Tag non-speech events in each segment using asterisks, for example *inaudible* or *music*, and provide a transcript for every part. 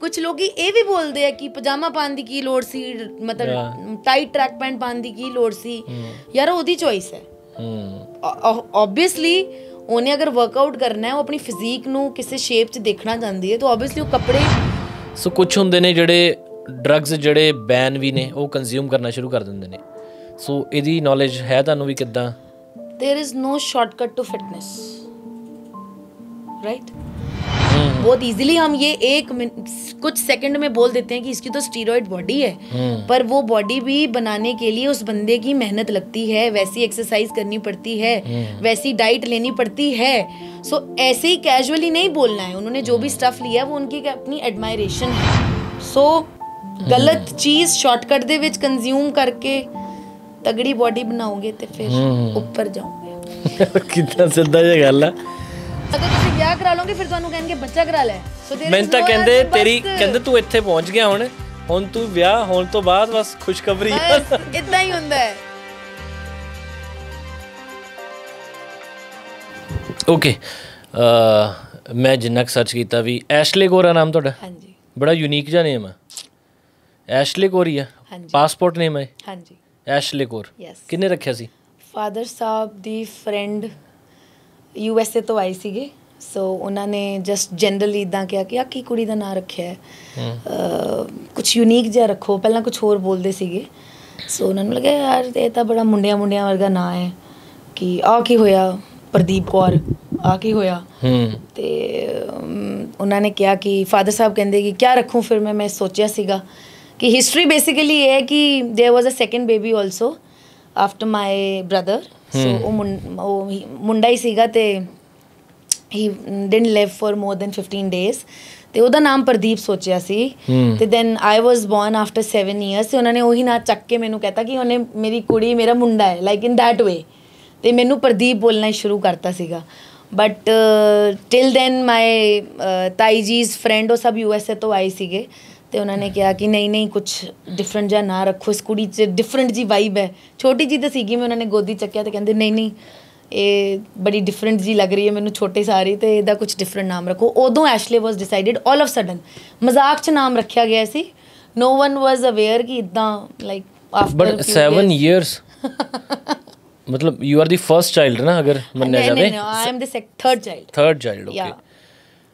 ਕੁਝ ਲੋਕੀ ਇਹ ਵੀ ਬੋਲਦੇ ਆ ਕਿ ਪਜਾਮਾ ਪਾਣ ਦੀ ਕੀ ਲੋੜ ਸੀ ਮਤਲਬ ਟਾਈਟ ਟਰੈਕ ਪੈਂਟ ਪਾਣ ਦੀ ਕੀ ਲੋੜ ਸੀ ਯਾਰ ਉਹਦੀ ਚੋਇਸ ਹੈ ਹਮ ਆਬਵੀਅਸਲੀ ਉਹਨੇ ਅਗਰ ਵਰਕਆਊਟ ਕਰਨਾ ਹੈ ਉਹ ਆਪਣੀ ਫਿਜ਼ੀਕ ਨੂੰ ਕਿਸੇ ਸ਼ੇਪ 'ਚ ਦੇਖਣਾ ਚਾਹੁੰਦੀ ਹੈ ਤਾਂ ਆਬਵੀਅਸਲੀ ਉਹ ਕੱਪੜੇ ਸੋ ਕੁਝ ਹੁੰਦੇ ਨੇ ਜਿਹੜੇ ਡਰੱਗਸ ਜਿਹੜੇ ਬੈਨ ਵੀ ਨੇ ਉਹ ਕੰਜ਼ਿਊਮ ਕਰਨਾ ਸ਼ੁਰੂ ਕਰ ਦਿੰਦੇ ਨੇ ਸੋ ਇਹਦੀ ਨੋਲੇਜ ਹੈ ਤੁਹਾਨੂੰ ਵੀ ਕਿੱਦਾਂ there is no shortcut to fitness right hmm. बहुत इजीली हम ये एक कुछ सेकंड में बोल देते हैं कि इसकी तो स्टीरोइड बॉडी है hmm. पर वो बॉडी भी बनाने के लिए उस बंदे की मेहनत लगती है वैसी एक्सरसाइज करनी पड़ती है hmm. वैसी डाइट लेनी पड़ती है सो so, ऐसे ही कैजुअली नहीं बोलना है उन्होंने जो भी स्टफ लिया वो उनकी अपनी एडमायरेशन है सो so, गलत चीज शॉर्टकट ਦੇ ਵਿੱਚ ਕੰਜ਼ਿਊਮ ਕਰਕੇ ਤਗੜੀ ਬਾਡੀ ਬਣਾਓਗੇ ਤੇ ਫਿਰ ਉੱਪਰ ਜਾਓਗੇ ਕਿੰਨਾ ਸਿੱਧਾ ਇਹ ਗੱਲ ਆ ਅਗਰ ਤੁਸੀਂ ਵਿਆਹ ਕਰਾ ਲਓਗੇ ਫਿਰ ਤੁਹਾਨੂੰ ਕਹਿਣਗੇ ਬੱਚਾ ਕਰਾ ਲੈ ਸੋ ਦੇ ਮੈਂ ਤਾਂ ਕਹਿੰਦੇ ਤੇਰੀ ਕਹਿੰਦੇ ਤੂੰ ਇੱਥੇ ਪਹੁੰਚ ਗਿਆ ਹੁਣ ਹੁਣ ਤੂੰ ਵਿਆਹ ਹੋਣ ਤੋਂ ਬਾਅਦ ਬਸ ਖੁਸ਼ਖਬਰੀ ਬਸ ਇਦਾਂ ਹੀ ਹੁੰਦਾ ਹੈ ਓਕੇ ਅ ਮੈਂ ਜਿੰਨਾ ਕੁ ਸਰਚ ਕੀਤਾ ਵੀ ਐਸ਼ਲੇ ਗੋਰਾ ਨਾਮ ਤੁਹਾਡਾ ਹਾਂਜੀ ਬੜਾ ਯੂਨੀਕ ਜਿਹਾ ਨੇਮ ਆ ਐਸ਼ਲੇ ਕੋਰੀਆ ਪਾਸਪੋਰਟ ਨੇਮ ਹੈ ਹਾਂਜੀ ਐਸ਼ਲੇ ਕੋਰ ਕਿੰਨੇ ਰੱਖਿਆ ਸੀ ਫਾਦਰ ਸਾਹਿਬ ਦੀ ਫਰੈਂਡ ਯੂ ਐਸ ਏ ਤੋਂ ਆਈ ਸੀਗੇ ਸੋ ਉਹਨਾਂ ਨੇ ਜਸਟ ਜਨਰਲੀ ਇਦਾਂ ਕਿਹਾ ਕਿ ਆ ਕੀ ਕੁੜੀ ਦਾ ਨਾਮ ਰੱਖਿਆ ਹੈ ਕੁਝ ਯੂਨੀਕ ਜਿਹਾ ਰੱਖੋ ਪਹਿਲਾਂ ਕੁਝ ਹੋਰ ਬੋਲਦੇ ਸੀਗੇ ਸੋ ਉਹਨਾਂ ਨੂੰ ਲੱਗਿਆ ਯਾਰ ਇਹ ਤਾਂ ਬੜਾ ਮੁੰਡਿਆਂ ਮੁੰਡਿਆਂ ਵਰਗਾ ਨਾਮ ਹੈ ਕਿ ਆ ਕੀ ਹੋਇਆ ਪ੍ਰਦੀਪ ਕੌਰ ਆ ਕੀ ਹੋਇਆ ਤੇ ਉਹਨਾਂ ਨੇ ਕਿਹਾ ਕਿ ਫਾਦਰ ਸਾਹਿਬ ਕਹਿੰਦੇ ਕਿ ਕੀ ਰੱਖੂੰ ਫਿਰ ਮੈਂ ਮੈਂ ਸੋਚਿਆ ਸੀਗਾ ਕਿ ਹਿਸਟਰੀ ਬੇਸਿਕਲੀ ਇਹ ਹੈ ਕਿ there was a second baby also after my brother so ਉਹ ਮੁੰਡਾ ਹੀ ਸੀਗਾ ਤੇ he didn't live for more than 15 days ਤੇ ਉਹਦਾ ਨਾਮ ਪ੍ਰਦੀਪ ਸੋਚਿਆ ਸੀ ਤੇ then I was born after 7 years ਤੇ ਉਹਨਾਂ ਨੇ ਉਹੀ ਨਾਂ ਚੱਕ ਕੇ ਮੈਨੂੰ ਕਹਤਾ ਕਿ ਉਹਨੇ ਮੇਰੀ ਕੁੜੀ ਮੇਰਾ ਮੁੰਡਾ ਹੈ ਲਾਈਕ ਇਨ ਥੈਟ ਵੇ ਤੇ ਮੈਨੂੰ ਪ੍ਰਦੀਪ ਬੋਲਣਾ ਸ਼ੁਰੂ ਕਰਤਾ ਸੀਗਾ ਬਟ ਟਿਲ ਦੈਨ ਮਾਈ ਤਾਈ ਜੀਸ ਫਰੈਂਡ ਉਹ ਸਭ ਯੂਐਸਏ ਤੋਂ ਆਏ ਸੀਗੇ ਤੇ ਉਹਨਾਂ ਨੇ ਕਿਹਾ ਕਿ ਨਹੀਂ ਨਹੀਂ ਕੁਝ ਡਿਫਰੈਂਟ ਜਿਹਾ ਨਾ ਰੱਖੋ ਇਸ ਕੁੜੀ 'ਚ ਡਿਫਰੈਂਟ ਜੀ ਵਾਈਬ ਹੈ ਛੋਟੀ ਜੀ ਤਾਂ ਸੀਗੀ ਮੈਂ ਉਹਨਾਂ ਨੇ ਗੋਦੀ ਚੱਕਿਆ ਤੇ ਕਹਿੰਦੇ ਨਹੀਂ ਨਹੀਂ ਇਹ ਬੜੀ ਡਿਫਰੈਂਟ ਜੀ ਲੱਗ ਰਹੀ ਹੈ ਮੈਨੂੰ ਛੋਟੇ ਸਾਰੀ ਤੇ ਇਹਦਾ ਕੁਝ ਡਿਫਰੈਂਟ ਨਾਮ ਰੱਖੋ ਉਦੋਂ Ashley was decided all of sudden ਮਜ਼ਾਕ 'ਚ ਨਾਮ ਰੱਖਿਆ ਗਿਆ ਸੀ ਨੋ ਵਨ ਵਾਸ ਅਵੇਅਰ ਕਿ ਇਦਾਂ ਲਾਈਕ ਆਫਟਰ 7 ਇਅਰਸ ਮਤਲਬ you are the first child ਨਾ ਅਗਰ ਮੰਨਿਆ ਜਾਵੇ ਨਹੀਂ ਨਹੀਂ I am the third child third child okay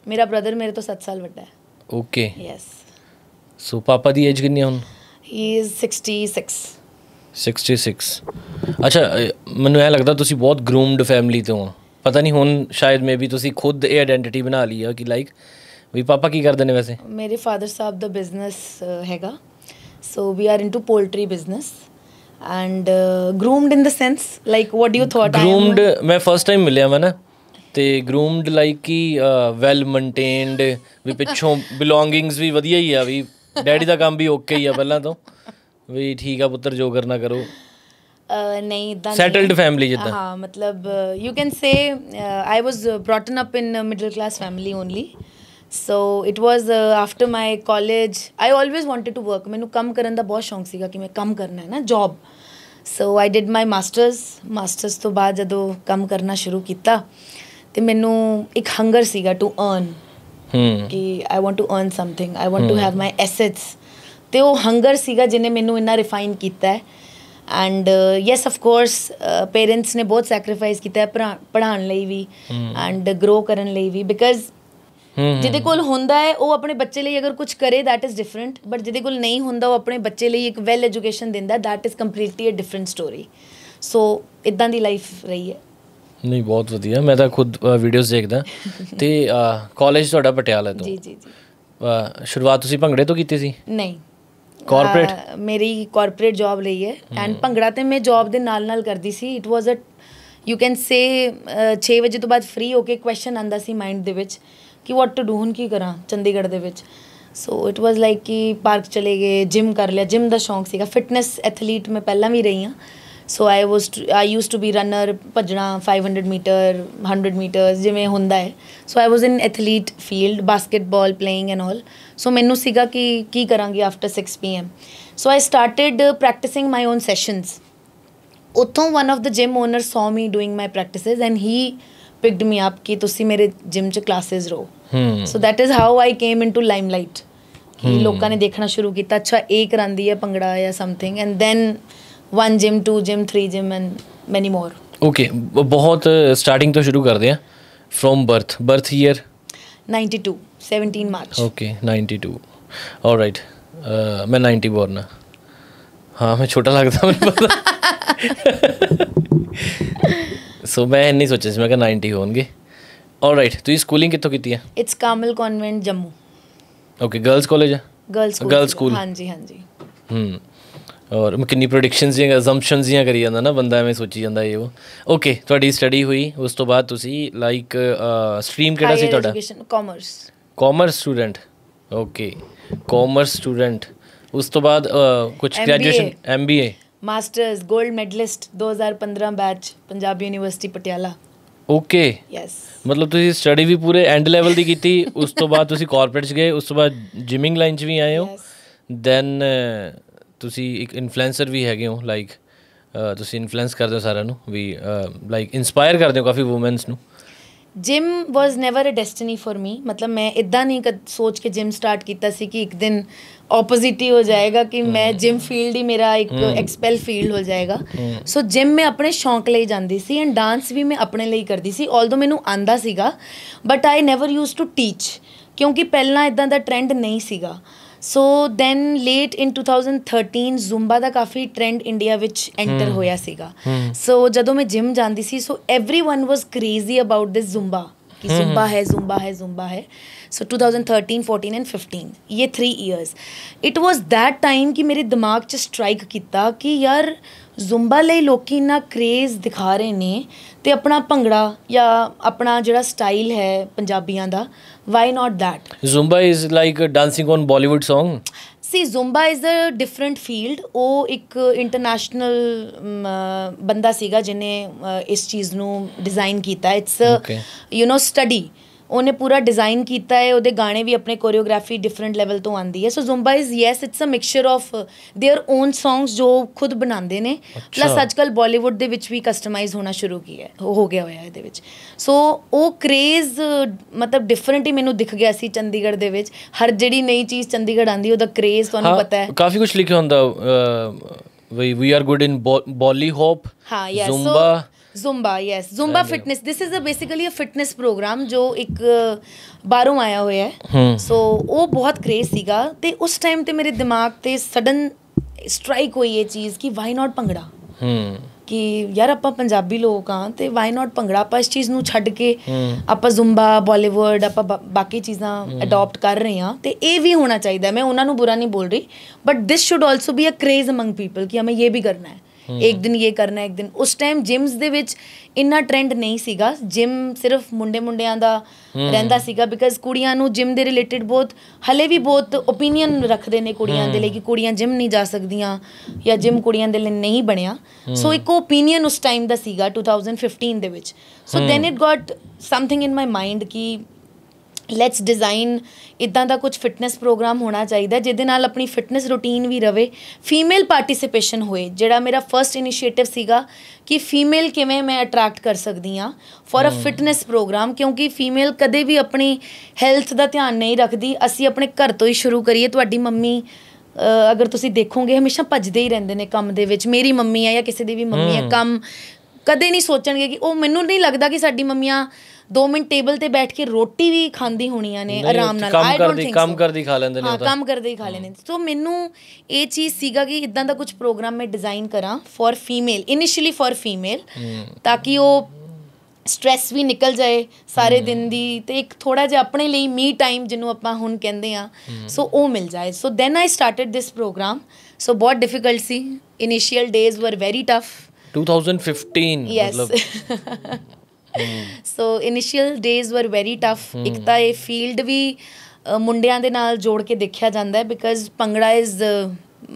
ਮੇਰਾ ਬ੍ਰਦਰ ਮੇਰੇ ਤੋਂ 7 ਸਾਲ ਵੱਡਾ ਹੈ ਓਕੇ ਯੈਸ ਸੋ ਪਾਪਾ ਦੀ ਏਜ ਕਿੰਨੀ ਹੈ ਹੁਣ ਹੀ ਇਜ਼ 66 66 ਅੱਛਾ ਮੈਨੂੰ ਇਹ ਲੱਗਦਾ ਤੁਸੀਂ ਬਹੁਤ ਗਰੂਮਡ ਫੈਮਿਲੀ ਤੋਂ ਹੋ ਪਤਾ ਨਹੀਂ ਹੁਣ ਸ਼ਾਇਦ ਮੇਬੀ ਤੁਸੀਂ ਖੁਦ ਇਹ ਆਇਡੈਂਟੀਟੀ ਬਣਾ ਲਈ ਆ ਕਿ ਲਾਈਕ ਵੀ ਪਾਪਾ ਕੀ ਕਰਦੇ ਨੇ ਵੈਸੇ ਮੇਰੇ ਫਾਦਰ ਸਾਹਿਬ ਦਾ ਬਿਜ਼ਨਸ ਹੈਗਾ so we are into poultry business and groomed in the sense like what do you thought groomed ਮੈਂ ਫਰਸਟ ਟਾਈਮ ਮਿਲਿਆ ਮੈਂ ਨਾ ਤੇ ਗਰੂਮਡ ਲਾਈਕ ਕੀ ਵੈਲ ਮੇਨਟੇਨਡ ਵੀ ਪਿੱਛੋਂ ਬਿਲੋਂਗਿੰਗਸ ਵੀ ਵਧੀਆ ਹੀ ਆ ਵੀ ਡੈਡੀ ਦਾ ਕੰਮ ਵੀ ਓਕੇ ਹੀ ਆ ਪਹਿਲਾਂ ਤੋਂ ਵੀ ਠੀਕ ਆ ਪੁੱਤਰ ਜੋ ਕਰਨਾ ਕਰੋ ਨਹੀਂ ਇਦਾਂ ਸੈਟਲਡ ਫੈਮਿਲੀ ਜਿੱਦਾਂ ਹਾਂ ਮਤਲਬ you can say I was brought up in middle class family only so it was after my college I always wanted to work ਮੈਨੂੰ ਕੰਮ ਕਰਨ ਦਾ ਬਹੁਤ ਸ਼ੌਂਕ ਸੀਗਾ ਕਿ ਮੈਂ ਕੰਮ ਕਰਨਾ ਹੈ ਨਾ job so I did my masters masters ਤੋਂ ਬਾਅਦ ਜਦੋਂ ਕੰਮ ਕਰਨਾ ਸ਼ੁਰੂ ਕੀਤਾ ਤੇ ਮੈਨੂੰ ਇੱਕ ਹੰਗਰ ਸੀਗਾ ਟੂ ਅਰਨ ਕਿ I want to earn something I want to have my assets ਤੇ ਉਹ ਹੰਗਰ ਸੀਗਾ ਜਿਨੇ ਮੈਨੂੰ ਇੰਨਾ ਰਿਫਾਈਨ ਕੀਤਾ ਹੈ and yes of course parents ਨੇ ਬਹੁਤ ਸੈਕਰੀਫਾਈਸ ਕੀਤਾ ਹੈ ਪੜਾਉਣ ਲਈ ਵੀ ਐਂਡ ਗਰੋ ਕਰਨ ਲਈ ਵੀ ਬਿਕਾਜ਼ ਜਿਹਦੇ ਕੋਲ ਹੁੰਦਾ ਹੈ ਉਹ ਆਪਣੇ ਬੱਚੇ ਲਈ ਅਗਰ ਕੁਝ ਕਰੇ ਥੈਟ ਇਜ਼ ਡਿਫਰੈਂਟ ਬਟ ਜਿਹਦੇ ਕੋਲ ਨਹੀਂ ਹੁੰਦਾ ਉਹ ਆਪਣੇ ਬੱਚੇ ਲਈ ਇੱਕ ਵੈਲ ਐਜੂਕੇਸ਼ਨ ਦਿੰਦਾ that is completely a different story so ਇਦਾਂ ਦੀ ਲਾਈਫ ਰਹੀ ਹੈ ਨਹੀਂ ਬਹੁਤ ਵਧੀਆ ਮੈਂ ਤਾਂ ਖੁਦ ਵੀਡੀਓਜ਼ ਦੇਖਦਾ *laughs* ਤੇ ਕਾਲਜ ਤੁਹਾਡਾ ਪਟਿਆਲਾ ਤੋਂ ਜੀ ਜੀ ਜੀ ਸ਼ੁਰੂਆਤ ਤੁਸੀਂ ਭੰਗੜੇ ਤੋਂ ਕੀਤੀ ਸੀ ਨਹੀਂ ਕਾਰਪੋਰੇਟ ਮੇਰੀ ਕਾਰਪੋਰੇਟ ਜੌਬ ਲਈ ਹੈ ਐਂਡ ਭੰਗੜਾ ਤੇ ਮੈਂ ਜੌਬ ਦੇ ਨਾਲ ਨਾਲ ਕਰਦੀ ਸੀ it was a you can say 6 ਵਜੇ ਤੋਂ ਬਾਅਦ ਫ੍ਰੀ ਹੋ ਕੇ ਕੁਐਸਚਨ ਆਂਦਾ ਸੀ ਮਾਈਂਡ ਦੇ ਵਿੱਚ ਕਿ ਵਾਟ ਟੂ ਡੂ ਹੁਣ ਕੀ ਕਰਾਂ ਚੰਡੀਗੜ੍ਹ ਦੇ ਵਿੱਚ ਸੋ ਇਟ ਵਾਸ ਲਾਈਕ ਕਿ ਪਾਰਕ ਚਲੇ ਗਏ ਜਿਮ ਕਰ ਲਿਆ ਜਿਮ ਦਾ ਸ਼ੌਂਕ ਸੀਗਾ ਫਿਟਨੈਸ ਐਥਲੀਟ ਮੈਂ ਪਹਿਲਾਂ ਵੀ ਰਹੀ ਹਾਂ so I was I used to be runner ਭੱਜਣਾ 500 ਮੀਟਰ 100 ਮੀਟਰਸ ਜਿਵੇਂ ਹੁੰਦਾ ਹੈ so I was in athlete field basketball playing and all so ਮੈਨੂੰ ਸੀਗਾ ਕਿ ਕੀ ਕਰਾਂਗੀ after 6 PM so I started practicing my own sessions ਉਥੋਂ one of the gym owner saw me doing my practices and he picked me up ਕਿ ਤੁਸੀਂ ਮੇਰੇ gym 'ਚ ਕਲਾਸਿਸ ਰੋ so that is how I came into limelight ਕਿ ਲੋਕਾਂ ਨੇ ਦੇਖਣਾ ਸ਼ੁਰੂ ਕੀਤਾ ਅੱਛਾ ਇਹ ਕਰਾਂਦੀ ਹੈ ਪੰਗੜਾ ਜਾਂ something and then one gym two gym three gym and many more okay बहुत स्टार्टिंग uh, तो शुरू कर दें from birth birth year 92 17 March okay 92 alright मैं 90 बॉर्न हाँ।, हाँ मैं छोटा लगता मुझे पता सो *laughs* मैं नहीं सोचा मैं क्या 90 होंगे ऑलराइट तो ये स्कूलिंग कितों की है it's Carmel convent Jammu okay girls college है गर्ल्स गर्ल्स स्कूल हाँ जी हाँ जी हम्म ਔਰ ਕਿੰਨੀ ਪ੍ਰੈਡਿਕਸ਼ਨਸ ਜਾਂ ਅਸੰਪਸ਼ਨਸ ਜਾਂ ਕਰੀ ਜਾਂਦਾ ਨਾ ਬੰਦਾ ਐਵੇਂ ਸੋਚੀ ਜਾਂਦਾ ਇਹ ਉਹ ਓਕੇ ਤੁਹਾਡੀ ਸਟੱਡੀ ਹੋਈ ਉਸ ਤੋਂ ਬਾਅਦ ਤੁਸੀਂ ਲਾਈਕ ਸਟ੍ਰੀਮ ਕਿਹੜਾ ਸੀ ਤੁਹਾਡਾ commerce commerce student okay commerce student ਉਸ ਤੋਂ ਬਾਅਦ ਕੁਝ ਗ੍ਰੈਜੂਏਸ਼ਨ ਐਮਬੀਏ ਮਾਸਟਰਸ 골ਡ medalist 2015 batch Punjabi University Patiala okay yes ਮਤਲਬ ਤੁਸੀਂ ਸਟੱਡੀ ਵੀ ਪੂਰੇ ਐਂਡ ਲੈਵਲ ਦੀ ਕੀਤੀ ਉਸ ਤੋਂ ਬਾਅਦ ਤੁਸੀਂ ਕਾਰਪੋਰੇਟ ਚ ਗਏ ਉਸ ਤੋਂ ਬਾਅਦ ਜਿਮਿੰਗ ਲਾਈਨ ਚ ਵੀ ਆਏ ਹੋ ਦੈਨ ਤੁਸੀਂ ਇੱਕ ਇਨਫਲੂਐਂਸਰ ਵੀ ਹੈਗੇ ਹੋ ਲਾਈਕ ਤੁਸੀਂ ਇਨਫਲੂਐਂਸ ਕਰਦੇ ਹੋ ਸਾਰਿਆਂ ਨੂੰ ਵੀ ਲਾਈਕ ਇਨਸਪਾਇਰ ਕਰਦੇ ਹੋ ਕਾਫੀ ਔਮਨਸ ਨੂੰ gym was never a destiny for me ਮਤਲਬ ਮੈਂ ਇਦਾਂ ਨਹੀਂ ਸੋਚ ਕੇ ਜਿਮ ਸਟਾਰਟ ਕੀਤਾ ਸੀ ਕਿ ਇੱਕ ਦਿਨ ਆਪੋਜ਼ਿਟ ਹੀ ਹੋ ਜਾਏਗਾ ਕਿ ਮੈਂ ਜਿਮ ਫੀਲਡ ਹੀ ਮੇਰਾ ਇੱਕ ਐਕਸਪੈਲ ਫੀਲਡ ਹੋ ਜਾਏਗਾ ਸੋ ਜਿਮ ਮੈਂ ਆਪਣੇ ਸ਼ੌਂਕ ਲਈ ਜਾਂਦੀ ਸੀ ਐਂਡ ਡਾਂਸ ਵੀ ਮੈਂ ਆਪਣੇ ਲਈ ਕਰਦੀ ਸੀ ਆਲਦੋ ਮੈਨੂੰ ਆਂਦਾ ਸੀਗਾ but I never use to teach ਕਿਉਂਕਿ ਪਹਿਲਾਂ ਇਦਾਂ ਦਾ ਟ੍ਰੈਂਡ ਨਹੀਂ ਸੀਗਾ so then late in 2013 Zumba ਦਾ ਕਾਫੀ ਟ੍ਰੈਂਡ ਇੰਡੀਆ ਵਿੱਚ ਐਂਟਰ ਹੋਇਆ ਸੀਗਾ ਸੋ ਜਦੋਂ ਮੈਂ ਜਿਮ ਜਾਂਦੀ so everyone was crazy about this Zumba कि जुम्बा hmm. है जुम्बा है जुम्बा है so two thousand thirteen fourteen and fifteen ये three years it was that time कि मेरे दिमाग च स्ट्राइक किया कि यार ਜ਼ੁੰਬਾ ਲਈ ਲੋਕੀ ਨਾ ਕ੍ਰੇਜ਼ ਦਿਖਾ ਰਹੇ ਨੇ ਤੇ ਆਪਣਾ ਭੰਗੜਾ ਜਾਂ ਆਪਣਾ ਜਿਹੜਾ ਸਟਾਈਲ ਹੈ ਪੰਜਾਬੀਆਂ ਦਾ why not that Zumba is like dancing on Bollywood Song ਸੀ Zumba is a different field ਉਹ ਇੱਕ ਇੰਟਰਨੈਸ਼ਨਲ ਬੰਦਾ ਸੀਗਾ ਜਿਨੇ ਇਸ ਚੀਜ਼ ਨੂੰ ਡਿਜ਼ਾਈਨ ਕੀਤਾ ਇਟਸ ਯੂ نو ਸਟੱਡੀ ਉਹਨੇ ਪੂਰਾ ਡਿਜ਼ਾਈਨ ਕੀਤਾ ਹੈ ਉਹਦੇ ਗਾਣੇ ਵੀ ਆਪਣੇ ਕੋਰੀਓਗ੍ਰਾਫੀ ਡਿਫਰੈਂਟ ਲੈਵਲ ਤੋਂ ਆਂਦੀ ਹੈ so Zumba is yes it's a mixture of their own songs ਜੋ ਖੁਦ ਬਣਾਉਂਦੇ ਨੇ ਪਲੱਸ ਅੱਜਕੱਲ ਬਾਲੀਵੁੱਡ ਦੇ ਵਿੱਚ ਵੀ ਕਸਟਮਾਈਜ਼ ਹੋਣਾ ਸ਼ੁਰੂ ਕੀ ਹੈ ਹੋ ਗਿਆ ਹੋਇਆ ਇਹਦੇ ਵਿੱਚ ਸੋ ਉਹ ਕ੍ਰੇਜ਼ ਮਤਲਬ ਡਿਫਰੈਂਟ ਹੀ ਮੈਨੂੰ ਦਿਖ ਗਿਆ ਸੀ ਚੰਡੀਗੜ੍ਹ ਦੇ ਵਿੱਚ ਹਰ ਜਿਹੜੀ ਨਈ ਚੀਜ਼ ਚੰਡੀਗੜ੍ਹ ਆਂਦੀ ਉਹਦਾ ਕ੍ਰੇਜ਼ ਤੁਹਾਨੂੰ ਪਤਾ ਹੈ ਕਾਫੀ ਕੁਝ ਲਿਖਿਆ ਹੁੰਦਾ ਵੀ ਵੀ ਆਰ ਗੁੱਡ ਇਨ ਬੋਲੀ ਹੋਪ ਹਾਂ yes Zumba Zumba yes Zumba fitness this is a basically a fitness program ਜੋ ਇੱਕ ਬਾਹਰੋਂ ਆਇਆ ਹੋਇਆ ਹੈ ਸੋ ਉਹ ਬਹੁਤ ਕ੍ਰੇਜ਼ ਸੀਗਾ ਤੇ ਉਸ ਟਾਈਮ ਤੇ ਮੇਰੇ ਦਿਮਾਗ ਤੇ ਸਡਨ ਸਟ੍ਰਾਈਕ ਹੋਈ ਇਹ ਚੀਜ਼ ਕਿ ਵਾਈ ਨਾਟ ਭੰਗੜਾ ਹੂੰ ਕਿ ਯਾਰ ਆਪਾਂ ਪੰਜਾਬੀ ਲੋਕ ਆ ਤੇ ਵਾਈ ਨਾਟ ਭੰਗੜਾ ਆਪਾਂ ਇਸ ਚੀਜ਼ ਨੂੰ ਛੱਡ ਕੇ ਆਪਾਂ ਜ਼ੁੰਬਾ ਬਾਲੀਵੁੱਡ ਆਪਾਂ ਬਾਕੀ ਚੀਜ਼ਾਂ ਅਡਾਪਟ ਕਰ ਰਹੇ ਆ ਤੇ ਇਹ ਵੀ ਹੋਣਾ ਚਾਹੀਦਾ ਮੈਂ ਉਹਨਾਂ ਨੂੰ ਬੁਰਾ ਨਹੀਂ ਬੋਲ ਰਹੀ but this should also be a craze among people ਕਿ ਹਮੇ ਇਹ ਵੀ ਕਰਨਾ ਹੈ ਇੱਕ ਦਿਨ ਇਹ ਕਰਨਾ ਇੱਕ ਦਿਨ ਉਸ ਟਾਈਮ ਜਿਮਸ ਦੇ ਵਿੱਚ ਇੰਨਾ ਟ੍ਰੈਂਡ ਨਹੀਂ ਸੀਗਾ ਜਿਮ ਸਿਰਫ ਮੁੰਡੇ ਮੁੰਡਿਆਂ ਦਾ ਰਹਿੰਦਾ ਸੀਗਾ ਬਿਕਾਜ਼ ਕੁੜੀਆਂ ਨੂੰ ਜਿਮ ਦੇ ਰਿਲੇਟਡ ਬਹੁਤ ਹਲੇ ਵੀ ਬਹੁਤ ਓਪੀਨੀਅਨ ਰੱਖਦੇ ਨੇ ਕੁੜੀਆਂ ਦੇ ਲਈ ਕਿ ਕੁੜੀਆਂ ਜਿਮ ਨਹੀਂ ਜਾ ਸਕਦੀਆਂ ਜਾਂ ਜਿਮ ਕੁੜੀਆਂ ਦੇ ਲਈ ਨਹੀਂ ਬਣਿਆ ਸੋ ਇੱਕ ਓਪੀਨੀਅਨ ਉਸ ਟਾਈਮ ਦਾ ਸੀਗਾ 2015 ਦੇ ਵਿੱਚ so then it got something in my mind ਕਿ ਲੈਟਸ ਡਿਜ਼ਾਈਨ ਇਦਾਂ ਦਾ ਕੁਝ ਫਿਟਨੈਸ ਪ੍ਰੋਗਰਾਮ ਹੋਣਾ ਚਾਹੀਦਾ ਜਿਹਦੇ ਨਾਲ ਆਪਣੀ ਫਿਟਨੈਸ ਰੁਟੀਨ ਵੀ ਰਵੇ ਫੀਮੇਲ ਪਾਰਟਿਸਿਪੇਸ਼ਨ ਹੋਏ ਜਿਹੜਾ ਮੇਰਾ ਫਰਸਟ ਇਨੀਸ਼ੀਏਟਿਵ ਸੀਗਾ ਕਿ ਫੀਮੇਲ ਕਿਵੇਂ ਮੈਂ ਅਟਰੈਕਟ ਕਰ ਸਕਦੀ ਆ ਫॉर ਅ ਫਿਟਨੈਸ ਪ੍ਰੋਗਰਾਮ ਕਿਉਂਕਿ ਫੀਮੇਲ ਕਦੇ ਵੀ ਆਪਣੀ ਹੈਲਥ ਦਾ ਧਿਆਨ ਨਹੀਂ ਰੱਖਦੀ ਅਸੀਂ ਆਪਣੇ ਘਰ ਤੋਂ ਹੀ ਸ਼ੁਰੂ ਕਰੀਏ ਤੁਹਾਡੀ ਮੰਮੀ ਅਗਰ ਤੁਸੀਂ ਦੇਖੋਗੇ ਹਮੇਸ਼ਾ ਭੱਜਦੇ ਹੀ ਰਹਿੰਦੇ ਨੇ ਕੰਮ ਦੇ ਵਿੱਚ ਮੇਰੀ ਮੰਮੀ ਆ ਜਾਂ ਕਿਸੇ ਦੀ ਵੀ ਮੰਮੀ ਆ ਕੰਮ ਕਦੇ ਨਹੀਂ ਸੋਚਣਗੇ ਕਿ ਉਹ ਮੈਨੂੰ ਨਹੀਂ ਲੱਗਦਾ ਕਿ ਸਾਡੀ ਮੰਮੀਆਂ 2 ਮਿੰਟ ਟੇਬਲ ਤੇ ਬੈਠ ਕੇ ਰੋਟੀ ਵੀ ਖਾਂਦੀ ਹੋਣੀਆਂ ਨੇ ਆਰਾਮ ਨਾਲ ਆਈ ਡੋਨਟ ਥਿੰਕ ਕੰਮ ਕਰਦੀ ਖਾ ਲੈਂਦੇ ਨੇ ਹਾਂ ਕੰਮ ਕਰਦੇ ਹੀ ਖਾ ਲੈਂਦੇ ਸੋ ਮੈਨੂੰ ਇਹ ਚੀਜ਼ ਸੀਗਾ ਕਿ ਇਦਾਂ ਦਾ ਕੁਝ ਪ੍ਰੋਗਰਾਮ ਮੈਂ ਡਿਜ਼ਾਈਨ ਕਰਾਂ for female initially for female ਤਾਂ ਕਿ ਉਹ ਸਟ्रेस ਵੀ ਨਿਕਲ ਜਾਏ ਸਾਰੇ ਦਿਨ ਦੀ ਤੇ ਇੱਕ ਥੋੜਾ ਜਿਹਾ ਆਪਣੇ ਲਈ ਮੀ ਟਾਈਮ ਜਿਹਨੂੰ ਆਪਾਂ ਹੁਣ ਕਹਿੰਦੇ ਆ ਸੋ ਉਹ ਮਿਲ ਜਾਏ so then I started this program so ਬਹੁਤ ਡਿਫਿਕਲਟ ਸੀ initial days were very tough so initial days were very tough एक तो ये फील्ड भी मुंडिया के नाल जोड़ के देखा जाता है बिकॉज भंगड़ा इज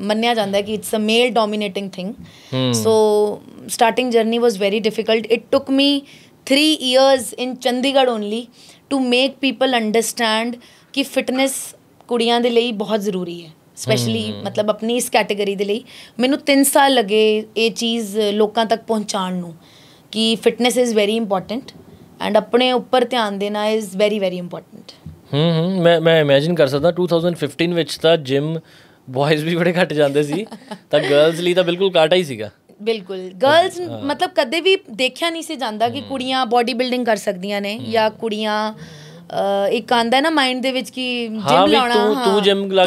मनिया जाता है कि it's a male dominating thing so starting journey was very difficult it took me three years in Chandigarh only to make people understand कि फिटनेस कुड़ियों के लिए बहुत जरूरी है ਸਪੈਸ਼ਲੀ ਮਤਲਬ ਆਪਣੀ ਇਸ ਕੈਟਾਗਰੀ ਦੇ ਲਈ ਮੈਨੂੰ 3 ਸਾਲ ਲਗੇ ਇਹ ਚੀਜ਼ ਲੋਕਾਂ ਤੱਕ ਪਹੁੰਚਾਉਣ ਨੂੰ ਕਿ fitness is very important and ਆਪਣੇ ਉੱਪਰ ਧਿਆਨ ਦੇਣਾ ਇਜ਼ ਵੈਰੀ ਵੈਰੀ ਇੰਪੋਰਟੈਂਟ ਹੂੰ ਹੂੰ ਮੈਂ ਮੈਂ ਇਮੇਜਿਨ ਕਰ ਸਕਦਾ 2015 ਵਿੱਚ ਤਾਂ ਜਿਮ ਬॉयਜ਼ ਵੀ ਬੜੇ ਘੱਟ ਜਾਂਦੇ ਸੀ ਤਾਂ ਗਰਲਸ ਲਈ ਤਾਂ ਬਿਲਕੁਲ ਕਾਟਾ ਹੀ ਸੀਗਾ ਬਿਲਕੁਲ ਗਰਲਸ ਮਤਲਬ ਕਦੇ ਵੀ ਦੇਖਿਆ ਨਹੀਂ ਸੀ ਜਾਂਦਾ ਕਿ ਕੁੜੀਆਂ ਬਾਡੀ ਬਿਲਡਿੰਗ ਕਰ ਸਕਦੀਆਂ ਨੇ ਜਾਂ ਕੁੜੀਆਂ ਇੱਕ ਆਂਦਾ ਨਾ ਮਾਈਂਡ ਦੇ ਵਿੱਚ ਕਿ ਜਿਮ ਲਾਉਣਾ ਹਾਂ ਤੂੰ ਜਿਮ ਲਾ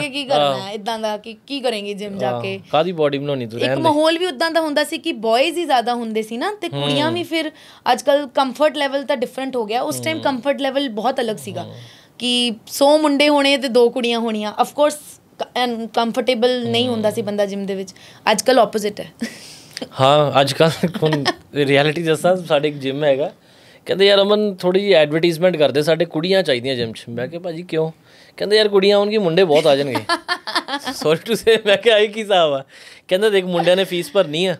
ਕੇ ਕੀ ਕਰਨਾ ਇਦਾਂ ਦਾ ਕਿ ਕੀ ਕਰੇਂਗੇ ਜਿਮ ਜਾ ਕੇ ਕਾਦੀ ਬਾਡੀ ਬਣਾਉਣੀ ਤੂੰ ਇੱਕ ਮਾਹੌਲ ਵੀ ਉਦਾਂ ਦਾ ਹੁੰਦਾ ਸੀ ਕਿ ਬॉयਜ਼ ਹੀ ਜ਼ਿਆਦਾ ਹੁੰਦੇ ਸੀ ਨਾ ਤੇ ਕੁੜੀਆਂ ਵੀ ਫਿਰ ਅੱਜ ਕੱਲ ਕੰਫਰਟ ਲੈਵਲ ਤਾਂ ਡਿਫਰੈਂਟ ਹੋ ਗਿਆ ਉਸ ਟਾਈਮ ਕੰਫਰਟ ਲੈਵਲ ਬਹੁਤ ਅਲੱਗ ਸੀਗਾ ਕਿ 100 ਮੁੰਡੇ ਹੋਣੇ ਤੇ ਦੋ ਕੁੜੀਆਂ ਹੋਣੀਆਂ ਆਫ ਕੋਰਸ ਕੰਫਰਟੇਬਲ ਨਹੀਂ ਹੁੰਦਾ ਸੀ ਬੰਦਾ ਜਿਮ ਦੇ ਵਿੱਚ ਅੱਜ ਕੱਲ ਆਪੋਜ਼ਿਟ ਹੈ ਹਾਂ ਅੱਜ ਕੱਲ ਰਿਐਲਿਟੀ ਜੈਸਾ ਸਾਡੇ ਇੱਕ ਜਿਮ ਹੈਗਾ ਕਹਿੰਦੇ ਯਾਰ ਅਮਨ ਥੋੜੀ ਜੀ ਐਡਵਰਟਾਈਜ਼ਮੈਂਟ ਕਰਦੇ ਸਾਡੇ ਕੁੜੀਆਂ ਚਾਹੀਦੀਆਂ ਜਿਮ 'ਚ ਮੈਂ ਕਿਹਾ ਭਾਜੀ ਕਿਉਂ ਕਹਿੰਦੇ ਯਾਰ ਕੁੜੀਆਂ ਆਉਣਗੀ ਮੁੰਡੇ ਬਹੁਤ ਆ ਜਾਣਗੇ ਸੌਰੀ ਟੂ ਸੇ ਮੈਂ ਕਿਹਾ ਇਹ ਕੀ ਹਿਸਾਬ ਆ ਕਹਿੰਦਾ ਦੇਖ ਮੁੰਡਿਆਂ ਨੇ ਫੀਸ ਭਰਨੀ ਆ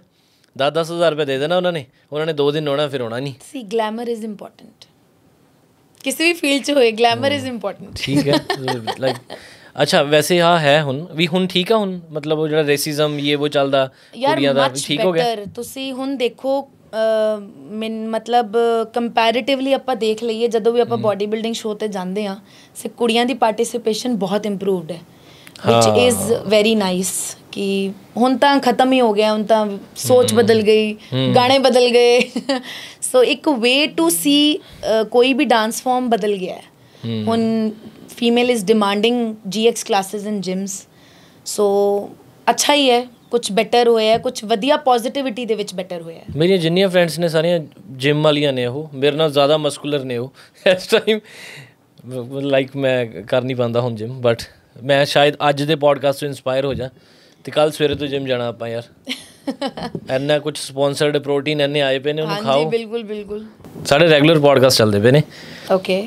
10-10000 ਰੁਪਏ ਦੇ ਦੇਣਾ ਉਹਨਾਂ ਨੇ ਉਹਨਾਂ ਨੇ 2 ਦਿਨ ਹੋਣਾ ਫਿਰ ਹੋਣਾ ਨਹੀਂ ਸੀ ਗਲੈਮਰ ਇਜ਼ ਇੰਪੋਰਟੈਂਟ ਕਿਸੇ ਵੀ ਫੀਲਡ 'ਚ ਹੋਏ ਗਲੈਮਰ ਇਜ਼ ਇੰਪੋਰਟੈਂਟ ਠੀਕ ਹੈ ਲਾਈਕ ਅੱਛਾ ਵੈਸੇ ਹਾਂ ਹੈ ਹੁਣ ਵੀ ਹੁਣ ਠੀਕ ਆ ਹੁਣ ਮਤਲਬ ਉਹ ਜਿਹੜਾ ਰੇਸਿਜ਼ਮ ਇਹ ਉਹ ਚੱਲਦਾ ਕੁੜੀਆਂ ਦਾ ਠੀਕ ਹੋ ਗਿਆ ਯਾਰ ਮਚ ਬੈਟਰ ਤੁਸੀਂ ਹੁਣ ਦੇਖੋ ਮੈਂ ਮਤਲਬ ਕੰਪੈਰੀਟਿਵਲੀ ਆਪਾਂ ਦੇਖ ਲਈਏ ਜਦੋਂ ਵੀ ਆਪਾਂ ਬਾਡੀ ਬਿਲਡਿੰਗ ਸ਼ੋਅ ਤੇ ਜਾਂਦੇ ਆ ਸੇ ਕੁੜੀਆਂ ਦੀ ਪਾਰਟਿਸਿਪੇਸ਼ਨ ਬਹੁਤ ਇੰਪਰੂਵਡ ਹੈ which is very nice ਕਿ ਹੁਣ ਤਾਂ ਖਤਮ ਹੀ ਹੋ ਗਿਆ ਹੁਣ ਤਾਂ ਸੋਚ ਬਦਲ ਗਈ ਗਾਣੇ ਬਦਲ ਗਏ ਸੋ *laughs* ਇੱਕ ਵੇ ਟੂ ਸੀ ਕੋਈ ਵੀ ਡਾਂਸ ਫਾਰਮ ਬਦਲ ਗਿਆ ਹੈ ਹੁਣ female is demanding GX classes in gyms so ਅੱਛਾ ਹੀ ਹੈ ਕੁਝ ਬੈਟਰ ਹੋਇਆ ਕੁਝ ਵਧੀਆ ਪੋਜ਼ਿਟਿਵਿਟੀ ਦੇ ਵਿੱਚ ਬੈਟਰ ਹੋਇਆ ਮੇਰੀਆਂ ਜਿੰਨੀਆਂ ਫਰੈਂਡਸ ਨੇ ਸਾਰੀਆਂ ਜਿਮ ਵਾਲੀਆਂ ਨੇ ਉਹ ਮੇਰੇ ਨਾਲ ਜ਼ਿਆਦਾ ਮਸਕੂਲਰ ਨੇ ਉਹ ਇਸ ਟਾਈਮ ਲਾਈਕ ਮੈਂ ਕਰ ਨਹੀਂ ਪਾਉਂਦਾ ਹੁਣ ਜਿਮ ਬਟ ਮੈਂ ਸ਼ਾਇਦ ਅੱਜ ਦੇ ਪੋਡਕਾਸਟ ਤੋਂ ਇਨਸਪਾਇਰ ਹੋ ਜਾ ਤੇ ਕੱਲ ਸਵੇਰੇ ਤੋਂ ਜਿਮ ਜਾਣਾ ਆਪਾਂ ਯਾਰ ਐਨਾ ਕੁਝ ਸਪான்ਸਰਡ ਪ੍ਰੋਟੀਨ ਐਨੇ ਆਏ ਪਏ ਨੇ ਉਹਨੂੰ ਖਾਓ ਹਾਂਜੀ ਬਿਲਕੁਲ ਬਿਲਕੁਲ ਸਾਡੇ ਰੈਗੂਲਰ ਪੋਡਕਾਸਟ ਚੱਲਦੇ ਪਏ ਨੇ ਓਕੇ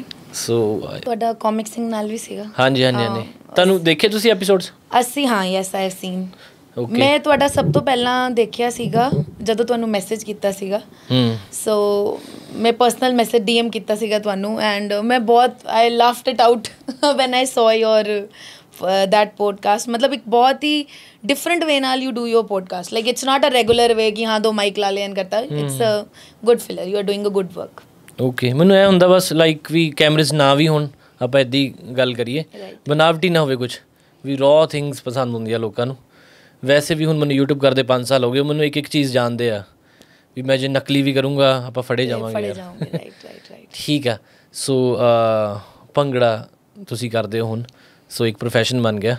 ਸੋ ਤੁਹਾਡਾ ਕਾਮਿਕ ਸਿੰਘ ਨਾਲ ਵੀ ਸੀਗਾ ਹਾਂਜੀ ਹਾਂਜੀ ਹਾਂਜੀ ਤੁਹਾਨੂੰ ਦੇਖੇ ਤੁਸੀਂ ਐਪੀਸੋਡਸ ਅਸੀਂ ਹਾਂ ਯੈਸ ਆਈ ਹੈਵ ਸੀਨ ਮੈਂ ਤੁਹਾਡਾ ਸਭ ਤੋਂ ਪਹਿਲਾਂ ਦੇਖਿਆ ਸੀਗਾ ਜਦੋਂ ਤੁਹਾਨੂੰ ਮੈਸੇਜ ਕੀਤਾ ਸੀਗਾ ਹੂੰ ਸੋ ਮੈਂ ਪਰਸਨਲ ਮੈਸੇਜ ਡੀਐਮ ਕੀਤਾ ਸੀਗਾ ਤੁਹਾਨੂੰ ਐਂਡ ਮੈਂ ਬਹੁਤ I laughed it out when I saw your that podcast ਮਤਲਬ ਇੱਕ ਬਹੁਤ ਹੀ ਡਿਫਰੈਂਟ ਵੇ ਨਾਲ you do your podcast like it's not a regular way ਕਿ ਹਾਂ ਦੋ ਮਾਈਕ ਲਾ ਲੈਣ ਕਰਤਾ it's a good filler you are doing a good work okay ਮੈਨੂੰ ਇਹ ਹੁੰਦਾ ਬਸ ਲਾਈਕ ਵੀ ਕੈਮਰਸ ਨਾ ਵੀ ਹੋਣ ਆਪਾਂ ਇਦੀ ਗੱਲ ਕਰੀਏ ਬਨਾਵਟੀ ਨਾ ਹੋਵੇ ਕੁਝ ਵੀ ਰੋ ਥਿੰਗਸ ਪਸੰਦ ਹੁੰਦੀਆਂ ਲੋਕਾਂ ਨੂੰ ਵੈਸੇ ਵੀ ਹੁਣ ਮੈਨੂੰ YouTube ਕਰਦੇ 5 ਸਾਲ ਹੋ ਗਏ ਮੈਨੂੰ ਇੱਕ ਇੱਕ ਚੀਜ਼ ਜਾਣਦੇ ਆ ਵੀ ਮੈਂ ਜੇ ਨਕਲੀ ਵੀ ਕਰੂੰਗਾ ਆਪਾਂ ਫੜੇ ਜਾਵਾਂਗੇ ਫੜੇ ਜਾਵਾਂਗੇ ਰਾਈਟ ਰਾਈਟ ਰਾਈਟ ਠੀਕ ਆ ਸੋ ਪੰਗੜਾ ਤੁਸੀਂ ਕਰਦੇ ਹੋ ਹੁਣ ਸੋ ਇੱਕ profession ਬਣ ਗਿਆ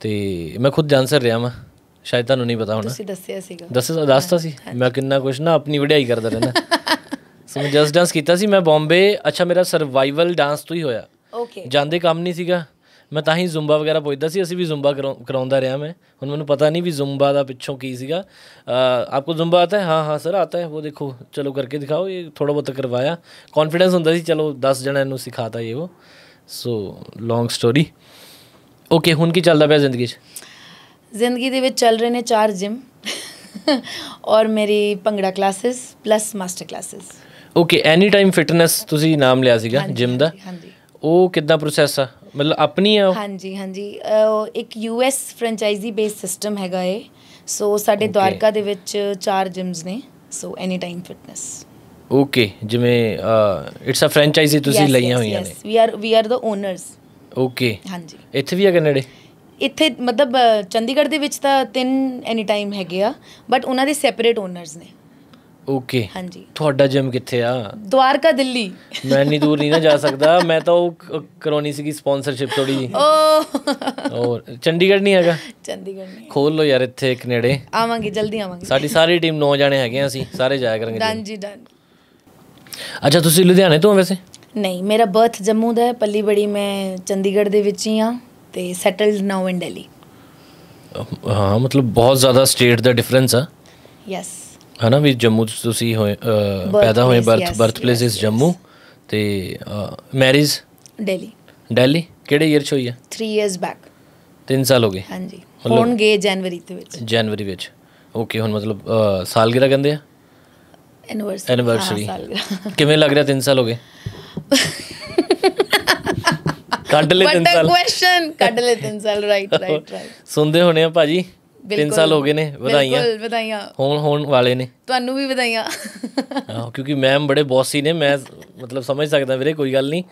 ਤੇ ਮੈਂ ਖੁਦ ਡਾਂਸਰ ਰਿਹਾ ਮੈਂ ਸ਼ਾਇਦ ਤੁਹਾਨੂੰ ਨਹੀਂ ਪਤਾ ਹੋਣਾ ਤੁਸੀਂ ਦੱਸਿਆ ਸੀਗਾ ਦੱਸਿਆ ਦੱਸਤਾ ਸੀ ਮੈਂ ਕਿੰਨਾ ਕੁਛ ਨਾ ਆਪਣੀ ਵਿੜਾਈ ਕਰਦਾ ਰਹਿੰਦਾ ਸੋ ਮੈਂ ਜਸਟ ਡਾਂਸ ਕੀਤਾ ਸੀ ਮੈਂ ਬੰਬੇ ਅੱਛਾ ਮੇਰਾ ਸਰਵਾਈਵਲ ਡਾਂਸ ਤੋਂ ਹੀ ਹੋਇਆ ਓਕੇ ਜਾਂਦੇ ਕੰਮ ਨਹੀਂ ਸੀਗਾ ਮੈਂ ਤਾਂ ਹੀ ਜ਼ੁੰਬਾ ਵਗੈਰਾ ਪੁੱਛਦਾ ਸੀ ਅਸੀਂ ਵੀ ਜ਼ੁੰਬਾ ਕਰਾਉਂਦਾ ਰਿਹਾ ਮੈਂ ਹੁਣ ਮੈਨੂੰ ਪਤਾ ਨਹੀਂ ਵੀ ਜ਼ੁੰਬਾ ਦਾ ਪਿੱਛੋਂ ਕੀ ਸੀਗਾ ਆਪਕੋ ਜ਼ੁੰਬਾ ਆਤਾ ਹੈ ਹਾਂ ਹਾਂ ਸਰ ਆਤਾ ਹੈ ਉਹ ਦੇਖੋ ਚਲੋ ਕਰਕੇ ਦਿਖਾਓ ਇਹ ਥੋੜਾ ਬਹੁਤ ਕਰਵਾਇਆ ਕੌਨਫੀਡੈਂਸ ਹੁੰਦਾ ਸੀ ਚਲੋ 10 ਜਣਾਂ ਨੂੰ ਸਿਖਾਤਾ ਇਹ ਉਹ ਸੋ ਲੌਂਗ ਸਟੋਰੀ ਓਕੇ ਹੁਣ ਕੀ ਚੱਲਦਾ ਪਿਆ ਜ਼ਿੰਦਗੀ 'ਚ ਜ਼ਿੰਦਗੀ ਦੇ ਵਿੱਚ ਚੱਲ ਰਹੇ ਨੇ ਚਾਰ ਜਿਮ ਔਰ ਮੇਰੀ Pangra classes plus master classes okay any time Fitness ਤੁਸੀਂ ਨਾਮ ਲਿਆ ਸੀਗਾ ਜਿਮ ਦਾ ਹਾਂਜੀ ਉਹ ਕਿੱਦਾਂ ਪ੍ਰੋਸੈਸ ਆ ਮਤਲਬ ਆਪਣੀ ਆ ਹਾਂਜੀ ਹਾਂਜੀ ਇੱਕ ਯੂਐਸ ਫਰੈਂਚਾਈਜ਼ੀ ਬੇਸ ਸਿਸਟਮ ਹੈਗਾ ਏ ਸੋ ਸਾਡੇ ਦਵਾਰਕਾ ਦੇ ਵਿੱਚ ਚਾਰ ਜਿਮਸ ਨੇ so any time fitness okay ਜਿਵੇਂ ਇਟਸ ਅ ਫਰੈਂਚਾਈਜ਼ੀ ਤੁਸੀਂ ਲਈਆਂ ਹੋਈਆਂ ਨੇ we are we are the owners okay ਹਾਂਜੀ ਇੱਥੇ ਵੀ ਹੈਗਾ ਨੇੜੇ ਇੱਥੇ ਮਤਲਬ ਚੰਡੀਗੜ੍ਹ ਦੇ ਵਿੱਚ ਤਾਂ ਤਿੰਨ ਐਨੀ ਟਾਈਮ ਹੈਗੇ ਆ ਬਟ ਉਹਨਾਂ ਦੇ ਸੈਪਰੇਟ ਓਨਰਸ ਨੇ ਓਕੇ ਹਾਂਜੀ ਤੁਹਾਡਾ ਜਿਮ ਕਿੱਥੇ ਆ ਦਵਾਰਕਾ ਦਿੱਲੀ ਮੈਂ ਨਹੀਂ ਦੂਰ ਨਹੀਂ ਨਾ ਜਾ ਸਕਦਾ ਮੈਂ ਤਾਂ ਉਹ ਕਰੋਨੀ ਸੀਗੀ ਸਪਾਂਸਰਸ਼ਿਪ ਥੋੜੀ ਜੀ ਔਰ ਚੰਡੀਗੜ੍ਹ ਨਹੀਂ ਹੈਗਾ ਚੰਡੀਗੜ੍ਹ ਨਹੀਂ ਖੋਲ ਲਓ ਯਾਰ ਇੱਥੇ ਇੱਕ ਨੇੜੇ ਆਵਾਂਗੇ ਜਲਦੀ ਆਵਾਂਗੇ ਸਾਡੀ ਸਾਰੀ ਟੀਮ ਨੌ ਜਾਣੇ ਹੈਗੇ ਆ ਅਸੀਂ ਸਾਰੇ ਜਾਇਆ ਕਰਾਂਗੇ ਡਨ ਜੀ ਡਨ ਅੱਛਾ ਤੁਸੀਂ ਲੁਧਿਆਣੇ ਤੋਂ ਵੈਸੇ ਨਹੀਂ ਮੇਰਾ ਬਰਥ ਜੰਮੂ ਦਾ ਹੈ ਪੱਲੀ ਬੜੀ ਮੈਂ ਚੰਡੀਗੜ੍ਹ ਦੇ ਵਿੱਚ ਹੀ ਆ ਤੇ ਸੈਟਲਡ ਨਾਓ ਇਨ ਦਿੱਲੀ ਹਾਂ ਮਤਲਬ ਬਹੁਤ ਜ਼ਿਆਦਾ ਸਟੇਟ ਦਾ ਡਿਫਰੈਂਸ ਆ ਯੈਸ ਹਨਾ ਵੀ ਜੰਮੂ ਤੋਂ ਤੁਸੀਂ ਹੋਏ ਪੈਦਾ ਹੋਏ ਬਰਥ ਬਰਥ ਪਲੇਸ ਇਸ ਜੰਮੂ ਤੇ ਮੈਰਿਜ ਦਿੱਲੀ ਦਿੱਲੀ ਕਿਹੜੇ ਇਅਰ ਚ ਹੋਈ ਹੈ 3 ਇਅਰਸ ਬੈਕ 3 ਸਾਲ ਹੋ ਗਏ ਹਾਂਜੀ ਹੁਣ ਗਏ ਜਨਵਰੀ ਦੇ ਵਿੱਚ ਜਨਵਰੀ ਵਿੱਚ ਓਕੇ ਹੁਣ ਮਤਲਬ ਸਾਲਗਿਰਾ ਕਹਿੰਦੇ ਆ ਐਨੀਵਰਸਰੀ ਐਨੀਵਰਸਰੀ ਕਿਵੇਂ ਲੱਗ ਰਿਹਾ 3 ਸਾਲ ਹੋ ਗਏ *laughs* ਕੱਢ ਲੈ 3 ਸਾਲ ਕੁਐਸਚਨ ਕੱਢ ਲੈ 3 ਸਾਲ ਰਾਈਟ ਰਾਈਟ ਰਾਈਟ ਸੁਣਦੇ ਹੋਣੇ ਆ ਭਾਜੀ 3 ਸਾਲ ਹੋ ਗਏ ਨੇ ਵਧਾਈਆਂ ਬਿਲਕੁਲ ਵਧਾਈਆਂ ਹੁਣ ਹੁਣ ਵਾਲੇ ਨੇ ਤੁਹਾਨੂੰ ਵੀ ਵਧਾਈਆਂ ਹਾਂ ਕਿਉਂਕਿ ਮੈਮ ਬੜੇ ਬੌਸੀ ਨੇ ਮੈਂ ਮਤਲਬ ਸਮਝ ਸਕਦਾ ਵੀਰੇ ਕੋਈ ਗੱਲ ਨਹੀਂ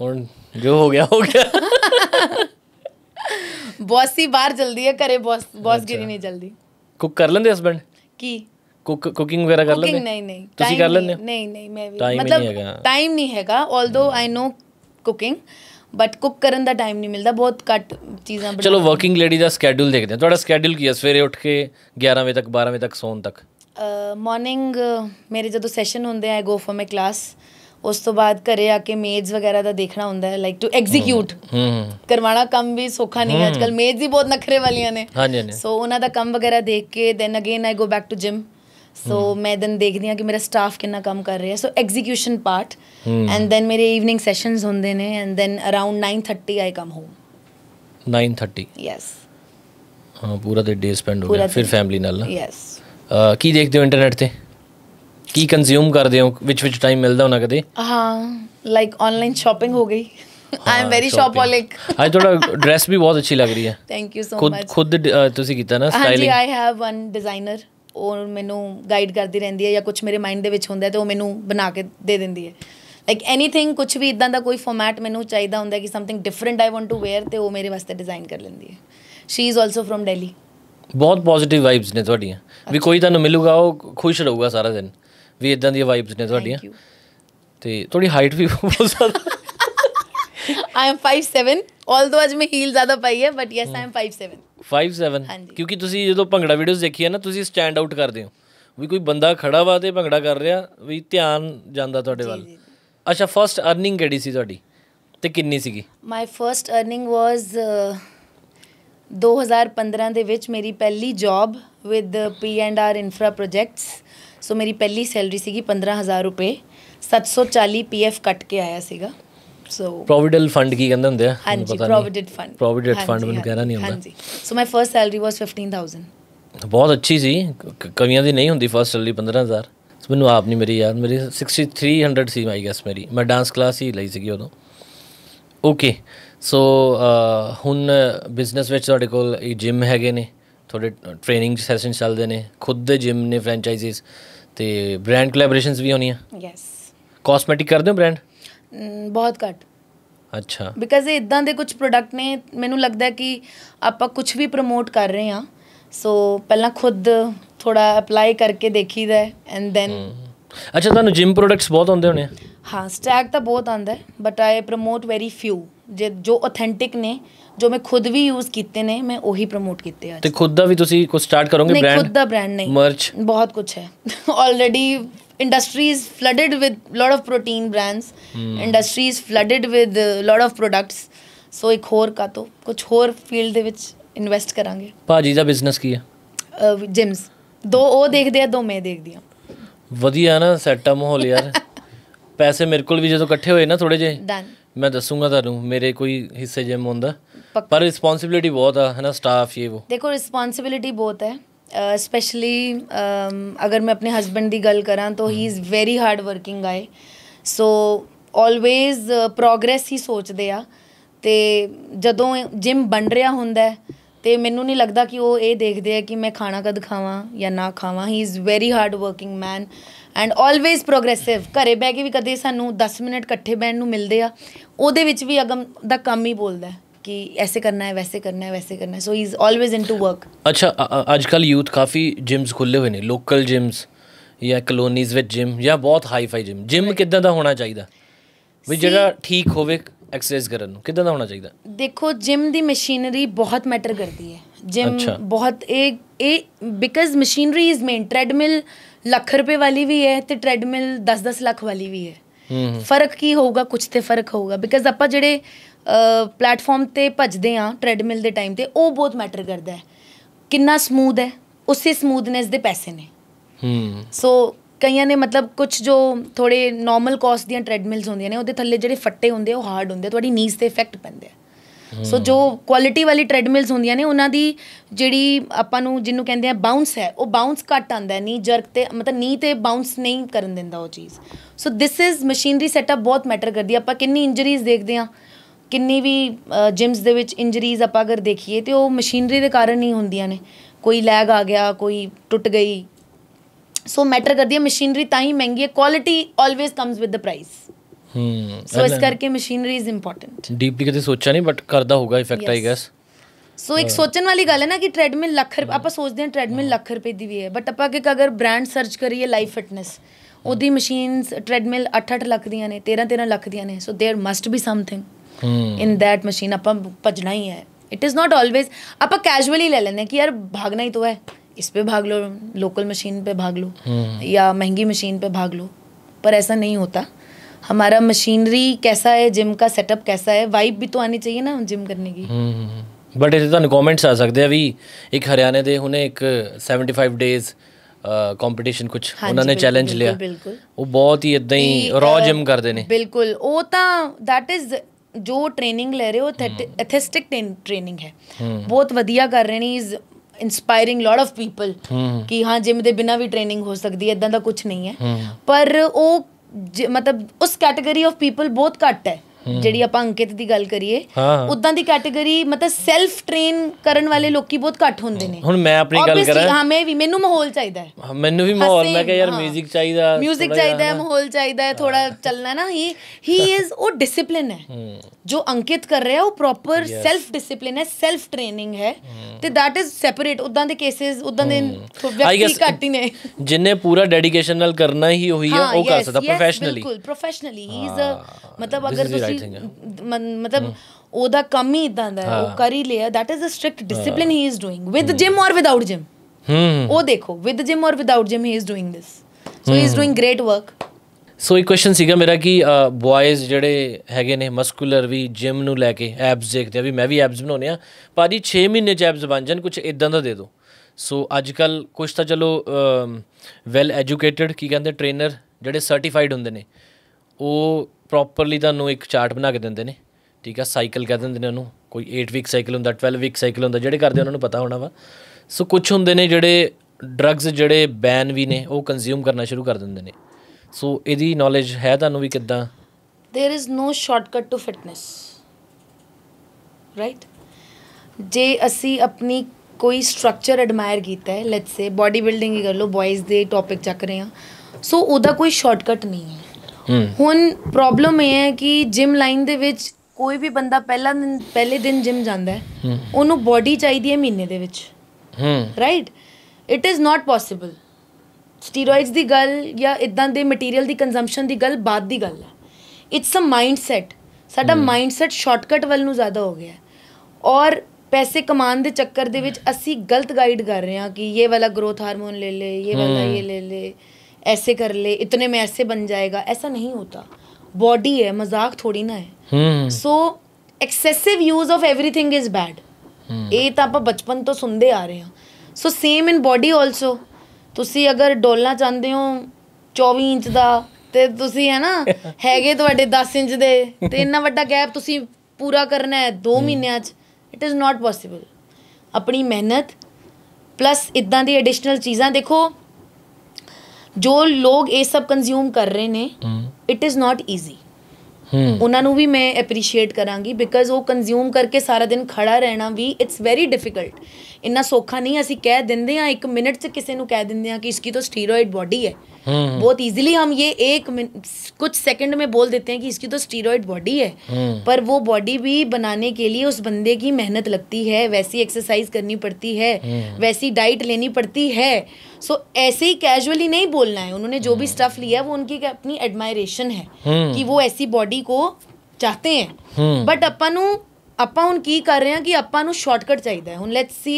ਹੁਣ ਜੋ ਹੋ ਗਿਆ ਹੋ ਗਿਆ ਬੌਸੀ ਬਾਹਰ ਜਲਦੀ ਹੈ ਘਰੇ ਬੌਸ ਗਿਰੀ ਨਹੀਂ ਜਲਦੀ ਕੁੱਕ ਕਰ ਲੈਂਦੇ ਹਸਬੰਡ ਕੀ ਕੁਕ ਕੁਕਿੰਗ ਵਗੈਰਾ ਕਰ ਲੈਂਦੇ ਨਹੀਂ ਨਹੀਂ ਤੁਸੀਂ ਕਰ ਲੈਂਦੇ ਨਹੀਂ ਨਹੀਂ ਮੈਂ ਵੀ ਮਤਲਬ ਟਾਈਮ ਨਹੀਂ ਹੈਗਾ although I know cooking but cook ਕਰਨ ਦਾ ਟਾਈਮ ਨਹੀਂ ਮਿਲਦਾ ਬਹੁਤ ਘੱਟ ਚੀਜ਼ਾਂ ਚਲੋ ਵਰਕਿੰਗ ਲੇਡੀ ਦਾ ਸਕੇਡਿਊਲ ਦੇਖਦੇ ਹਾਂ ਤੁਹਾਡਾ ਸਕੇਡਿਊਲ ਕੀ ਹੈ ਸਵੇਰੇ ਉੱਠ ਕੇ 11 ਵਜੇ ਤੱਕ 12 ਵਜੇ ਤੱਕ ਸੌਣ ਤੱਕ ਮਾਰਨਿੰਗ ਮੇਰੇ ਜਦੋਂ ਸੈਸ਼ਨ ਹੁੰਦੇ ਆ ਆਈ ਗੋ ਫॉर ਮਾਈ ਕਲਾਸ ਉਸ ਤੋਂ ਬਾਅਦ ਘਰੇ ਆ ਕੇ ਮੇਡਸ ਵਗੈਰਾ ਦਾ ਦੇਖਣਾ ਹੁੰਦਾ ਹੈ ਲਾਈਕ ਟੂ ਐਗਜ਼ੀਕਿਊਟ ਹਮ ਕਰਵਾਣਾ ਕੰਮ ਵੀ ਸੋਖਾ ਨਹੀਂ ਹੈ ਅੱਜਕੱਲ ਮੇਜ਼ ਹੀ ਬਹੁਤ ਨਖਰੇ ਵਾਲੀਆਂ ਨੇ ਸੋ ਉਹਨਾਂ ਦਾ ਕੰਮ ਵਗੈਰਾ ਦੇਖ ਕੇ then again I go back to gym so so, hmm. मैं दिन देखदी हाँ कि मेरा स्टाफ किन्ना कम कर रहा है so execution part and then मेरे इवनिंग सैशनस होंगे ने and then around nine thirty I come home nine thirty yes ਹਾਂ ਪੂਰਾ ਤੇ ਡੇ ਸਪੈਂਡ ਹੋ ਗਿਆ ਫਿਰ ਫੈਮਿਲੀ ਨਾਲ ਯੈਸ ਕੀ ਦੇਖਦੇ ਹੋ ਇੰਟਰਨੈਟ ਤੇ ਕੀ ਕੰਜ਼ਿਊਮ ਕਰਦੇ ਹੋ विच विच टाइम मिलता होना ਕਦੇ हाँ लाइक ऑनलाइन शॉपिंग हो गई आई एम वेरी शॉपहॉलिक आज थोड़ा ड्रेस भी बहुत अच्छी लग रही है थैंक यू सो मच खुद खुद ਤੁਸੀਂ ਕੀਤਾ ਨਾ ਸਟਾਈलिंग जी आई हैव वन डिजाइनर ਉਹ ਮੈਨੂੰ ਗਾਈਡ ਕਰਦੀ ਰਹਿੰਦੀ ਹੈ ਜਾਂ ਕੁਝ ਮੇਰੇ ਮਾਈਂਡ ਦੇ ਵਿੱਚ ਹੁੰਦਾ ਹੈ ਤੇ ਉਹ ਮੈਨੂੰ ਬਣਾ ਕੇ ਦੇ ਦਿੰਦੀ ਹੈ ਲਾਈਕ ਐਨੀਥਿੰਗ ਕੁਝ ਵੀ ਇਦਾਂ ਦਾ ਕੋਈ ਫਾਰਮੈਟ ਮੈਨੂੰ ਚਾਹੀਦਾ ਹੁੰਦਾ ਕਿ something different I want to wear ਤੇ ਉਹ ਮੇਰੇ ਵਾਸਤੇ ਡਿਜ਼ਾਈਨ ਕਰ ਲੈਂਦੀ ਹੈ she is also from Delhi ਬਹੁਤ ਪੋਜ਼ਿਟਿਵ ਵਾਈਬਸ ਨੇ ਤੁਹਾਡੀਆਂ ਵੀ ਕੋਈ ਤੁਹਾਨੂੰ ਮਿਲੂਗਾ ਉਹ ਖੁਸ਼ ਰਹੂਗਾ ਸਾਰਾ ਦਿਨ ਵੀ ਇਦਾਂ ਦੀਆਂ ਵਾਈਬਸ ਨੇ ਤੁਹਾਡੀਆਂ ਤੇ ਤੁਹਾਡੀ ਹਾਈਟ ਵੀ ਬਹੁਤ ਜ਼ਿਆਦਾ ਆਈ ਐਮ 57 ਆਲਦੋ ਅੱਜ ਮੈਂ ਹੀਲ ਜ਼ਿਆਦਾ ਪਾਈ ਹੈ ਬਟ ਯੈਸ ਆਈ ਐਮ 57 57 ਕਿਉਂਕਿ ਤੁਸੀਂ ਜਦੋਂ ਭੰਗੜਾ ਵੀਡੀਓਜ਼ ਦੇਖੀ ਹੈ ਨਾ ਤੁਸੀਂ ਸਟੈਂਡ ਆਊਟ ਕਰਦੇ ਹੋ ਵੀ ਕੋਈ ਬੰਦਾ ਖੜਾ ਵਾ ਤੇ ਭੰਗੜਾ ਕਰ ਰਿਹਾ ਵੀ ਧਿਆਨ ਜਾਂਦਾ ਤੁਹਾਡੇ ਵੱਲ ਅੱਛਾ ਫਰਸਟ ਅਰਨਿੰਗ ਕਿਹੜੀ ਸੀ ਤੁਹਾਡੀ ਤੇ ਕਿੰਨੀ ਸੀਗੀ ਮਾਈ ਫਰਸਟ ਅਰਨਿੰਗ ਵਾਸ 2015 ਦੇ ਵਿੱਚ ਮੇਰੀ ਪਹਿਲੀ job with P and R infra projects so ਮੇਰੀ ਪਹਿਲੀ ਸੈਲਰੀ ਸੀਗੀ 15000 ਰੁਪਏ 740 ਪੀਐਫ ਕੱਟ ਕੇ ਆਇਆ ਸੀਗਾ ਸੋ ਪ੍ਰੋਵਿਡੈਂਟ ਫੰਡ ਕੀ ਕਹਿੰਦੇ ਹੁੰਦੇ ਆ ਪਤਾ ਹਾਂਜੀ ਪ੍ਰੋਵਿਡੈਂਟ ਫੰਡ ਪ੍ਰੋਵਿਡੈਂਟ ਫੰਡ ਮੈਨੂੰ ਕਹਿਣਾ ਨਹੀਂ ਹੁੰਦਾ ਹਾਂਜੀ ਸੋ ਮਾਈ ਫਰਸਟ ਸੈਲਰੀ ਵਾਸ 15000 ਬਹੁਤ ਅੱਛੀ ਸੀ ਕਵੀਆਂ ਦੀ ਨਹੀਂ ਹੁੰਦੀ ਫਰਸਟ ਸੈਲਰੀ 15000 ਮੈਨੂੰ ਆਪ ਨਹੀਂ ਮੇਰੀ ਯਾਰ ਮੇਰੀ 6300 ਸੀ ਆਈ ਗੈਸ ਮੇਰੀ ਮੈਂ ਡਾਂਸ ਕਲਾਸ ਹੀ ਲਈ ਸੀ ਉਦੋਂ ਓਕੇ ਸੋ ਹੁਣ ਬਿਜ਼ਨਸ ਵਿੱਚ ਤੁਹਾਡੇ ਕੋਲ ਇੱਕ ਜਿਮ ਹੈਗੇ ਨੇ ਤੁਹਾਡੇ ਟ੍ਰੇਨਿੰਗ ਸੈਸ਼ਨ ਚੱਲਦੇ ਨੇ ਖੁਦ ਦੇ ਜਿਮ ਨੇ ਫਰੈਂਚਾਈਜ਼ੀਜ਼ ਤੇ ਬ੍ਰਾਂਡ ਕੋਲੈਬੋਰੇਸ਼ਨਸ ਵੀ ਹੋਣੀਆਂ ਯੈਸ ਕਾਸਮੈਟਿਕ ਕਰਦੇ ਹੋ ਬ੍ਰਾਂਡ ਬਹੁਤ ਘੱਟ ਅੱਛਾ ਬਿਕਾਜ਼ ਇਹ ਇਦਾਂ ਦੇ ਕੁਝ ਪ੍ਰੋਡਕਟ ਨੇ ਮੈਨੂੰ ਲੱਗਦਾ ਕਿ ਆਪਾਂ ਕੁਝ ਵੀ ਪ੍ਰਮੋਟ ਕਰ ਰਹੇ ਆ ਸੋ ਪਹਿਲਾਂ ਖੁਦ ਥੋੜਾ ਅਪਲਾਈ ਕਰਕੇ ਦੇਖੀਦਾ ਐਂਡ ਦੈਨ ਅੱਛਾ ਤੁਹਾਨੂੰ ਜਿਮ ਪ੍ਰੋਡਕਟਸ ਬਹੁਤ ਆਉਂਦੇ ਹੋਣੇ ਹਾਂ ਸਟੈਕ ਤਾਂ ਬਹੁਤ ਆਂਦਾ but I promote very few ਜੋ ਆਥੈਂਟਿਕ ਨੇ ਜੋ ਮੈਂ ਖੁਦ ਵੀ ਯੂਜ਼ ਕੀਤੇ ਨੇ ਮੈਂ ਉਹੀ ਪ੍ਰਮੋਟ ਕੀਤੇ ਆ ਤੇ ਖੁਦ ਦਾ ਵੀ ਤੁਸੀਂ ਕੁਝ ਸਟਾਰਟ ਕਰੋਗੇ ਬ੍ਰਾਂਡ ਨਹੀਂ ਖੁਦ ਦਾ ਬ੍ਰਾਂਡ ਨਹੀਂ ਮਰਚ ਬਹੁਤ ਕੁਝ ਹੈ already industry is flooded with lot of protein brands industry is flooded with lot of products so ਇੱਕ ਹੋਰ ਕਾ ਤੋਂ ਕੁਝ ਹੋਰ ਫੀਲਡ ਦੇ ਵਿੱਚ ਇਨਵੈਸਟ ਕਰਾਂਗੇ ਭਾਜੀ ਦਾ ਬਿਜ਼ਨਸ ਕੀ ਹੈ ਜਿਮਸ ਦੋ ਉਹ ਦੇਖਦੇ ਆ ਦੋ ਮੈਂ ਦੇਖਦੀ ਆ ਵਧੀਆ ਨਾ ਸੈਟ ਆ ਮਾਹੌਲ ਯਾਰ *laughs* ਪੈਸੇ ਮੇਰੇ ਕੋਲ ਵੀ ਜਦੋਂ ਇਕੱਠੇ ਹੋਏ ਨਾ ਥੋੜੇ ਜੇ ਮੈਂ ਦੱਸੂਗਾ ਤੁਹਾਨੂੰ ਮੇਰੇ ਕੋਈ ਹਿੱਸੇ ਜਿਮ ਹੁੰਦਾ ਪਰ ਰਿਸਪੌਂਸਿਬਿਲਟੀ ਬਹੁਤ ਆ है ਸਟਾਫ ਇਹ ਉਹ ਦੇਖੋ ਰਿਸਪੌਂਸਿਬਿਲਟੀ ਬਹੁਤ ਹੈ ਸਪੈਸ਼ਲੀ ਅਗਰ ਮੈਂ ਆਪਣੇ ਹਸਬੰਡ ਦੀ ਗੱਲ ਕਰਾਂ ਤਾਂ he is very hard working I so always progress ਹੀ ਸੋਚਦੇ ਆ ਤੇ ਜਦੋਂ ਜਿਮ ਬਣ ਰਿਹਾ ਹੁੰਦਾ ਹੈ ਤੇ ਮੈਨੂੰ ਨਹੀਂ ਲੱਗਦਾ ਕਿ ਉਹ ਇਹ ਦੇਖਦੇ ਆ ਕਿ ਮੈਂ ਖਾਣਾ ਕਦ ਖਾਵਾਂ ਜਾਂ ਨਾ ਖਾਵਾਂ he is very hard working man and always progressive ਘਰੇ ਬੈ ਕੇ ਵੀ ਕਦੇ ਸਾਨੂੰ 10 ਮਿੰਟ ਇਕੱਠੇ ਬੈਣ ਨੂੰ ਮਿਲਦੇ ਆ ਉਹਦੇ ਵਿੱਚ ਵੀ ਅਗਮ ਦਾ ਕੰਮ ਹੀ ਬੋਲਦਾ ਹੈ ਐਸੇ ਕਰਨਾ ਹੈ ਵੈਸੇ ਕਰਨਾ ਹੈ ਵੈਸੇ ਕਰਨਾ ਹੈ so he is always in work ਅੱਛਾ ਅੱਜ ਕੱਲ ਯੂਥ ਕਾਫੀ ਜਿਮਸ ਖੁੱਲੇ ਹੋਏ ਨੇ ਲੋਕਲ ਜਿਮਸ ਜਾਂ ਕਲੋਨੀਜ਼ ਵਿੱਚ ਜਿਮ ਜਾਂ ਬਹੁਤ ਹਾਈ ਫਾਈ ਜਿਮ ਜਿਮ ਕਿੱਦਾਂ ਦਾ ਹੋਣਾ ਚਾਹੀਦਾ ਵੀ ਜਿਹੜਾ ਠੀਕ ਹੋਵੇ ਐਕਸਰਸਾਈਜ਼ ਕਰਨ ਨੂੰ ਕਿੱਦਾਂ ਦਾ ਹੋਣਾ ਚਾਹੀਦਾ ਦੇਖੋ ਜਿਮ ਦੀ ਮਸ਼ੀਨਰੀ ਬਹੁਤ ਮੈਟਰ ਕਰਦੀ ਹੈ ਜਿਮ ਬਹੁਤ ਇਹ ਇਹ because machinery is main treadmill lakh ਰੁਪਏ ਵਾਲੀ ਵੀ ਹੈ ਤੇ ਟ੍ਰੈਡਮਿਲ 10-10 ਲੱਖ ਵਾਲੀ ਵੀ ਹੈ ਫਰਕ ਕੀ ਹੋਊਗਾ ਕੁਝ ਤੇ ਫਰਕ ਹੋਊਗਾ ਬਿਕਾਜ਼ ਆਪਾਂ ਜਿਹੜੇ ਪਲੇਟਫਾਰਮ ਤੇ ਭੱਜਦੇ ਆ ਟ੍ਰੈਡਮਿਲ ਦੇ ਟਾਈਮ ਤੇ ਉਹ ਬਹੁਤ ਮੈਟਰ ਕਰਦਾ ਹੈ ਕਿੰਨਾ ਸਮੂਥ ਹੈ ਉਸੇ ਸਮੂਥਨੈਸ ਦੇ ਪੈਸੇ ਨੇ ਹੂੰ ਸੋ ਕਈਆਂ ਨੇ ਮਤਲਬ ਕੁਝ ਜੋ ਥੋੜੇ ਨਾਰਮਲ ਕਾਸਟ ਦੀਆਂ ਟ੍ਰੈਡਮਿਲਸ ਹੁੰਦੀਆਂ ਨੇ ਉਹਦੇ ਥੱਲੇ ਜਿਹੜੇ ਫੱਟੇ ਹੁੰਦੇ ਉਹ ਹਾਰਡ ਹੁੰਦੇ ਤੁਹਾਡੀ ਨੀਸ ਤੇ ਇਫੈਕਟ ਪੈਂਦੇ ਆ ਸੋ ਜੋ ਕੁਆਲਿਟੀ ਵਾਲੀ ਟ੍ਰੈਡਮਿਲਸ ਹੁੰਦੀਆਂ ਨੇ ਉਹਨਾਂ ਦੀ ਜਿਹੜੀ ਆਪਾਂ ਨੂੰ ਜਿੰਨੂੰ ਕਹਿੰਦੇ ਆ ਬਾਉਂਸ ਹੈ ਉਹ ਬਾਉਂਸ ਘੱਟ ਆਂਦਾ ਨਹੀਂ ਜਰਕ ਤੇ ਮਤਲਬ ਨੀ ਤੇ ਬਾਉਂਸ ਨਹੀਂ ਕਰਨ ਦਿੰਦਾ ਉਹ ਚੀਜ਼ so this is machinery setup ਬਹੁਤ ਮੈਟਰ ਕਰਦੀ ਆਪਾਂ ਕਿੰਨੀ ਇੰਜਰੀਜ਼ ਦੇਖਦੇ ਆ ਕਿੰਨੀ ਵੀ ਜਿਮਸ ਦੇ ਵਿੱਚ ਇੰਜਰੀਜ਼ ਆਪਾਂ ਅਗਰ ਦੇਖੀਏ ਤੇ ਉਹ ਮਸ਼ੀਨਰੀ ਦੇ ਕਾਰਨ ਨਹੀਂ ਹੁੰਦੀਆਂ ਨੇ ਕੋਈ ਲੈਗ ਆ ਗਿਆ ਕੋਈ ਟੁੱਟ ਗਈ ਸੋ ਮੈਟਰ ਕਰਦੀ ਹੈ ਮਸ਼ੀਨਰੀ ਤਾਂ ਹੀ ਮਹਿੰਗੀ ਹੈ quality always comes with the price hmm so ਇਸ ਕਰਕੇ ਮਸ਼ੀਨਰੀ ਇਜ਼ ਇੰਪੋਰਟੈਂਟ ਡੀਪਲੀ ਕਦੇ ਸੋਚਿਆ ਨਹੀਂ ਬਟ ਕਰਦਾ ਹੋਗਾ ਇਫੈਕਟ ਆਈ ਗੈਸ ਸੋ ਇੱਕ ਸੋਚਣ ਵਾਲੀ ਗੱਲ ਹੈ ਨਾ ਕਿ ਟ੍ਰੈਡਮਿਲ ਲੱਖ ਰੁਪਏ ਆਪਾਂ ਸੋਚਦੇ ਹਾਂ ਟ੍ਰੈਡਮਿਲ ਲੱਖ ਰੁਪਏ ਦੀ ਵੀ ਹੈ ਬਟ ਆਪਾਂ ਕਿ ਅਗਰ ਬ੍ਰਾਂਡ ਸਰਚ ਕਰੀਏ ਲਾਈਫ ਫਿਟਨੈਸ ਉਹਦੀ ਮਸ਼ੀਨਸ ਟ੍ਰੈਡਮਿਲ 8-8 ਲੱਖ ਦੀਆਂ ਨੇ 13-13 ਲੱਖ ਦੀਆਂ ਨੇ so there must be something in that machine आप भजना ही है इट इज़ नॉट ऑलवेज आप कैजुअली ले लेना कि यार भागना ही तो है इस पे भाग लो लोकल मशीन पे भाग लो या महंगी मशीन पे भाग लो पर ऐसा नहीं होता हमारा मशीनरी कैसा है जिम का सेटअप कैसा है वाइब भी तो आनी चाहिए ना जिम करने की ਬਟ ਇਹਦੇ ਤੁਹਾਨੂੰ ਕਮੈਂਟਸ ਆ ਸਕਦੇ ਆ ਵੀ ਇੱਕ ਹਰਿਆਣੇ ਦੇ ਹੁਣੇ ਇੱਕ 75 ਡੇਜ਼ ਕੰਪੀਟੀਸ਼ਨ ਕੁਝ ਉਹਨਾਂ ਨੇ ਚੈਲੰਜ ਲਿਆ ਉਹ ਬਹੁਤ ਹੀ ਇਦਾਂ ਹੀ ਰॉ ਜਿਮ ਕਰਦੇ ਨੇ ਬਿਲਕੁਲ ਉਹ ਤਾਂ ਦੈਟ ਇਜ਼ ਜੋ ਟ੍ਰੇਨਿੰਗ ਲੈ ਰਹੇ ਹੋ ਐਥੈਸਟਿਕ ਟ੍ਰੇਨਿੰਗ ਹੈ ਬਹੁਤ ਵਧੀਆ ਕਰ ਰਹੇ ਨੇ is inspiring lot of people ਕਿ ਹਾਂ ਜਿਮ ਦੇ ਬਿਨਾ ਵੀ ਟ੍ਰੇਨਿੰਗ ਹੋ ਸਕਦੀ ਹੈ ਇਦਾਂ ਦਾ ਕੁਝ ਨਹੀਂ ਹੈ ਪਰ ਉਹ ਮਤਲਬ ਉਸ ਕੈਟਾਗਰੀ ਆਫ ਪੀਪਲ ਬਹੁਤ ਘੱਟ ਹੈ ਜਿਹੜੀ ਆਪਾਂ ਅੰਕਿਤ ਦੀ ਗੱਲ ਕਰੀਏ ਉਦਾਂ ਦੀ ਕੈਟਾਗਰੀ ਮਤਲਬ ਸੈਲਫ ਟ੍ਰੇਨ ਕਰਨ ਵਾਲੇ ਲੋਕੀ ਬਹੁਤ ਘੱਟ ਹੁੰਦੇ ਨੇ ਹੁਣ ਮੈਂ ਆਪਣੀ ਗੱਲ ਕਰਾਂ ਹਾਂ ਮੈਂ ਵੀ ਮੈਨੂੰ ਮਾਹੌਲ ਚਾਹੀਦਾ ਹੈ ਮੈਨੂੰ ਵੀ ਮਾਹੌਲ ਮੈਂ ਕਿਹਾ ਯਾਰ 뮤직 ਚਾਹੀਦਾ 뮤직 ਚਾਹੀਦਾ ਹੈ ਮਾਹੌਲ ਚਾਹੀਦਾ ਹੈ ਥੋੜਾ ਚੱਲਣਾ ਨਾ ਹੀ ਹੀ ਇਜ਼ ਉਹ ਡਿਸਪਲਿਨ ਹੈ ਜੋ ਅੰਕਿਤ ਕਰ ਰਿਹਾ ਉਹ ਪ੍ਰੋਪਰ ਸੈਲਫ ਡਿਸਪਲਿਨ ਹੈ ਸੈਲਫ ਟ੍ਰੇਨਿੰਗ ਹੈ ਤੇ ਦੈਟ ਇਜ਼ ਸੈਪਰੇਟ ਉਦਾਂ ਦੇ ਕੇसेस ਉਦਾਂ ਦੇ ਵਿਅਕਤੀ ਘੱਟ ਹੀ ਨੇ ਜਿਨੇ ਪੂਰਾ ਡੈਡੀਕੇਸ਼ਨ ਨਾਲ ਕਰਨਾ ਹੀ ਉਹੀ ਹੈ ਉਹ ਕਰ ਸਕਦਾ ਪ੍ਰੋਫੈਸ਼ਨਲੀ ਬਿਲਕੁਲ ਪ੍ਰੋਫੈਸ਼ਨਲੀ ਹੀ ਇਜ਼ ਮਤਲਬ ਅਗਰ ਤੁਸੀਂ ਮਤਲਬ ਉਹਦਾ ਕੰਮ ਹੀ ਇਦਾਂ ਦਾ ਹੈ ਉਹ ਕਰ ਹੀ ਲਿਆ that is a strict discipline he is doing with gym or without gym ਉਹ ਦੇਖੋ with gym or without gym he is doing this so he is doing great work so ਇੱਕ ਕੁਐਸਚਨ ਸੀਗਾ ਮੇਰਾ ਕਿ ਬॉयਜ਼ ਜਿਹੜੇ ਹੈਗੇ ਨੇ ਮਸਕੂਲਰ ਵੀ gym ਨੂੰ ਲੈ ਕੇ ਐਬਸ ਦੇਖਦੇ ਆ ਵੀ ਮੈਂ ਵੀ ਐਬਸ ਬਣਾਉਨੇ ਆ ਪਾਜੀ 6 ਮਹੀਨੇ ਚ ਐਬਸ ਬਣ ਜਾਣ ਕੁਝ ਇਦਾਂ ਦਾ ਦੇ ਦੋ ਸੋ ਅੱਜ ਕੱਲ ਕੁਝ ਤਾਂ ਚਲੋ ਵੈਲ ਐਜੂਕੇਟਿਡ ਕੀ ਕਹਿੰਦੇ ਟ੍ਰੇਨਰ ਜਿਹੜੇ ਸਰਟੀਫਾਈਡ ਹੁੰਦੇ ਨੇ ਉਹ ਪ੍ਰੋਪਰਲੀ ਤੁਹਾਨੂੰ ਇੱਕ ਚਾਰਟ ਬਣਾ ਕੇ ਦਿੰਦੇ ਨੇ ਠੀਕ ਆ ਸਾਈਕਲ ਕਹਿ ਦਿੰਦੇ ਨੇ ਉਹਨੂੰ ਕੋਈ 8 ਵੀਕ ਸਾਈਕਲ ਹੁੰਦਾ 12 ਵੀਕ ਸਾਈਕਲ ਹੁੰਦਾ ਜਿਹੜੇ ਕਰਦੇ ਉਹਨਾਂ ਨੂੰ ਪਤਾ ਹੋਣਾ ਵਾ ਸੋ ਕੁਝ ਹੁੰਦੇ ਨੇ ਜਿਹੜੇ ਡਰੱਗਸ ਜਿਹੜੇ ਬੈਨ ਵੀ ਨੇ ਉਹ ਕੰਜ਼ਿਊਮ ਕਰਨਾ ਸ਼ੁਰੂ ਕਰ ਦਿੰਦੇ ਨੇ ਸੋ ਇਹਦੀ ਨੌਲੇਜ ਹੈ ਤੁਹਾਨੂੰ ਵੀ ਕਿੱਦਾਂ there is no shortcut to fitness right ਜੇ ਅਸੀਂ ਆਪਣੀ ਕੋਈ ਸਟਰਕਚਰ ਐਡਮਾਇਰ ਕੀਤਾ ਹੈ ਲੈਟਸ ਸੇ ਬਾਡੀ ਬਿਲਡਿੰਗ ਹੀ ਕਰ ਲਓ ਬॉयਜ਼ ਦੇ ਟੌਪਿਕ ਚੱਕ ਰਹੇ ਆ ਸੋ ਉਹਦਾ ਕੋਈ ਸ਼ਾਰਟਕਟ ਨਹੀਂ ਹੈ ਹੁਣ ਪ੍ਰੋਬਲਮ ਇਹ ਹੈ ਕਿ ਜਿਮ ਲਾਈਨ ਦੇ ਵਿੱਚ ਕੋਈ ਵੀ ਬੰਦਾ ਪਹਿਲਾ ਦਿਨ ਪਹਿਲੇ ਦਿਨ ਜਿਮ ਜਾਂਦਾ ਹੈ ਉਹਨੂੰ ਬਾਡੀ ਚਾਹੀਦੀ ਹੈ ਮਹੀਨੇ ਦੇ ਵਿੱਚ right it is not possible steroids ਦੀ ਗੱਲ ਜਾਂ ਇਦਾਂ ਦੇ ਮਟੀਰੀਅਲ ਦੀ ਕੰਜ਼ੰਪਸ਼ਨ ਦੀ ਗੱਲ ਬਾਅਦ ਦੀ ਗੱਲ ਹੈ ਇਟਸ ਅ ਮਾਈਂਡਸੈਟ ਸਾਡਾ ਮਾਈਂਡਸੈਟ ਸ਼ਾਰਟਕਟ ਵੱਲ ਨੂੰ ਜ਼ਿਆਦਾ ਹੋ ਗਿਆ ਔਰ ਪੈਸੇ ਕਮਾਉਣ ਦੇ ਚੱਕਰ ਦੇ ਵਿੱਚ ਅਸੀਂ ਗਲਤ ਗਾਈਡ ਕਰ ਰਹੇ ਹਾਂ ਕਿ ਇਹ ਵਾਲਾ ਗਰੋਥ ਹਾਰਮੋਨ ਲੈ ਲੈ ਇਹ ਵਾਲਾ ਇਹ ਲੈ ਲੈ ऐसे कर ले इतने में ऐसे बन जाएगा ऐसा नहीं होता बॉडी है मजाक थोड़ी ना है so excessive use of everything is bad ਇਹ ਤਾਂ ਆਪਾਂ ਬਚਪਨ ਤੋਂ ਸੁਣਦੇ ਆ ਰਹੇ ਹਾਂ so same in body also ਤੁਸੀਂ ਅਗਰ ਡੋਲਣਾ ਚਾਹੁੰਦੇ ਹੋ 24 ਇੰਚ ਦਾ ਤੇ ਤੁਸੀਂ ਹੈ ਨਾ ਹੈਗੇ ਤੁਹਾਡੇ 10 ਇੰਚ ਦੇ ਤੇ ਇੰਨਾ ਵੱਡਾ ਗੈਪ ਤੁਸੀਂ ਪੂਰਾ ਕਰਨਾ ਹੈ 2 ਮਹੀਨਿਆਂ 'ਚ ਇਟ ਇਜ਼ ਨਾਟ ਪੋਸੀਬਲ ਆਪਣੀ ਮਿਹਨਤ ਪਲੱਸ ਇਦਾਂ ਦੀ ਐਡੀਸ਼ਨਲ ਚੀਜ਼ਾਂ ਦੇਖੋ ਜੋ ਲੋਕ ਇਹ ਸਭ ਕੰਜ਼ਿਊਮ ਕਰ ਰਹੇ ਨੇ ਇਟ ਇਜ਼ ਨਾਟ ਈਜ਼ੀ ਉਹਨਾਂ ਨੂੰ ਵੀ ਮੈਂ ਐਪਰੀਸ਼ੀਏਟ ਕਰਾਂਗੀ ਬਿਕਾਜ਼ ਉਹ ਕੰਜ਼ਿਊਮ ਕਰਕੇ ਸਾਰਾ ਦਿਨ ਖੜਾ ਰਹਿਣਾ ਵੀ ਇਟਸ ਵੈਰੀ ਡਿਫਿਕਲਟ ਇੰਨਾ ਸੌਖਾ ਨਹੀਂ ਅਸੀਂ ਕਹਿ ਦਿੰਦੇ ਆ ਇੱਕ ਮਿੰਟ 'ਚ ਕਿਸੇ ਨੂੰ ਕਹਿ ਦਿੰਦੇ ਆ ਕਿ ਇਸकी तो स्टीरॉइड बॉडी है बहुत इजीली हम ये एक कुछ सेकंड में बोल देते हैं कि इसकी तो स्टीरॉइड बॉडी है पर वो बॉडी भी बनाने के लिए उस बंदे की मेहनत लगती है वैसी एक्सरसाइज करनी पड़ती है वैसी डाइट लेनी पड़ती है सो so, ऐसे ही कैजुअली नहीं बोलना है उन्होंने जो भी स्टफ hmm. लिया है वो उनकी अपनी एडमायरेशन है hmm. कि वो ऐसी बॉडी को ਚਾਹਤੇ ਹੈ ਬਟ ਆਪਾਂ ਨੂੰ ਆਪਾਂ ਹੁਣ ਕੀ ਕਰ ਰਹੇ ਆ ਕਿ ਆਪਾਂ ਨੂੰ ਸ਼ਾਰਟਕਟ ਚਾਹੀਦਾ ਹੁਣ ਲੈਟਸ ਸੀ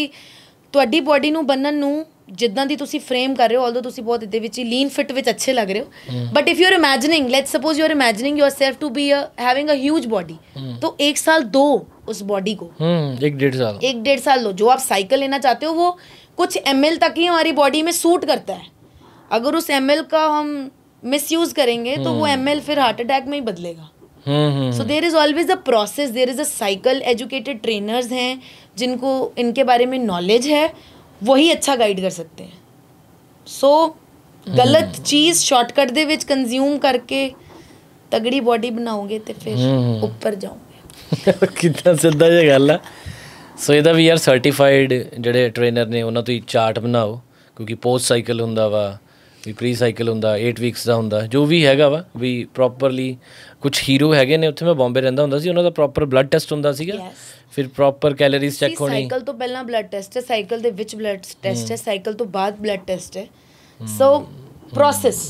ਤੁਹਾਡੀ ਬੋਡੀ ਨੂੰ ਬੰਨਣ ਨੂੰ ਜਿੱਦਾਂ ਦੀ ਤੁਸੀਂ ਫਰੇਮ ਕਰ ਰਹੇ ਹੋ ਆਲਦੋ ਤੁਸੀਂ ਬਹੁਤ ਇਹਦੇ ਵਿੱਚ ਹੀ ਲੀਨ ਫਿਟ ਵਿੱਚ ਅੱਛੇ ਲੱਗ ਰਹੇ ਹੋ but if you are imagining let's suppose you are imagining yourself to be having a huge body तो एक साल दो उस बॉडी को hmm. एक डेढ़ साल एक डेढ़ साल लो जो आप साइकिल लेना चाहते हो वो कुछ एम तक ही हमारी बॉडी में सूट करता है अगर उस एम का हम मिस करेंगे तो वो एम हम्म। फिर हार्ट अटैक में ही बदलेगा so there is always a process there is a cycle educated trainers हैं जिनको इनके बारे में नॉलेज है वही अच्छा गाइड कर सकते हैं सो so, हम्म। गलत चीज शॉर्टकट दे विच कंज्यूम करके तगड़ी बॉडी बनाओगे तो फिर हम्म। ऊपर जाओगे *laughs* कितना सीधा ਜਿਹਾ गल है ਸੋ ਇਹਦਾ ਵੀ ਯਾਰ ਸਰਟੀਫਾਈਡ ਜਿਹੜੇ ਟ੍ਰੇਨਰ ਨੇ ਉਹਨਾਂ ਤੋਂ ਹੀ ਚਾਰਟ ਬਣਾਓ ਕਿਉਂਕਿ ਪੋਸਟ ਸਾਈਕਲ ਹੁੰਦਾ ਵਾ ਵੀ ਪ੍ਰੀ ਸਾਈਕਲ ਹੁੰਦਾ 8 ਵੀਕਸ ਦਾ ਹੁੰਦਾ ਜੋ ਵੀ ਹੈਗਾ ਵਾ ਵੀ ਪ੍ਰੋਪਰਲੀ ਕੁਝ ਹੀਰੋ ਹੈਗੇ ਨੇ ਉੱਥੇ ਮੈਂ ਬੰਬੇ ਰਹਿੰਦਾ ਹੁੰਦਾ ਸੀ ਉਹਨਾਂ ਦਾ ਪ੍ਰੋਪਰ ਬਲੱਡ ਟੈਸਟ ਹੁੰਦਾ ਸੀਗਾ ਫਿਰ ਪ੍ਰੋਪਰ ਕੈਲਰੀਜ਼ ਚੈੱਕ ਹੋਣੀ ਸਾਈਕਲ ਤੋਂ ਪਹਿਲਾਂ ਬਲੱਡ ਟੈਸਟ ਹੈ ਸਾਈਕਲ ਦੇ ਵਿੱਚ ਬਲੱਡ ਟੈਸਟ ਹੈ ਸਾਈਕਲ ਤੋਂ ਬਾਅਦ ਬਲੱਡ ਟੈਸਟ ਹੈ ਸੋ ਪ੍ਰੋਸੈਸ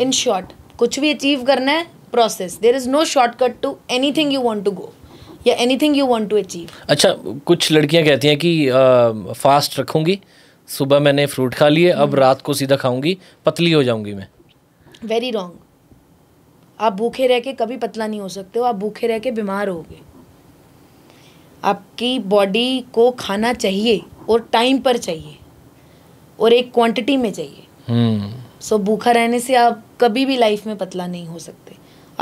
ਇਨ ਸ਼ਾਰਟ ਕੁਝ ਵੀ ਅਚੀਵ ਕਰਨਾ ਹੈ process there is no shortcut to anything you want to go या anything you want to achieve अच्छा कुछ लड़कियाँ कहती हैं कि आ, फास्ट रखूंगी सुबह मैंने फ्रूट खा लिए अब हम्म। रात को सीधा खाऊंगी पतली हो जाऊंगी मैं वेरी रॉन्ग आप भूखे रह के कभी पतला नहीं हो सकते हो आप भूखे रह के बीमार हो गए आपकी बॉडी को खाना चाहिए और टाइम पर चाहिए और एक क्वांटिटी में चाहिए सो हम्म। hmm. so, भूखा रहने से आप कभी भी लाइफ में पतला नहीं हो सकते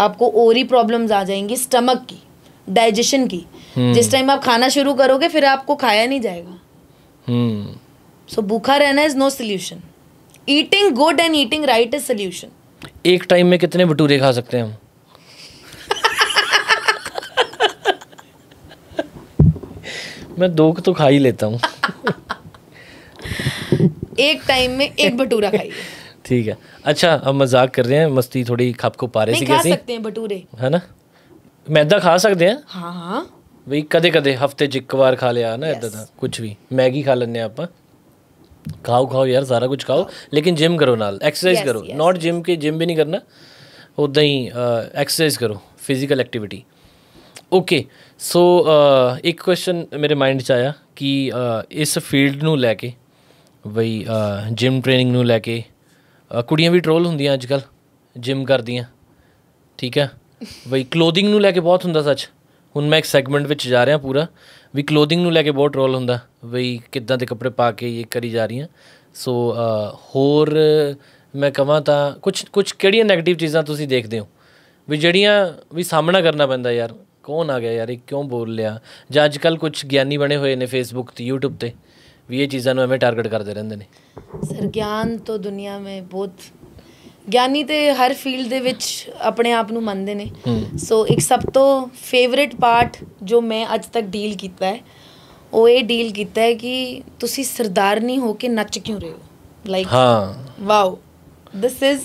आपको और ही प्रॉब्लम्स आ जाएंगी स्टमक की डाइजेशन की हम्म। जिस टाइम आप खाना शुरू करोगे फिर आपको खाया नहीं जाएगा सो हम्म। भूखा रहना is no solution eating good and eating right is solution एक टाइम में कितने भटूरे खा सकते हैं हम मैं दो तो खा ही लेता हूँ एक टाइम में एक भटूरा खाइए *laughs* ठीक है अच्छा हम मजाक कर रहे हैं मस्ती थोड़ी खाप को पा रहे नहीं खा सकते हैं भटूरे है ना ਮੈਦਾ ਖਾ ਸਕਦੇ ਆ ਹਾਂ ਹਾਂ ਵੀ ਕਦੇ ਕਦੇ ਹਫਤੇ 'ਚ ਇੱਕ ਵਾਰ ਖਾ ਲਿਆ ਨਾ ਇਦਾਂ ਦਾ ਕੁਝ ਵੀ ਮੈਗੀ ਖਾ ਲੈਂਦੇ ਆ ਆਪਾਂ ਖਾਓ ਖਾਓ ਯਾਰ ਸਾਰਾ ਕੁਝ ਖਾਓ ਲੇਕਿਨ ਜਿਮ ਕਰੋ ਨਾਲ ਐਕਸਰਸਾਈਜ਼ ਕਰੋ ਨਾਟ ਜਿਮ ਕੇ ਜਿਮ ਵੀ ਨਹੀਂ ਕਰਨਾ ਉਦਾਂ ਹੀ ਐਕਸਰਸਾਈਜ਼ ਕਰੋ ਫਿਜ਼ੀਕਲ ਐਕਟੀਵਿਟੀ ਓਕੇ ਸੋ ਇੱਕ ਕੁਐਸਚਨ ਮੇਰੇ ਮਾਈਂਡ 'ਚ ਆਇਆ ਕਿ ਇਸ ਫੀਲਡ ਨੂੰ ਲੈ ਕੇ ਬਈ ਜਿਮ ਟ੍ਰੇਨਿੰਗ ਨੂੰ ਲੈ ਕੇ ਕੁੜੀਆਂ ਵੀ ਟ੍ਰੋਲ ਹੁੰਦੀਆਂ ਅੱਜਕੱਲ ਜਿਮ ਕਰਦੀਆਂ ਠੀਕ ਹੈ ਬਈ ਕਲੋਥਿੰਗ ਨੂੰ ਲੈ ਕੇ ਬਹੁਤ ਹੁੰਦਾ ਸੱਚ ਹੁਣ ਮੈਂ ਇੱਕ ਸੈਗਮੈਂਟ ਵਿੱਚ ਜਾ ਰਿਹਾ ਪੂਰਾ ਵੀ ਕਲੋਥਿੰਗ ਨੂੰ ਲੈ ਕੇ ਬਹੁਤ ਰੋਲ ਹੁੰਦਾ ਬਈ ਕਿੱਦਾਂ ਦੇ ਕੱਪੜੇ ਪਾ ਕੇ ਇਹ ਕਰੀ ਜਾ ਰਹੀਆਂ ਸੋ ਹੋਰ ਮੈਂ ਕਹਾਂ ਤਾਂ ਕੁਝ ਕੁਝ ਕਿਹੜੀਆਂ 네ਗੇਟਿਵ ਚੀਜ਼ਾਂ ਤੁਸੀਂ ਦੇਖਦੇ ਹੋ ਵੀ ਜਿਹੜੀਆਂ ਵੀ ਸਾਹਮਣਾ ਕਰਨਾ ਪੈਂਦਾ ਯਾਰ ਕੌਣ ਆ ਗਿਆ ਯਾਰ ਇਹ ਕਿਉਂ ਬੋਲ ਲਿਆ ਜਾਂ ਅੱਜ ਕੱਲ ਕੁਝ ਗਿਆਨੀ ਬਣੇ ਹੋਏ ਨੇ ਫੇਸਬੁੱਕ ਤੇ YouTube ਤੇ ਵੀ ਇਹ ਚੀਜ਼ਾਂ ਨੂੰ ਐਵੇਂ ਟਾਰਗੇਟ ਕਰਦੇ ਰਹਿੰਦੇ ਨੇ ਸਰ ਗਿਆਨ ਤੋਂ ਦੁਨੀਆ ਮੇ ਬਹੁਤ ਗਿਆਨੀ ਤੇ ਹਰ ਫੀਲਡ ਦੇ ਵਿੱਚ ਆਪਣੇ ਆਪ ਨੂੰ ਮੰਨਦੇ ਨੇ ਸੋ ਇੱਕ ਸਭ ਤੋਂ ਫੇਵਰਿਟ ਪਾਰਟ ਜੋ ਮੈਂ ਅੱਜ ਤੱਕ ਡੀਲ ਕੀਤਾ ਹੈ ਉਹ ਇਹ ਡੀਲ ਕੀਤਾ ਹੈ ਕਿ ਤੁਸੀਂ ਸਰਦਾਰਨੀ ਹੋ ਕੇ ਨੱਚ ਕਿਉਂ ਰਹੇ ਹੋ ਲਾਈਕ ਹਾਂ wow this is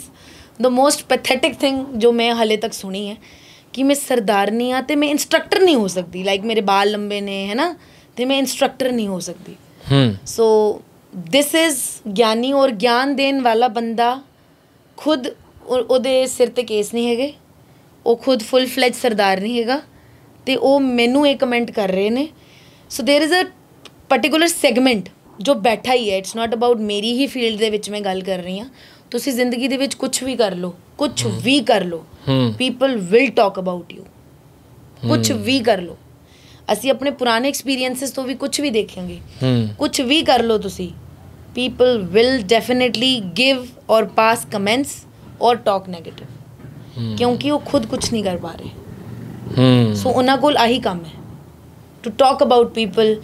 the most pathetic thing ਜੋ ਮੈਂ ਹਲੇ ਤੱਕ ਸੁਣੀ ਹੈ ਕਿ ਮੈਂ ਸਰਦਾਰਨੀ ਆ ਤੇ ਮੈਂ ਇਨਸਟ੍ਰਕਟਰ ਨਹੀਂ ਹੋ ਸਕਦੀ ਲਾਈਕ ਮੇਰੇ ਬਾਲ ਲੰਬੇ ਨੇ ਹੈਨਾ ਤੇ ਮੈਂ ਇਨਸਟ੍ਰਕਟਰ ਨਹੀਂ ਹੋ ਸਕਦੀ ਹੂੰ ਸੋ ਦਿਸ ਇਜ਼ ਗਿਆਨੀ ਔਰ ਗਿਆਨ ਦੇਣ ਵਾਲਾ ਬੰਦਾ ਖੁਦ ਉਹਦੇ ਸਿਰ ਤੇ ਕੇਸ ਨਹੀਂ ਹੈਗੇ ਉਹ ਖੁਦ ਫੁੱਲ ਫਲੇਜ ਸਰਦਾਰ ਨਹੀਂ ਹੈਗਾ ਤੇ ਉਹ ਮੈਨੂੰ ਇਹ ਕਮੈਂਟ ਕਰ ਰਹੇ ਨੇ so there is a particular segment ਜੋ ਬੈਠਾ ਹੀ ਹੈ ਇਟਸ ਨਾਟ ਅਬਾਊਟ ਮੇਰੀ ਹੀ ਫੀਲਡ ਦੇ ਵਿੱਚ ਮੈਂ ਗੱਲ ਕਰ ਰਹੀ ਹਾਂ ਤੁਸੀਂ ਜ਼ਿੰਦਗੀ ਦੇ ਵਿੱਚ ਕੁਝ ਵੀ ਕਰ ਲਓ ਕੁਝ ਵੀ ਕਰ ਲਓ people will talk about you ਕੁਝ ਵੀ ਕਰ ਲਓ ਅਸੀਂ ਆਪਣੇ ਪੁਰਾਣੇ ਐਕਸਪੀਰੀਐਂਸਸ ਤੋਂ ਵੀ ਕੁਝ ਵੀ ਦੇਖਾਂਗੇ ਕੁਝ ਵੀ ਕਰ ਲਓ ਤੁਸੀਂ people will definitely give or pass comments or talk negative hmm. ਕਿਉਂਕਿ ਉਹ ਖੁਦ ਕੁਝ ਨਹੀਂ ਕਰ ਪਾ ਰਹੇ ਸੋ ਉਹਨਾਂ ਕੋਲ ਆਹੀ ਕੰਮ ਹੈ ਟੂ ਟਾਕ ਅਬਾਊਟ ਪੀਪਲ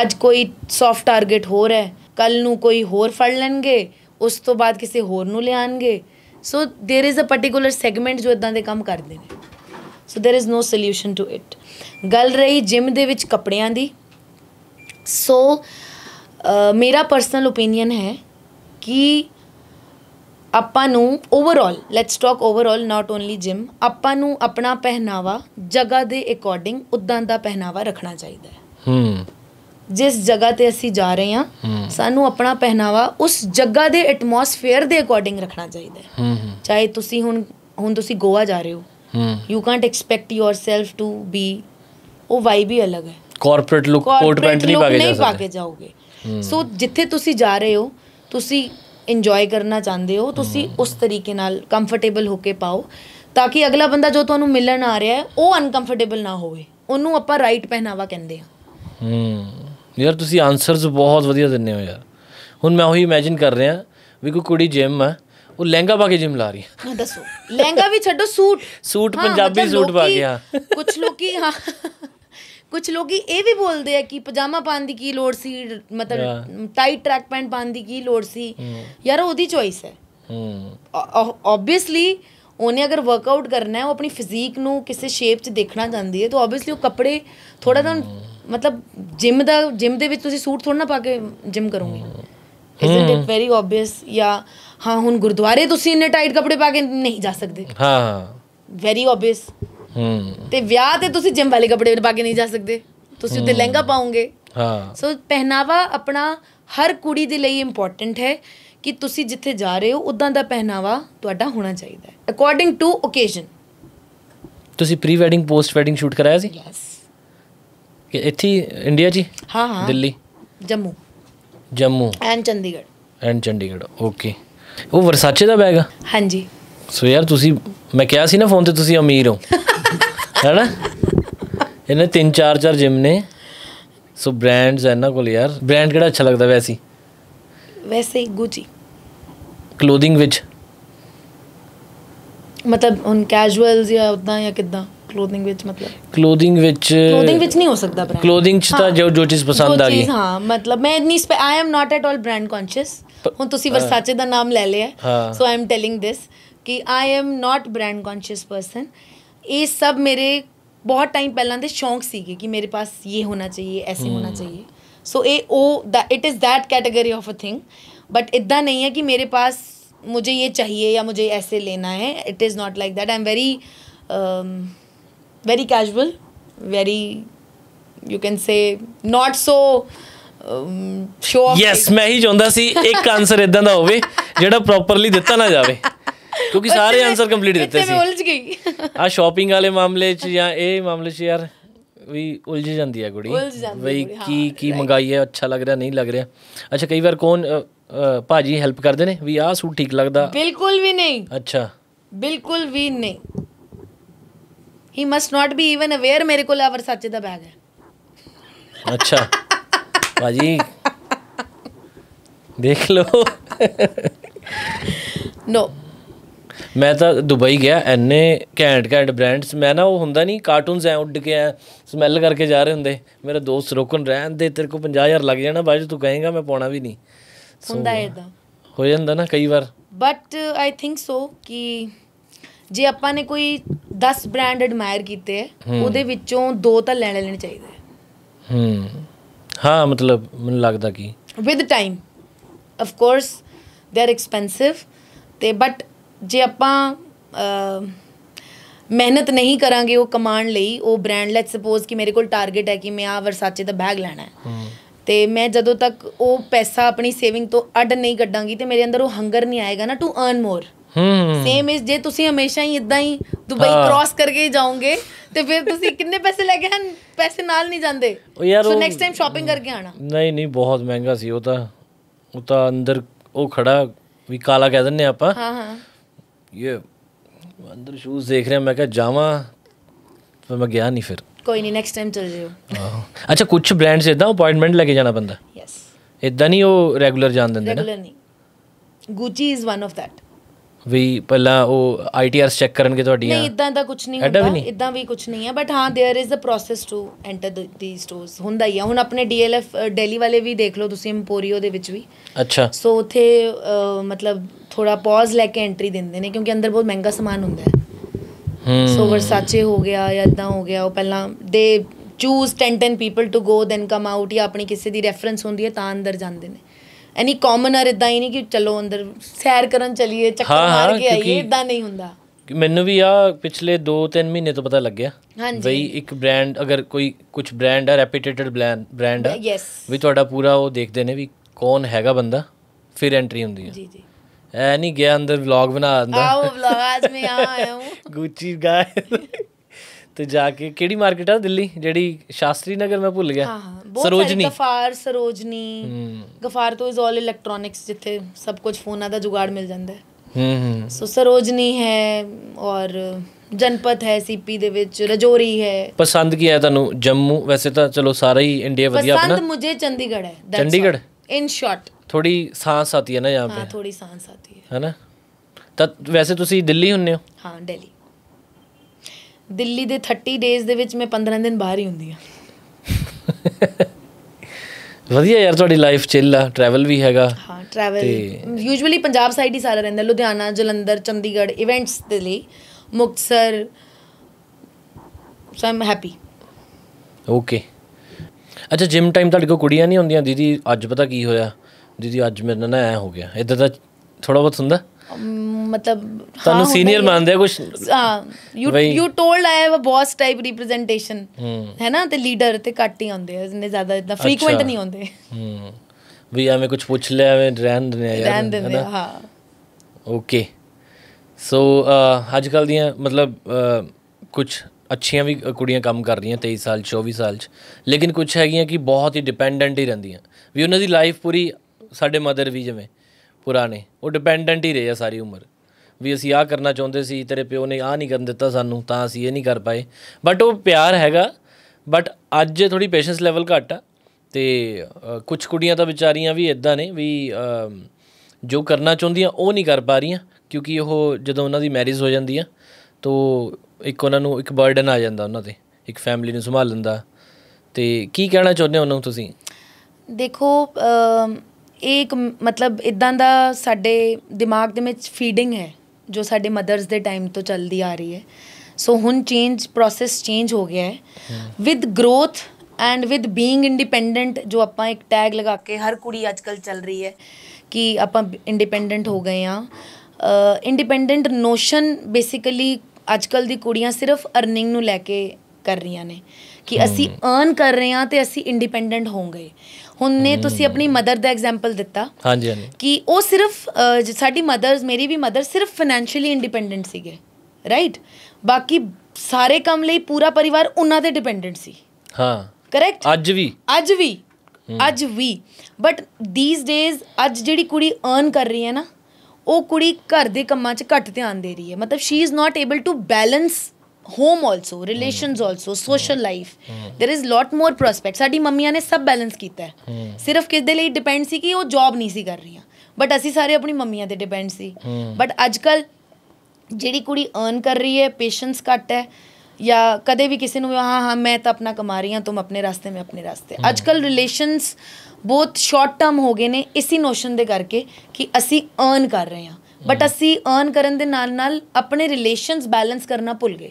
ਅੱਜ ਕੋਈ ਸੌਫਟ ਟਾਰਗੇਟ ਹੋਰ ਹੈ ਕੱਲ ਨੂੰ ਕੋਈ ਹੋਰ ਫੜ ਲੈਣਗੇ ਉਸ ਤੋਂ ਬਾਅਦ ਕਿਸੇ ਹੋਰ ਨੂੰ ਲਿਆਣਗੇ so there is a particular segment ਜੋ ਇਦਾਂ ਦੇ ਕੰਮ ਕਰਦੇ ਨੇ so there is no solution to it ਗੱਲ ਰਹੀ ਜਿਮ ਦੇ ਵਿੱਚ ਕੱਪੜਿਆਂ ਦੀ ਸੋ so, ਮੇਰਾ ਪਰਸਨਲ ਓਪੀਨੀਅਨ ਹੈ ਕਿ ਆਪਾਂ ਨੂੰ overall let's talk overall not only gym ਆਪਾਂ ਨੂੰ ਆਪਣਾ ਪਹਿਨਾਵਾ ਜਗ੍ਹਾ ਦੇ ਅਕੋਰਡਿੰਗ ਉਦਾਂ ਦਾ ਪਹਿਨਾਵਾ ਰੱਖਣਾ ਚਾਹੀਦਾ ਹੈ ਹੂੰ ਜਿਸ ਜਗ੍ਹਾ ਤੇ ਅਸੀਂ ਜਾ ਰਹੇ ਹਾਂ ਸਾਨੂੰ ਆਪਣਾ ਪਹਿਨਾਵਾ ਉਸ ਜਗ੍ਹਾ ਦੇ ਐਟਮੋਸਫੇਅਰ ਦੇ ਅਕੋਰਡਿੰਗ ਰੱਖਣਾ ਚਾਹੀਦਾ ਹੈ ਹੂੰ ਚਾਹੇ ਤੁਸੀਂ ਹੁਣ ਹੁਣ ਤੁਸੀਂ ਗੋਆ ਜਾ ਰਹੇ ਹੋ hmm you can't expect yourself to be ਉਹ ਵਾਈਬ ਹੀ ਅਲੱਗ ਹੈ ਕਾਰਪੋਰੇਟ ਲੁੱਕ ਕੋਟ ਪੈਂਟ ਨਹੀਂ ਪਾ ਕੇ ਜਾ ਸਕਦੇ ਨਹੀਂ ਪਾ ਕੇ ਜਾਓਗੇ ਸੋ ਜਿੱਥੇ ਤੁਸੀਂ ਜਾ ਰਹੇ ਹੋ ਤੁਸੀਂ ਇੰਜੋਏ ਕਰਨਾ ਚਾਹੁੰਦੇ ਹੋ ਤੁਸੀਂ ਉਸ ਤਰੀਕੇ ਨਾਲ ਕੰਫਰਟੇਬਲ ਹੋ ਕੇ ਪਾਓ ਤਾਂ ਕਿ ਅਗਲਾ ਬੰਦਾ ਜੋ ਤੁਹਾਨੂੰ ਮਿਲਣ ਆ ਰਿਹਾ ਹੈ ਉਹ ਅਨਕੰਫਰਟੇਬਲ ਨਾ ਹੋਵੇ ਉਹਨੂੰ ਆਪਾਂ ਰਾਈਟ ਪਹਿਨਾਵਾ ਕਹਿੰਦੇ ਆ ਹੂੰ ਯਾਰ ਤੁਸੀਂ ਆਨਸਰਸ ਬਹੁਤ ਵਧੀਆ ਦਿੰਨੇ ਹੋ ਯਾਰ ਹੁਣ ਮੈਂ ਉਹੀ ਇਮੇਜਿਨ ਕਰ ਰਿਹਾ ਵੀ ਕੋਈ ਕੁੜੀ ਜਿਮ ਆ ਉਹ ਲਹਿੰਗਾ ਪਾ ਕੇ ਜਿਮ ਲਾ ਰਹੀ ਹੈ ਹਾਂ ਦੱਸੋ ਲਹਿੰਗਾ ਵੀ ਛੱਡੋ ਸੂਟ ਸੂਟ ਪੰਜਾਬੀ ਸੂਟ ਪਾ ਗਿਆ ਕੁਝ ਲੋਕੀ ਹਾਂ ਕੁਝ ਲੋਕੀ ਇਹ ਵੀ ਬੋਲਦੇ ਆ ਕਿ ਪਜਾਮਾ ਪਾਣ ਦੀ ਕੀ ਲੋੜ ਸੀ ਮਤਲਬ ਟਾਈਟ ਟਰੈਕ ਪੈਂਟ ਪਾਣ ਦੀ ਕੀ ਲੋੜ ਸੀ ਯਾਰ ਉਹਦੀ ਚੋਇਸ ਹੈ ਹਮ ਆਬਵੀਅਸਲੀ ਉਹਨੇ ਅਗਰ ਵਰਕਆਊਟ ਕਰਨਾ ਹੈ ਉਹ ਆਪਣੀ ਫਿਜ਼ੀਕ ਨੂੰ ਕਿਸੇ ਸ਼ੇਪ 'ਚ ਦੇਖਣਾ ਚਾਹੁੰਦੀ ਹੈ ਤਾਂ ਆਬਵੀਅਸਲੀ ਉਹ ਕੱਪੜੇ ਥੋੜਾ ਜਿਹਾ ਮਤਲਬ ਜਿਮ ਦਾ ਜਿਮ ਦੇ ਵਿੱਚ ਤੁਸੀਂ ਸੂਟ ਥੋੜਾ ਨਾ ਪਾ ਕੇ ਜਿਮ ਕਰੋਗੇ ਇਜ਼ਨਟ ਇਟ ਵੈਰੀ ਆਬਵੀਅਸ ਜਾਂ ਹਾਂ ਹੁਣ ਗੁਰਦੁਆਰੇ ਤੁਸੀਂ ਇੰਨੇ ਟਾਈਟ ਕੱਪੜੇ ਪਾ ਕੇ ਨਹੀਂ ਜਾ ਸਕਦੇ ਹਾਂ ਵੈਰੀ ਆਬਵੀਅਸ ਤੇ ਵਿਆਹ ਤੇ ਤੁਸੀਂ ਜਿਮ ਵਾਲੇ ਕੱਪੜੇ ਪਾ ਕੇ ਨਹੀਂ ਜਾ ਸਕਦੇ ਤੁਸੀਂ ਉੱਤੇ ਲਹਿੰਗਾ ਪਾਉਂਗੇ ਹਾਂ ਸੋ ਪਹਿਨਾਵਾ ਆਪਣਾ ਹਰ ਕੁੜੀ ਦੇ ਲਈ ਇੰਪੋਰਟੈਂਟ ਹੈ ਕਿ ਤੁਸੀਂ ਜਿੱਥੇ ਜਾ ਰਹੇ ਹੋ ਉਦਾਂ ਦਾ ਪਹਿਨਾਵਾ ਤੁਹਾਡਾ ਹੋਣਾ ਚਾਹੀਦਾ ਹੈ ਅਕੋਰਡਿੰਗ ਟੂ ਓਕੇਸ਼ਨ ਤੁਸੀਂ pre wedding post wedding shoot ਕਰਾਇਆ ਸੀ ਯੈਸ ਕਿ ਇੱਥੇ ਇੰਡੀਆ ਜੀ ਹਾਂ ਹਾਂ Delhi Jammu Jammu and Chandigarh and Chandigarh okay ਉਹ ਵਰਸਾਚੇ ਦਾ ਬੈਗ ਹਾਂਜੀ ਸੋ ਯਾਰ ਤੁਸੀਂ ਮੈਂ ਕਿਹਾ ਸੀ ਨਾ ਫੋਨ ਤੇ ਤੁਸੀਂ ਅਮੀਰ ਹੋ ਹੈਨਾ ਇਹਨੇ ਤਿੰਨ ਚਾਰ ਚਾਰ ਜਿਮ ਨੇ ਸੋ ਬ੍ਰਾਂਡਸ ਨਾ ਕੋਲ ਯਾਰ ਬ੍ਰਾਂਡ ਕਿਹੜਾ ਅੱਛਾ ਲੱਗਦਾ ਵੈਸੀ ਵੈਸੇ ਗੁਚੀ ਕਲੋਥਿੰਗ ਵਿੱਚ ਮਤਲਬ ਹੁਣ ਕੈਜੂਅਲਸ ਜਾਂ ਉਦਾਂ ਜਾਂ ਕਿਦਾਂ ਕਲੋਥਿੰਗ ਵਿੱਚ ਮਤਲਬ ਕਲੋਥਿੰਗ ਵਿੱਚ ਕਲੋਥਿੰਗ ਵਿੱਚ ਨਹੀਂ ਹੋ ਸਕਦਾ ਬ੍ਰਾਂਡ ਕਲੋਥਿੰਗ ਚ ਤਾਂ ਜੋ ਜੋ ਚੀਜ਼ ਪਸੰਦ ਆ ਗਈ ਹਾਂ ਮਤਲਬ ਮੈਂ ਇਨੀ I am not at all brand conscious ਹੁਣ ਤੁਸੀਂ ਵਰਸਾਚੇ ਦਾ ਨਾਮ ਲੈ ਲਿਆ so I am telling this ਕਿ I am not brand conscious person ਇਹ ਸਭ ਮੇਰੇ ਬਹੁਤ ਟਾਈਮ ਪਹਿਲਾਂ ਦੇ ਸ਼ੌਂਕ ਸੀਗੇ ਕਿ ਮੇਰੇ ਪਾਸ ਇਹ ਹੋਣਾ ਚਾਹੀਏ ਐਸੇ ਹੋਣਾ ਚਾਹੀਏ ਸੋ ਇਹ ਉਹ it is that category of a thing but ਇਦਾਂ ਨਹੀਂ ਹੈ ਕਿ ਮੇਰੇ ਪਾਸ ਮੈਨੂੰ ਇਹ ਚਾਹੀਏ ਜਾਂ ਮੈਨੂੰ ਐਸੇ ਲੈਣਾ ਹੈ it is not like that um very very casual very you can say not not show off yes ਮੈਂ ਹੀ ਚਾਹੁੰਦਾ ਸੀ ਇੱਕ ਆਨਸਰ ਇਦਾਂ ਦਾ ਹੋਵੇ ਜਿਹੜਾ ਪ੍ਰੋਪਰਲੀ ਦਿੱਤਾ ਨਾ ਜਾਵੇ *laughs* ਕਿਉਂਕਿ ਸਾਰੇ ਆਨਸਰ ਕੰਪਲੀਟ ਦਿੱਤੇ ਸੀ ਮੈਂ ਉਲਝ ਗਈ ਆ ਸ਼ਾਪਿੰਗ ਵਾਲੇ ਮਾਮਲੇ 'ਚ ਜਾਂ ਇਹ ਮਾਮਲੇ 'ਚ ਯਾਰ ਵੀ ਉਲਝ ਜਾਂਦੀ ਹੈ ਕੁੜੀ ਵੀ ਕੀ ਕੀ ਮੰਗਾਈ ਹੈ ਅੱਛਾ ਲੱਗ ਰਿਹਾ ਨਹੀਂ ਲੱਗ ਰਿਹਾ ਅੱਛਾ ਕਈ ਵਾਰ ਕੋਣ ਭਾਜੀ ਹੈਲਪ ਕਰਦੇ ਨੇ ਵੀ ਆਹ ਸੂਟ ਠੀਕ ਲੱਗਦਾ ਬਿਲਕੁਲ ਵੀ ਨਹੀਂ ਅੱਛਾ ਬਿਲਕੁਲ ਵੀ ਨਹੀਂ he must not be even aware ਮੇਰੇ ਕੋਲ ਆਵਰ ਸੱਚੇ ਦਾ ਬੈਗ ਹੈ ਅੱਛਾ ਭਾਜੀ ਦੇਖ ਲਓ ਨੋ ਮੈਂ ਤਾਂ ਦੁਬਈ ਗਿਆ ਐਨੇ ਘੈਂਟ ਘੈਂਟ ਬ੍ਰਾਂਡਸ ਮੈਂ ਨਾ ਉਹ ਹੁੰਦਾ ਨਹੀਂ ਕਾਰਟੂਨਸ ਐ ਉੱਡ ਕੇ ਐ ਸਮੈਲ ਕਰਕੇ ਜਾ ਰਹੇ ਹੁੰਦੇ ਮੇਰਾ ਦੋਸਤ ਰੋਕਣ ਰਹਿਣ ਦੇ ਤੇਰੇ ਕੋ 50000 ਲੱਗ ਜਾਣਾ ਬਾਅਦ ਤੂੰ ਕਹੇਗਾ ਮੈਂ ਪਾਉਣਾ ਵੀ ਨਹੀਂ ਹੁੰਦਾ ਇਦਾਂ ਹੋ ਜਾਂਦਾ ਨਾ ਕਈ ਵਾਰ ਬਟ ਆਈ ਥਿੰਕ ਸੋ ਕਿ ਜੇ ਆਪਾਂ ਨੇ ਕੋਈ 10 ਬ੍ਰਾਂਡ ਐਡਮਾਇਰ ਕੀਤੇ ਉਹਦੇ ਵਿੱਚੋਂ ਦੋ ਤਾਂ ਲੈਣੇ ਲੈਣੇ ਚਾਹੀਦੇ ਹੂੰ ਹਾਂ ਮਤਲਬ ਮੈਨੂੰ ਲੱਗਦਾ ਕਿ with time of course they are expensive ਤੇ ਬਟ ਜੇ ਆਪਾਂ ਮਿਹਨਤ ਨਹੀਂ ਕਰਾਂਗੇ ਉਹ ਕਮਾਉਣ ਲਈ ਉਹ ਬ੍ਰਾਂਡ ਲੈਟਸ ਸਪੋਜ਼ ਕਿ ਮੇਰੇ ਕੋਲ ਟਾਰਗੇਟ ਹੈ ਕਿ ਮੈਂ ਆ ਵਰਸਾਚੇ ਦਾ ਬੈਗ ਲੈਣਾ ਹੈ ਤੇ ਮੈਂ ਜਦੋਂ ਤੱਕ ਉਹ ਪੈਸਾ ਆਪਣੀ ਸੇਵਿੰਗ ਤੋਂ ਅੱਡ ਨਹੀਂ ਕੱਢਾਂਗੀ ਤੇ ਮੇਰੇ ਅੰਦਰ ਉਹ ਹੰਗਰ ਨਹੀਂ ਆਏਗਾ ਨਾ ਟੂ ਅਰਨ ਮੋਰ ਸੇਮ ਇਸ ਜੇ ਤੁਸੀਂ ਹਮੇਸ਼ਾ ਹੀ ਇਦਾਂ ਹੀ ਦੁਬਈ ਕ੍ਰਾਸ ਕਰਕੇ ਜਾਓਗੇ ਤੇ ਫਿਰ ਤੁਸੀਂ ਕਿੰਨੇ ਪੈਸੇ ਲੈ ਕੇ ਹਨ ਪੈਸੇ ਨਾਲ ਨਹੀਂ ਜਾਂਦੇ ਯਾਰ ਸੋ ਨੈਕਸਟ ਟਾਈਮ ਸ਼ਾਪਿੰਗ ਕਰਕੇ ਆਣਾ ਨਹੀਂ ਨਹੀਂ ਬਹੁਤ ਮਹਿੰਗਾ ਸੀ ਉਹ ਤਾਂ ਉਹ ਤਾਂ ਅੰਦਰ ਉਹ ਖੜਾ ਵੀ ਕਾਲਾ ਕਹਿ ਦਿੰਨੇ ਆਪਾਂ ਹਾਂ ਹਾਂ ये ਅੰਦਰ ਸ਼ੂਜ਼ ਦੇਖ ਰਿਹਾ ਮੈਂ ਕਿਹਾ ਜਾਵਾਂ ਫਿਰ ਮੈਂ ਗਿਆ ਨਹੀਂ ਫਿਰ ਕੋਈ ਨਹੀਂ ਨੈਕਸਟ ਟਾਈਮ ਚਲ ਜਿਓ ਅੱਛਾ ਕੁਝ ਬ੍ਰਾਂਡਸ ਇਦਾਂ ਅਪਾਇੰਟਮੈਂਟ ਲੈ ਕੇ ਜਾਣਾ ਪੈਂਦਾ ਯੈਸ ਇਦਾਂ ਨਹੀਂ ਉਹ ਰੈਗੂਲਰ ਜਾਣ ਦਿੰਦੇ ਨਾ ਰੈਗੂਲਰ ਨਹੀਂ Gucci is one of that ਵੀ ਪਹਿਲਾਂ ਉਹ ਆਈਟੀਆਰ ਚੈੱਕ ਕਰਨਗੇ ਤੁਹਾਡੀਆਂ ਨਹੀਂ ਇਦਾਂ ਦਾ ਕੁਝ ਨਹੀਂ ਹੁੰਦਾ ਇਦਾਂ ਵੀ ਕੁਝ ਨਹੀਂ ਹੈ ਬਟ ਹਾਂ there is a process to enter the stores ਹੁੰਦਾ ਹੀ ਆ ਹੁਣ ਆਪਣੇ ਡੀਐਲਐਫ ਦਿੱਲੀ ਵਾਲੇ ਵੀ ਦੇਖ ਲਓ ਤੁਸੀਂ ਐਮਪੋਰੀਓ ਦੇ ਵਿੱਚ ਵੀ ਅੱਛਾ ਸੋ ਉਥੇ ਮਤਲਬ ਥੋੜਾ ਪੌਜ਼ ਲੈ ਕੇ ਐਂਟਰੀ ਦਿੰਦੇ ਨੇ ਕਿਉਂਕਿ ਅੰਦਰ ਬਹੁਤ ਮਹਿੰਗਾ ਸਮਾਨ ਹੁੰਦਾ ਹੈ ਹੂੰ ਸੋ ਵਰਸਾਚੇ ਹੋ ਗਿਆ ਜਾਂ ਇਦਾਂ ਹੋ ਗਿਆ ਉਹ ਪਹਿਲਾਂ ਦੇ choose 10 10 people to go then come out ਜਾਂ ਆਪਣੀ ਕਿਸੇ ਦੀ ਰੈਫਰੈਂਸ ਹੁੰਦੀ ਹੈ ਤਾਂ ਅੰਦਰ ਜਾਂਦੇ ਨੇ ਐਨੀ ਕਾਮਨਰ ਇਦਾਂ ਹੀ ਨਹੀਂ ਕਿ ਚਲੋ ਅੰਦਰ ਸੈਰ ਕਰਨ ਚਲੀਏ ਚੱਕਰ ਮਾਰ ਕੇ ਆਈਏ ਇਦਾਂ ਨਹੀਂ ਹੁੰਦਾ ਮੈਨੂੰ ਵੀ ਆ ਪਿਛਲੇ 2-3 ਮਹੀਨੇ ਤੋਂ ਪਤਾ ਲੱਗਿਆ ਬਈ ਇੱਕ ਬ੍ਰਾਂਡ ਅਗਰ ਕੋਈ ਕੁਝ ਬ੍ਰਾਂਡ ਆ ਰੈਪਿਟੇਟਡ ਬ੍ਰਾਂਡ ਆ ਵੀ ਤੁਹਾਡਾ ਪੂਰਾ ਉਹ ਦੇਖਦੇ ਨੇ ਵੀ ਕੌਣ ਹੈਗਾ ਬੰਦਾ ਫਿਰ ਐਂਟਰੀ ਹੁੰਦੀ ਹੈ ਜੀ ਜੀ ਐ ਨਹੀਂ ਗਿਆ ਅੰਦਰ ਵਲੌਗ ਬਣਾ ਦਿੰਦਾ ਆਓ ਵਲੌਗ ਅੱਜ ਮੈਂ ਆਇਆ ਹੂੰ ਗੁੱਚੀ ਗਾਇ ਤੇ ਜਾ ਕੇ ਕਿਹੜੀ ਮਾਰਕੀਟ ਆ ਦਿੱਲੀ ਜਿਹੜੀ ਸ਼ਾਸਤਰੀ ਨਗਰ ਮੈਂ ਭੁੱਲ ਗਿਆ ਸਰੋਜਨੀ ਗਫਾਰ ਸਰੋਜਨੀ ਗਫਾਰ ਤੋਂ ਇਜ਼ ਆਲ ਇਲੈਕਟ੍ਰੋਨਿਕਸ ਜਿੱਥੇ ਸਭ ਕੁਝ ਫੋਨਾਂ ਦਾ ਜੁਗਾੜ ਮਿਲ ਜਾਂਦਾ ਹੈ ਹੂੰ ਹੂੰ ਸੋ ਸਰੋਜਨੀ ਹੈ ਔਰ ਜਨਪਤ ਹੈ ਸੀਪੀ ਦੇ ਵਿੱਚ ਰਜੋਰੀ ਹੈ ਪਸੰਦ ਕੀ ਹੈ ਤੁਹਾਨੂੰ ਜੰਮੂ ਵੈਸੇ ਤਾਂ ਚਲੋ ਸਾਰਾ ਹੀ ਇੰਡੀਆ ਵਧੀਆ ਆਪਣਾ ਪਸੰਦ ਮੁਝੇ ਚੰਡੀਗੜ੍ਹ ਹੈ ਚੰਡੀਗੜ੍ਹ? ਇਨ ਸ਼ਾਰਟ ਥੋੜੀ ਸਾਂਸ ਆਤੀ ਹੈ ਨਾ ਯਹਾਂ ਪੇ ਹਾਂ ਥੋੜੀ ਸਾਹ ਸਾਤੀ ਹੈ ਹੈ ਨਾ ਤਾਂ ਵੈਸੇ ਤੁਸੀਂ ਦਿੱਲੀ ਹੁੰਨੇ ਹੋ ਹਾਂ ਦਿੱਲੀ ਦਿੱਲੀ ਦੇ 30 ਡੇਜ਼ ਦੇ ਵਿੱਚ ਮੈਂ 15 ਦਿਨ ਬਾਹਰ ਹੀ ਹੁੰਦੀ ਹਾਂ ਵਧੀਆ ਯਾਰ ਤੁਹਾਡੀ ਲਾਈਫ ਚਿੱਲ ਆ ਟਰੈਵਲ ਵੀ ਹੈਗਾ ਹਾਂ ਟਰੈਵਲ ਯੂਜੂਅਲੀ ਪੰਜਾਬ ਸਾਈਡ ਹੀ ਸਾਰਾ ਰਹਿੰਦਾ ਲੁਧਿਆਣਾ ਜਲੰਧਰ ਚੰਡੀਗੜ੍ਹ ਇਵੈਂਟਸ ਦੇ ਲਈ Muktsar so I'm happy okay ਅੱਛਾ ਜਿਮ ਟਾਈਮ ਤੁਹਾਡੇ ਕੋਲ ਕੁੜੀਆਂ ਨਹੀਂ ਹੁੰਦੀਆਂ ਦੀਦੀ ਅੱਜ ਪਤਾ ਕੀ ਹੋਇਆ ਦੀਦੀ ਅੱਜ ਮੇਰੇ ਨਾਲ ਐ ਹੋ ਗਿਆ ਇਦਾਂ ਦਾ ਥੋੜਾ ਬਹੁਤ ਹੁੰਦਾ ਮਤਲਬ ਤੁਹਾਨੂੰ ਸੀਨੀਅਰ ਮੰਨਦੇ ਕੁਝ you you told I have a boss type representation ਹੈ ਨਾ ਤੇ ਲੀਡਰ ਤੇ ਘੱਟ ਹੀ ਆਉਂਦੇ ਆ ਜਿੰਨੇ ਜ਼ਿਆਦਾ ਇਦਾਂ ਫ੍ਰੀਕੁਐਂਟ ਨਹੀਂ ਆਉਂਦੇ ਹੂੰ ਵੀ ਐਵੇਂ ਕੁਝ ਪੁੱਛ ਲਿਆ ਐਵੇਂ ਰਹਿਣ ਦਿੰਦੇ ਆ ਯਾਰ ਰਹਿਣ ਦਿੰਦੇ ਆ ਹਾਂ ਓਕੇ ਸੋ ਅੱਜ ਕੱਲ ਦੀਆਂ ਮਤਲਬ ਕੁਝ ਅੱਛੀਆਂ ਵੀ ਕੁੜੀਆਂ ਕੰਮ ਕਰ ਰਹੀਆਂ 23 ਸਾਲ 24 ਸਾਲ ਚ ਲੇਕਿਨ ਕੁਝ ਹੈਗੀਆਂ ਕਿ ਬਹੁਤ ਹੀ ਡਿਪੈਂਡੈਂਟ ਹੀ ਰਹਿੰਦੀਆਂ ਵੀ ਉਹਨਾਂ ਦੀ ਲਾਈਫ ਪੂਰੀ ਸਾਡੇ ਮਦਰ ਵੀ ਜਿਵੇਂ ਪੁਰਾਣੇ ਉਹ ਡਿਪੈਂਡੈਂਟ ਹੀ ਰਹੇ ਆ ਸਾਰੀ ਉਮਰ ਵੀ ਅਸੀਂ ਆ ਕਰਨਾ ਚਾਹੁੰਦੇ ਸੀ ਤੇਰੇ ਪਿਓ ਨੇ ਆ ਨਹੀਂ ਕਰਨ ਦਿੱਤਾ ਸਾਨੂੰ ਤਾਂ ਅਸੀਂ ਇਹ ਨਹੀਂ ਕਰ ਪਾਏ ਬਟ ਉਹ ਪਿਆਰ ਹੈਗਾ ਬਟ ਅੱਜ ਥੋੜੀ ਪੇਸ਼ੈਂਸ ਲੈਵਲ ਘੱਟ ਆ ਤੇ ਕੁਝ ਕੁੜੀਆਂ ਤਾਂ ਵਿਚਾਰੀਆਂ ਵੀ ਇਦਾਂ ਨੇ ਵੀ ਜੋ ਕਰਨਾ ਚਾਹੁੰਦੀਆਂ ਉਹ ਨਹੀਂ ਕਰ ਪਾ ਰਹੀਆਂ ਕਿਉਂਕਿ ਉਹ ਜਦੋਂ ਉਹਨਾਂ ਦੀ ਮੈਰਿਜ ਹੋ ਜਾਂਦੀ ਆ ਤੋ ਇੱਕ ਉਹਨਾਂ ਨੂੰ ਇੱਕ ਬਰਡਨ ਆ ਜਾਂਦਾ ਉਹਨਾਂ ਤੇ ਇੱਕ ਫੈਮਿਲੀ ਨੂੰ ਸੰਭਾਲਣ ਦਾ ਤੇ ਕੀ ਕਹਿਣਾ ਚਾਹੁੰਦੇ ਹੋ ਉਹਨਾਂ ਨੂੰ ਤੁਸੀਂ ਦੇਖੋ ਇੱਕ ਮਤਲਬ ਇਦਾਂ ਦਾ ਸਾਡੇ ਦਿਮਾਗ ਦੇ ਵਿੱਚ ਫੀਡਿੰਗ ਹੈ ਜੋ ਸਾਡੇ ਮਦਰਸ ਦੇ ਟਾਈਮ ਤੋਂ ਚੱਲਦੀ ਆ ਰਹੀ ਹੈ ਸੋ ਹੁਣ ਚੇਂਜ ਪ੍ਰੋਸੈਸ ਚੇਂਜ ਹੋ ਗਿਆ ਹੈ with growth and with being independent ਜੋ ਆਪਾਂ ਇੱਕ ਟੈਗ ਲਗਾ ਕੇ ਹਰ ਕੁੜੀ ਅੱਜਕੱਲ ਚੱਲ ਰਹੀ ਹੈ ਕਿ ਆਪਾਂ ਇੰਡੀਪੈਂਡੈਂਟ ਹੋ ਗਏ ਆ ਇੰਡੀਪੈਂਡੈਂਟ ਨੋਸ਼ਨ ਬੇਸਿਕਲੀ ਅੱਜਕੱਲ ਦੀ ਕੁੜੀਆਂ ਸਿਰਫ ਅਰਨਿੰਗ ਨੂੰ ਲੈ ਕੇ ਕਰ ਰਹੀਆਂ ਨੇ ਕਿ ਅਸੀਂ ਅਰਨ ਕਰ ਰਹੇ ਆ ਤੇ ਅਸੀਂ ਇੰਡੀਪੈਂਡੈਂਟ ਹੋ ਗਏ ਹੁਣ ਨੇ ਤੁਸੀਂ ਆਪਣੀ ਮਦਰ ਦਾ ਐਗਜ਼ਾਮਪਲ ਦਿੱਤਾ ਹਾਂਜੀ ਹਾਂਜੀ ਕਿ ਉਹ ਸਿਰਫ ਸਾਡੀ ਮਦਰਸ ਮੇਰੀ ਵੀ ਮਦਰ ਸਿਰਫ ਫਾਈਨੈਂਸ਼ੀਅਲੀ ਇੰਡੀਪੈਂਡੈਂਟ ਸੀਗੇ ਰਾਈਟ ਬਾਕੀ ਸਾਰੇ ਕੰਮ ਲਈ ਪੂਰਾ ਪਰਿਵਾਰ ਉਹਨਾਂ ਦੇ ਡਿਪੈਂਡੈਂਟ ਸੀ ਹਾਂ ਕਰੈਕਟ ਅੱਜ ਵੀ ਅੱਜ ਵੀ ਅੱਜ ਵੀ ਬਟ ਥੀਸ ਡੇਜ਼ ਅੱਜ ਜਿਹੜੀ ਕੁੜੀ ਅਰਨ ਕਰ ਰਹੀ ਹੈ ਨਾ ਉਹ ਕੁੜੀ ਘਰ ਦੇ ਕੰਮਾਂ 'ਚ ਘੱਟ ਧਿਆਨ ਦੇ ਰਹੀ ਹੈ ਮਤਲਬ she is not able to balance home also relations also social life there is lot more prospect ਸਾਡੀ ਮੰਮੀਆਂ ਨੇ ਸਭ ਬੈਲੈਂਸ ਕੀਤਾ ਹੈ ਸਿਰਫ ਕਿਸ ਦੇ ਲਈ ਡਿਪੈਂਡ ਸੀ ਕਿ ਉਹ ਜੌਬ ਨਹੀਂ ਸੀ ਕਰ ਰਹੀਆਂ ਬਟ ਅਸੀਂ ਸਾਰੇ ਆਪਣੀ ਮੰਮੀਆਂ ਤੇ ਡਿਪੈਂਡ ਸੀ ਬਟ ਅੱਜ ਕੱਲ ਜਿਹੜੀ ਕੁੜੀ ਅਰਨ ਕਰ ਰਹੀ ਹੈ ਪੇਸ਼ੈਂਸ ਘੱਟ ਹੈ ਜਾਂ ਕਦੇ ਵੀ ਕਿਸੇ ਨੂੰ ਹਾਂ ਹਾਂ ਮੈਂ ਤਾਂ ਆਪਣਾ ਕਮਾ ਰਹੀ ਹਾਂ ਤੁਮ ਆਪਣੇ ਰਸਤੇ ਮੈਂ ਆਪਣੇ ਰਸਤੇ ਅੱਜ ਕੱਲ ਰਿਲੇਸ਼ਨਸ ਬਹੁਤ ਸ਼ਾਰਟ ਟਰਮ ਹੋ ਗਏ ਨੇ ਇਸੇ ਨੋਸ਼ਨ ਦੇ ਕਰਕੇ ਕਿ ਅਸੀਂ ਅਰਨ ਕਰ ਰਹੇ ਹਾਂ ਬਟ ਅਸੀਂ ਅਰਨ ਕਰਨ ਦੇ ਨਾਲ ਨਾਲ ਆਪਣੇ ਰਿਲੇਸ਼ਨਸ ਬੈਲੈਂਸ ਕਰਨਾ ਭੁੱਲ ਗਏ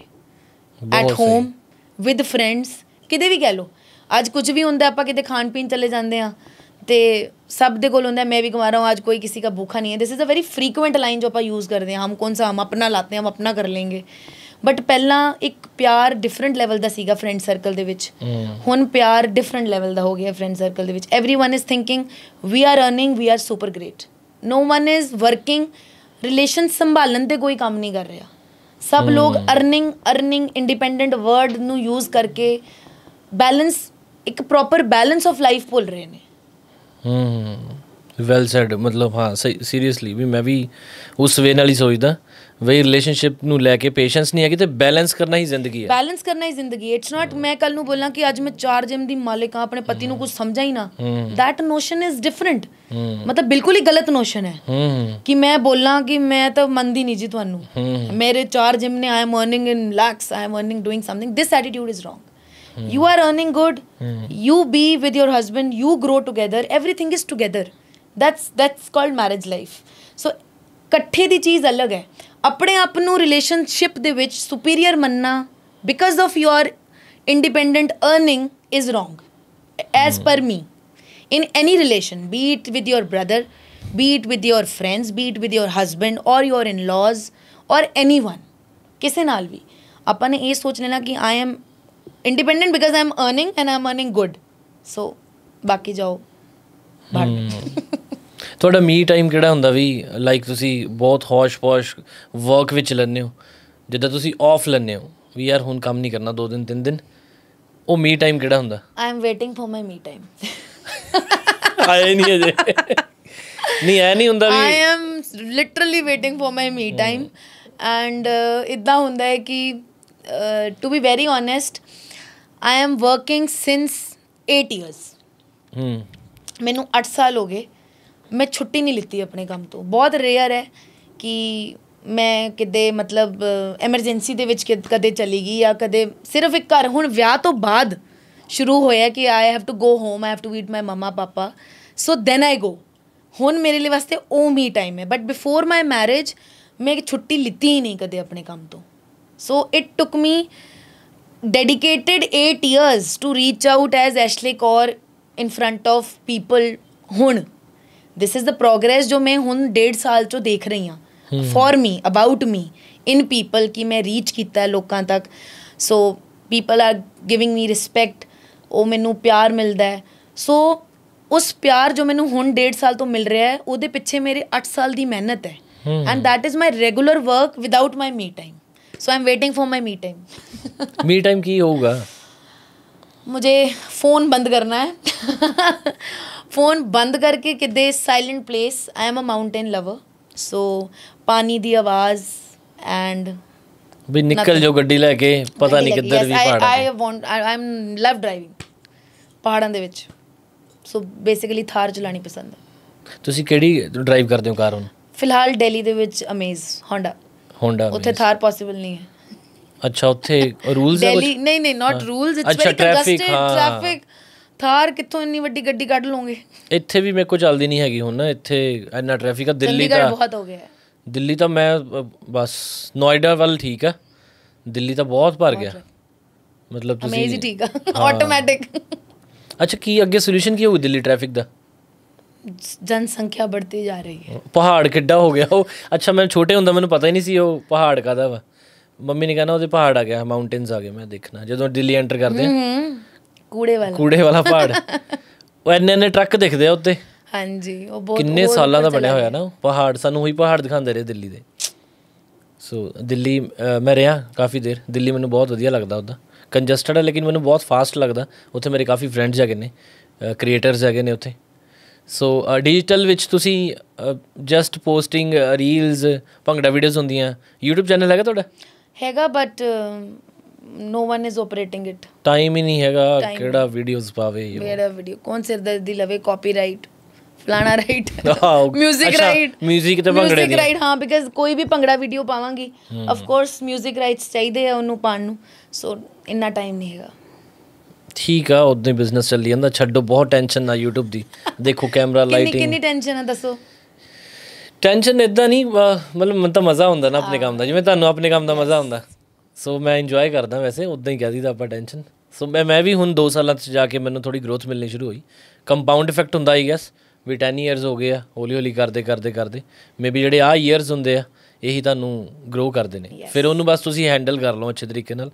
ਐਟ ਹੋਮ ਵਿਦ ਫਰੈਂਡਸ ਕਿਤੇ ਵੀ ਕਹਿ ਲੋ ਅੱਜ ਕੁਝ ਵੀ ਹੁੰਦਾ ਆਪਾਂ ਕਿਤੇ ਖਾਣ ਪੀਣ ਚਲੇ ਜਾਂਦੇ ਆ ਤੇ ਸਭ ਦੇ ਕੋਲ ਹੁੰਦਾ ਮੈਂ ਵੀ ਕਮਾ ਰਹਾ ਹਾਂ ਅੱਜ ਕੋਈ ਕਿਸੇ ਦਾ ਭੁੱਖਾ ਨਹੀਂ ਹੈ this is a very frequent line ਜੋ ਆਪਾਂ ਯੂਜ਼ ਕਰਦੇ ਹਾਂ ਹਮ ਕੌਨ ਸਾ ਹਮ ਆਪਣਾ ਲਾਤੇ ਹਾਂ ਹਮ ਆਪਣਾ ਕਰ ਲੇਂਗੇ ਬਟ ਪਹਿਲਾਂ ਇੱਕ ਪਿਆਰ ਡਿਫਰੈਂਟ ਲੈਵਲ ਦਾ ਸੀਗਾ ਫਰੈਂਡ ਸਰਕਲ ਦੇ ਵਿੱਚ ਹੁਣ ਪਿਆਰ ਡਿਫਰੈਂਟ ਲੈਵਲ ਦਾ ਹੋ ਗਿਆ ਫਰੈਂਡ ਸਰਕਲ ਦੇ ਵਿੱਚ everyone is thinking we are earning we are super great no one is working relation ਸੰਭਾਲਣ ਤੇ ਕੋਈ ਕੰਮ ਨਹੀਂ ਕਰ ਰਿਹਾ ਸਭ ਲੋਕ ਅਰਨਿੰਗ ਅਰਨਿੰਗ ਇੰਡੀਪੈਂਡੈਂਟ ਵਰਡ ਨੂੰ ਯੂਜ਼ ਕਰਕੇ ਬੈਲੈਂਸ ਇੱਕ ਪ੍ਰੋਪਰ ਬੈਲੈਂਸ ਆਫ ਲਾਈਫ ਭੁੱਲ ਰਹੇ ਨੇ ਹੂੰ ਵੈਲ ਸੈਡ ਮਤਲਬ ਹਾਂ ਸੀਰੀਅਸਲੀ ਵੀ ਮੈਂ ਵੀ ਉਸ ਵੇ ਨਾਲ ਹੀ ਸੋਚਦਾ ਵਈ ਰਿਲੇਸ਼ਨਸ਼ਿਪ ਨੂੰ ਲੈ ਕੇ ਪੇਸ਼ੈਂਸ ਨਹੀਂ ਹੈਗੀ ਤੇ ਬੈਲੈਂਸ ਕਰਨਾ ਹੀ ਜ਼ਿੰਦਗੀ ਹੈ ਬੈਲੈਂਸ ਕਰਨਾ ਹੀ ਜ਼ਿੰਦਗੀ ਹੈ ਇਟਸ ਨਾਟ ਮੈਂ ਕੱਲ ਨੂੰ ਬੋਲਾਂ ਕਿ ਅੱਜ ਮੈਂ ਚਾਰ ਜਿਮ ਦੀ ਮਾਲਕ ਆ ਆਪਣੇ ਪਤੀ ਨੂੰ ਕੁਝ ਸਮਝਾ ਹੀ ਨਾ ਥੈਟ ਨੋਸ਼ਨ ਇਜ਼ ਡਿਫਰੈਂਟ ਮਤਲਬ ਬਿਲਕੁਲ ਹੀ ਗਲਤ ਨੋਸ਼ਨ ਹੈ ਕਿ ਮੈਂ ਬੋਲਾਂ ਕਿ ਮੈਂ ਤਾਂ ਮੰਦੀ ਨਹੀਂ ਜੀ ਤੁਹਾਨੂੰ ਮੇਰੇ ਚਾਰ ਜਿਮ ਨੇ I am earning in lakhs I am earning doing something this attitude is wrong you are earning good you be with your husband you grow together everything is together that's that's called marriage life so ਇਕੱਠੇ ਦੀ ਚੀਜ਼ ਅਲੱਗ ਹੈ अपने आप को relationship के superior मनना because of your independent earning is wrong as per me in any relation be it with your brother be it with your friends be it with your husband और योर इन लॉज और एनी वन किसी नाल भी अपन ये सोच लेना कि I am independent because I am earning and I am earning good so बाकी जाओ hmm. ਤੁਹਾਡਾ ਮੀ ਟਾਈਮ ਕਿਹੜਾ ਹੁੰਦਾ ਵੀ ਲਾਈਕ ਤੁਸੀਂ ਬਹੁਤ ਹੌਸ਼-ਪੌਸ਼ ਵਰਕ ਵਿੱਚ ਲੰਨੇ ਹੋ ਜਿੱਦਾਂ ਤੁਸੀਂ ਆਫ ਲੰਨੇ ਹੋ ਵੀ ਯਾਰ ਹੁਣ ਕੰਮ ਨਹੀਂ ਕਰਨਾ ਦੋ ਦਿਨ ਤਿੰਨ ਦਿਨ ਉਹ ਮੀ ਟਾਈਮ ਕਿਹੜਾ ਹੁੰਦਾ I am waiting for my me time ਆਏ ਨਹੀਂ ਅਜੇ ਨਹੀਂ ਐ ਨਹੀਂ ਹੁੰਦਾ ਵੀ I am literally waiting for my me time and ਇਦਾਂ ਹੁੰਦਾ ਹੈ ਕਿ to be very honest I am working ਸਿንስ 8 ਇਅਰਸ ਹਮ ਮੈਨੂੰ 8 ਸਾਲ ਹੋ ਗਏ ਮੈਂ ਛੁੱਟੀ ਨਹੀਂ ਲਿੱਤੀ ਆਪਣੇ ਕੰਮ ਤੋਂ ਬਹੁਤ ਰੇਅਰ ਹੈ ਕਿ ਮੈਂ ਕਿਤੇ ਮਤਲਬ ਐਮਰਜੈਂਸੀ ਦੇ ਵਿੱਚ ਕਦੇ ਚਲੀ ਗਈ ਜਾਂ ਕਦੇ ਸਿਰਫ ਇੱਕ ਘਰ ਹੁਣ ਵਿਆਹ ਤੋਂ ਬਾਅਦ ਸ਼ੁਰੂ ਹੋਇਆ ਕਿ I have to go home I have to meet my mama papa so then I go ਹੁਣ ਮੇਰੇ ਲਈ ਵਾਸਤੇ ਉਹ ਮੀ ਟਾਈਮ ਹੈ ਬਟ ਬਿਫੋਰ ਮਾਈ ਮੈਰਿਜ ਮੈਂ ਛੁੱਟੀ ਲਿੱਤੀ ਹੀ ਨਹੀਂ ਕਦੇ ਆਪਣੇ ਕੰਮ ਤੋਂ so it took me dedicated 8 years to reach out as ਐਸ਼ਲੀ core in front of people ਹੁਣ दिस इज द प्रोग्रेस जो मैं हूँ डेढ़ साल चो देख रही हाँ for me about me in people कि मैं रीच किया लोगों तक so people are giving me respect ਉਹ ਮੈਨੂੰ ਪਿਆਰ ਮਿਲਦਾ ਹੈ ਸੋ ਉਸ ਪਿਆਰ ਜੋ ਮੈਨੂੰ ਹੁਣ 1.5 ਸਾਲ ਤੋਂ ਮਿਲ ਰਿਹਾ ਹੈ ਉਹਦੇ ਪਿੱਛੇ ਮੇਰੇ 8 ਸਾਲ ਦੀ ਮਿਹਨਤ ਹੈ and that is my regular work without my me time so I am waiting for my me time me time ਕੀ ਹੋਊਗਾ मुझे फ़ोन बंद करना है ਫੋਨ ਬੰਦ ਕਰਕੇ ਕਿਤੇ silent place I am a mountain lover so ਪਾਣੀ ਦੀ ਆਵਾਜ਼ ਐਂਡ ਵੀ ਨਿਕਲ ਜੋ ਗੱਡੀ ਲੈ ਕੇ ਪਤਾ ਨਹੀਂ ਕਿੱਧਰ ਵੀ ਪਾੜਾ I want I am love driving ਪਹਾੜਾਂ ਦੇ ਵਿੱਚ ਸੋ ਬੇਸਿਕਲੀ ਥਾਰ ਚਲਾਣੀ ਪਸੰਦ ਹੈ ਤੁਸੀਂ ਕਿਹੜੀ ਡਰਾਈਵ ਕਰਦੇ ਹੋ ਕਾਰ ਹੁਣ ਫਿਲਹਾਲ ਦਿੱਲੀ ਦੇ ਵਿੱਚ ਅਮੇਜ਼ ਹੋਂਡਾ ਹੋਂਡਾ ਉੱਥੇ ਥਾਰ ਪੋਸੀਬਲ ਨਹੀਂ ਹੈ ਅੱਛਾ ਉੱਥੇ ਰੂਲਸ *laughs* ਹੈ ਕੁਝ ਨਹੀਂ ਨਹੀਂ not rules it's very traffic traffic Thar ਕਿੱਥੋਂ ਇੰਨੀ ਵੱਡੀ ਗੱਡੀ ਕੱਢ ਲੋਗੇ ਇੱਥੇ ਵੀ ਮੇਰੇ ਕੋ ਚੱਲਦੀ ਨਹੀਂ ਹੈਗੀ ਹੁਣ ਨਾ ਇੱਥੇ ਇੰਨਾ ਟ੍ਰੈਫਿਕ ਆ ਦਿੱਲੀ ਦਾ ਬਹੁਤ ਹੋ ਗਿਆ ਦਿੱਲੀ ਤਾਂ ਮੈਂ ਬਸ ਨੋਇਡਾ ਵੱਲ ਠੀਕ ਆ ਦਿੱਲੀ ਤਾਂ ਬਹੁਤ ਭਰ ਗਿਆ ਮਤਲਬ ਤੁਸੀਂ ਅਮੇਜ਼ਿੰਗ ਠੀਕ ਆ ਆਟੋਮੈਟਿਕ ਅੱਛਾ ਕੀ ਅੱਗੇ ਸੋਲੂਸ਼ਨ ਕੀ ਹੋਊ ਦਿੱਲੀ ਟ੍ਰੈਫਿਕ ਦਾ ਜਨਸੰਖਿਆ ਵੱਧਦੀ ਜਾ ਰਹੀ ਹੈ ਪਹਾੜ ਕਿੱਡਾ ਹੋ ਗਿਆ ਉਹ ਅੱਛਾ ਮੈਂ ਛੋਟੇ ਹੁੰਦਾ ਮੈਨੂੰ ਪਤਾ ਹੀ ਨਹੀਂ ਸੀ ਉਹ ਪਹਾੜ ਕਾਦਾ ਵਾ ਮੰਮੀ ਨੇ ਕਹਿੰਦਾ ਉਹਦੇ ਪਹਾੜ ਆ ਗਿਆ ਮਾਊਂਟੇਨਸ ਆ ਗਏ ਮੈਂ ਦੇਖਣਾ ਜਦੋਂ ਦਿੱਲੀ ਐਂਟਰ ਕਰਦੇ ਹਾਂ ਕੂੜੇ ਵਾਲਾ ਕੂੜੇ ਵਾਲਾ ਪਹਾੜ ਉਹ ਐਨੇ ਐਨੇ ਟਰੱਕ ਦਿਖਦੇ ਆ ਉੱਤੇ ਹਾਂਜੀ ਉਹ ਬਹੁਤ ਕਿੰਨੇ ਸਾਲਾਂ ਦਾ ਬਣਿਆ ਹੋਇਆ ਨਾ ਉਹ ਪਹਾੜ ਸਾਨੂੰ ਉਹੀ ਪਹਾੜ ਦਿਖਾਉਂਦੇ ਰਹੇ ਦਿੱਲੀ ਦੇ ਸੋ ਦਿੱਲੀ ਮੈਂ ਰਿਹਾ ਕਾਫੀ ਦੇਰ ਦਿੱਲੀ ਮੈਨੂੰ ਬਹੁਤ ਵਧੀਆ ਲੱਗਦਾ ਉਹਦਾ ਕੰਜਸਟਡ ਹੈ ਲੇਕਿਨ ਮੈਨੂੰ ਬਹੁਤ ਫਾਸਟ ਲੱਗਦਾ ਉੱਥੇ ਮੇਰੇ ਕਾਫੀ ਫਰੈਂਡਸ ਹੈਗੇ ਨੇ ਕ੍ਰੀਏਟਰਸ ਹੈਗੇ ਨੇ ਉੱਥੇ ਸੋ ਡਿਜੀਟਲ ਵਿੱਚ ਤੁਸੀਂ just posting reels bhangra videos ਹੁੰਦੀਆਂ YouTube ਚੈਨਲ ਹੈਗਾ ਤੁਹਾਡਾ ਹੈਗਾ but no one is operating it time ਹੀ ਨਹੀਂ ਹੈਗਾ ਕਿਹੜਾ ਵੀਡੀਓਜ਼ ਪਾਵੇ ਮੇਰਾ ਵੀਡੀਓ ਕੌਣ ਸਿਰਦਰਦੀ ਲਵੇ ਕਾਪੀਰਾਈਟ ਫਲਾਣਾ ਰਾਈਟ ਮਿਊਜ਼ਿਕ ਰਾਈਟ ਮਿਊਜ਼ਿਕ ਤੇ ਭੰਗੜੇ ਦੀ ਮਿਊਜ਼ਿਕ ਰਾਈਟ ਹਾਂ ਬਿਕਾਜ਼ ਕੋਈ ਵੀ ਭੰਗੜਾ ਵੀਡੀਓ ਪਾਵਾਂਗੀ ਆਫ ਕੋਰਸ ਮਿਊਜ਼ਿਕ ਰਾਈਟਸ ਚਾਹੀਦੇ ਆ ਉਹਨੂੰ ਪਾਣ ਨੂੰ ਸੋ ਇੰਨਾ ਟਾਈਮ ਨਹੀਂ ਹੈਗਾ ਠੀਕ ਆ ਉਦੋਂ ਹੀ ਬਿਜ਼ਨਸ ਚੱਲੀ ਜਾਂਦਾ ਛੱਡੋ ਬਹੁਤ ਟੈਨਸ਼ਨ ਆ YouTube ਦੀ ਦੇਖੋ ਕੈਮਰਾ ਲਾਈਟਿੰਗ ਕਿੰਨੀ ਕਿੰਨੀ ਟੈਨਸ਼ਨ ਆ ਦੱਸੋ ਟੈਨਸ਼ਨ ਇਦਾਂ ਨਹੀਂ ਮਤਲਬ ਮਨ ਤਾਂ ਮਜ਼ਾ ਹੁੰਦਾ ਨਾ ਆਪਣੇ ਕੰਮ ਦਾ ਜਿਵੇਂ ਤੁਹਾਨੂੰ ਆਪਣੇ ਕੰਮ ਦਾ ਮਜ਼ਾ ਹੁੰਦਾ ਸੋ ਮੈਂ ਇੰਜੋਏ ਕਰਦਾ ਵੈਸੇ ਉਦਾਂ ਹੀ ਕਹਿ ਦਿੱਤਾ ਆਪਾਂ ਟੈਨਸ਼ਨ ਸੋ ਮੈਂ ਮੈਂ ਵੀ ਹੁਣ 2 ਸਾਲਾਂ ਚ ਜਾ ਕੇ ਮੈਨੂੰ ਥੋੜੀ ਗਰੋਥ ਮਿਲਣੀ ਸ਼ੁਰੂ ਹੋਈ ਕੰਪਾਊਂਡ ਇਫੈਕਟ ਹੁੰਦਾ ਆਈ ਗੈਸ ਵੀ 10 ਇਅਰਸ ਹੋ ਗਏ ਆ ਹੌਲੀ ਹੌਲੀ ਕਰਦੇ ਕਰਦੇ ਕਰਦੇ ਮੇਬੀ ਜਿਹੜੇ ਆ ਇਅਰਸ ਹੁੰਦੇ ਆ ਇਹੀ ਤੁਹਾਨੂੰ ਗਰੋ ਕਰਦੇ ਨੇ ਫਿਰ ਉਹਨੂੰ ਬਸ ਤੁਸੀਂ ਹੈਂਡਲ ਕਰ ਲਓ ਅੱਛੇ ਤਰੀਕੇ ਨਾਲ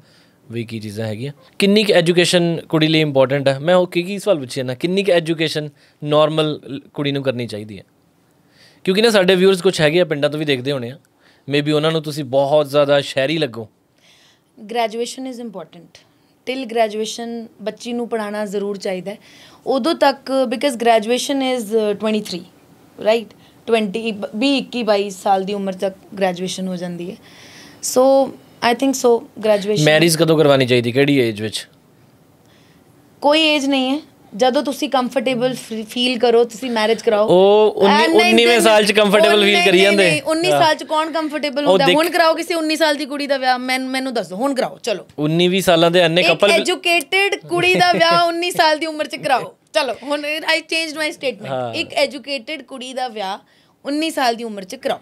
ਵੀ ਕੀ ਚੀਜ਼ਾਂ ਹੈਗੀਆਂ ਕਿੰਨੀ ਕਿ ਐਜੂਕੇਸ਼ਨ ਕੁੜੀ ਲਈ ਇੰਪੋਰਟੈਂਟ ਆ ਮੈਂ ਉਹ ਕੀ ਕੀ ਸਵਾਲ ਪੁੱਛਿਆ ਨਾ ਕਿੰਨੀ ਕਿ ਐਜੂਕੇਸ਼ਨ ਨਾਰਮਲ ਕੁੜੀ ਨੂੰ ਕਰਨੀ ਚਾਹੀਦੀ ਹੈ ਕਿਉਂਕਿ ਨਾ ਸਾਡੇ ਵਿਊਅਰਸ ਕੁਝ ਹੈਗੇ ਆ ਪਿੰਡਾਂ ਤੋਂ ਵੀ ਦੇਖਦੇ ਹੋਣੇ ਆ ਮੇਬੀ ਉਹਨਾਂ ਨੂੰ ਤੁਸੀਂ ਬਹੁਤ ਜ਼ਿਆਦਾ ਸ਼ਹਿਰੀ ਲੱਗੋ graduation is important till graduation ਬੱਚੀ ਨੂੰ ਪੜਾਣਾ ਜ਼ਰੂਰ ਚਾਹੀਦਾ ਉਦੋਂ ਤੱਕ ਬਿਕਾਜ਼ ਗ੍ਰੈਜੂਏਸ਼ਨ ਇਜ਼ 23 ਰਾਈਟ 20 ਵੀ 21 22 ਸਾਲ ਦੀ ਉਮਰ ਤੱਕ ਗ੍ਰੈਜੂਏਸ਼ਨ ਹੋ ਜਾਂਦੀ ਹੈ so I think so graduation marriage ਕਦੋਂ ਕਰਵਾਉਣੀ ਚਾਹੀਦੀ ਕਿਹੜੀ ਏਜ ਵਿੱਚ ਕੋਈ ਏਜ ਨਹੀਂ ਹੈ ਜਦੋਂ ਤੁਸੀਂ ਕੰਫਰਟੇਬਲ ਫੀਲ ਕਰੋ ਤੁਸੀਂ ਮੈਰਿਜ ਕਰਾਓ ਉਹ 19ਵੇਂ ਸਾਲ ਚ ਕੰਫਰਟੇਬਲ ਫੀਲ ਕਰੀ ਜਾਂਦੇ 19 ਸਾਲ ਚ ਕੌਣ ਕੰਫਰਟੇਬਲ ਹੁੰਦਾ ਹੁਣ ਕਰਾਓ ਕਿਸੇ 19 ਸਾਲ ਦੀ ਕੁੜੀ ਦਾ ਵਿਆਹ ਮੈਨੂੰ ਦੱਸੋ ਹੁਣ ਕਰਾਓ ਚਲੋ 19 ਸਾਲਾਂ ਦੇ ਅੰਨੇ ਕਪਲ ਐਜੂਕੇਟਿਡ ਕੁੜੀ ਦਾ *laughs* ਵਿਆਹ 19 ਸਾਲ ਦੀ ਉਮਰ ਚ ਕਰਾਓ ਚਲੋ ਹੁਣ ਆਈ ਚੇਂਜਡ ਮਾਈ ਸਟੇਟਮੈਂਟ ਇੱਕ ਐਜੂਕੇਟਿਡ ਕੁੜੀ ਦਾ ਵਿਆਹ 19 ਸਾਲ ਦੀ ਉਮਰ ਚ ਕਰਾਓ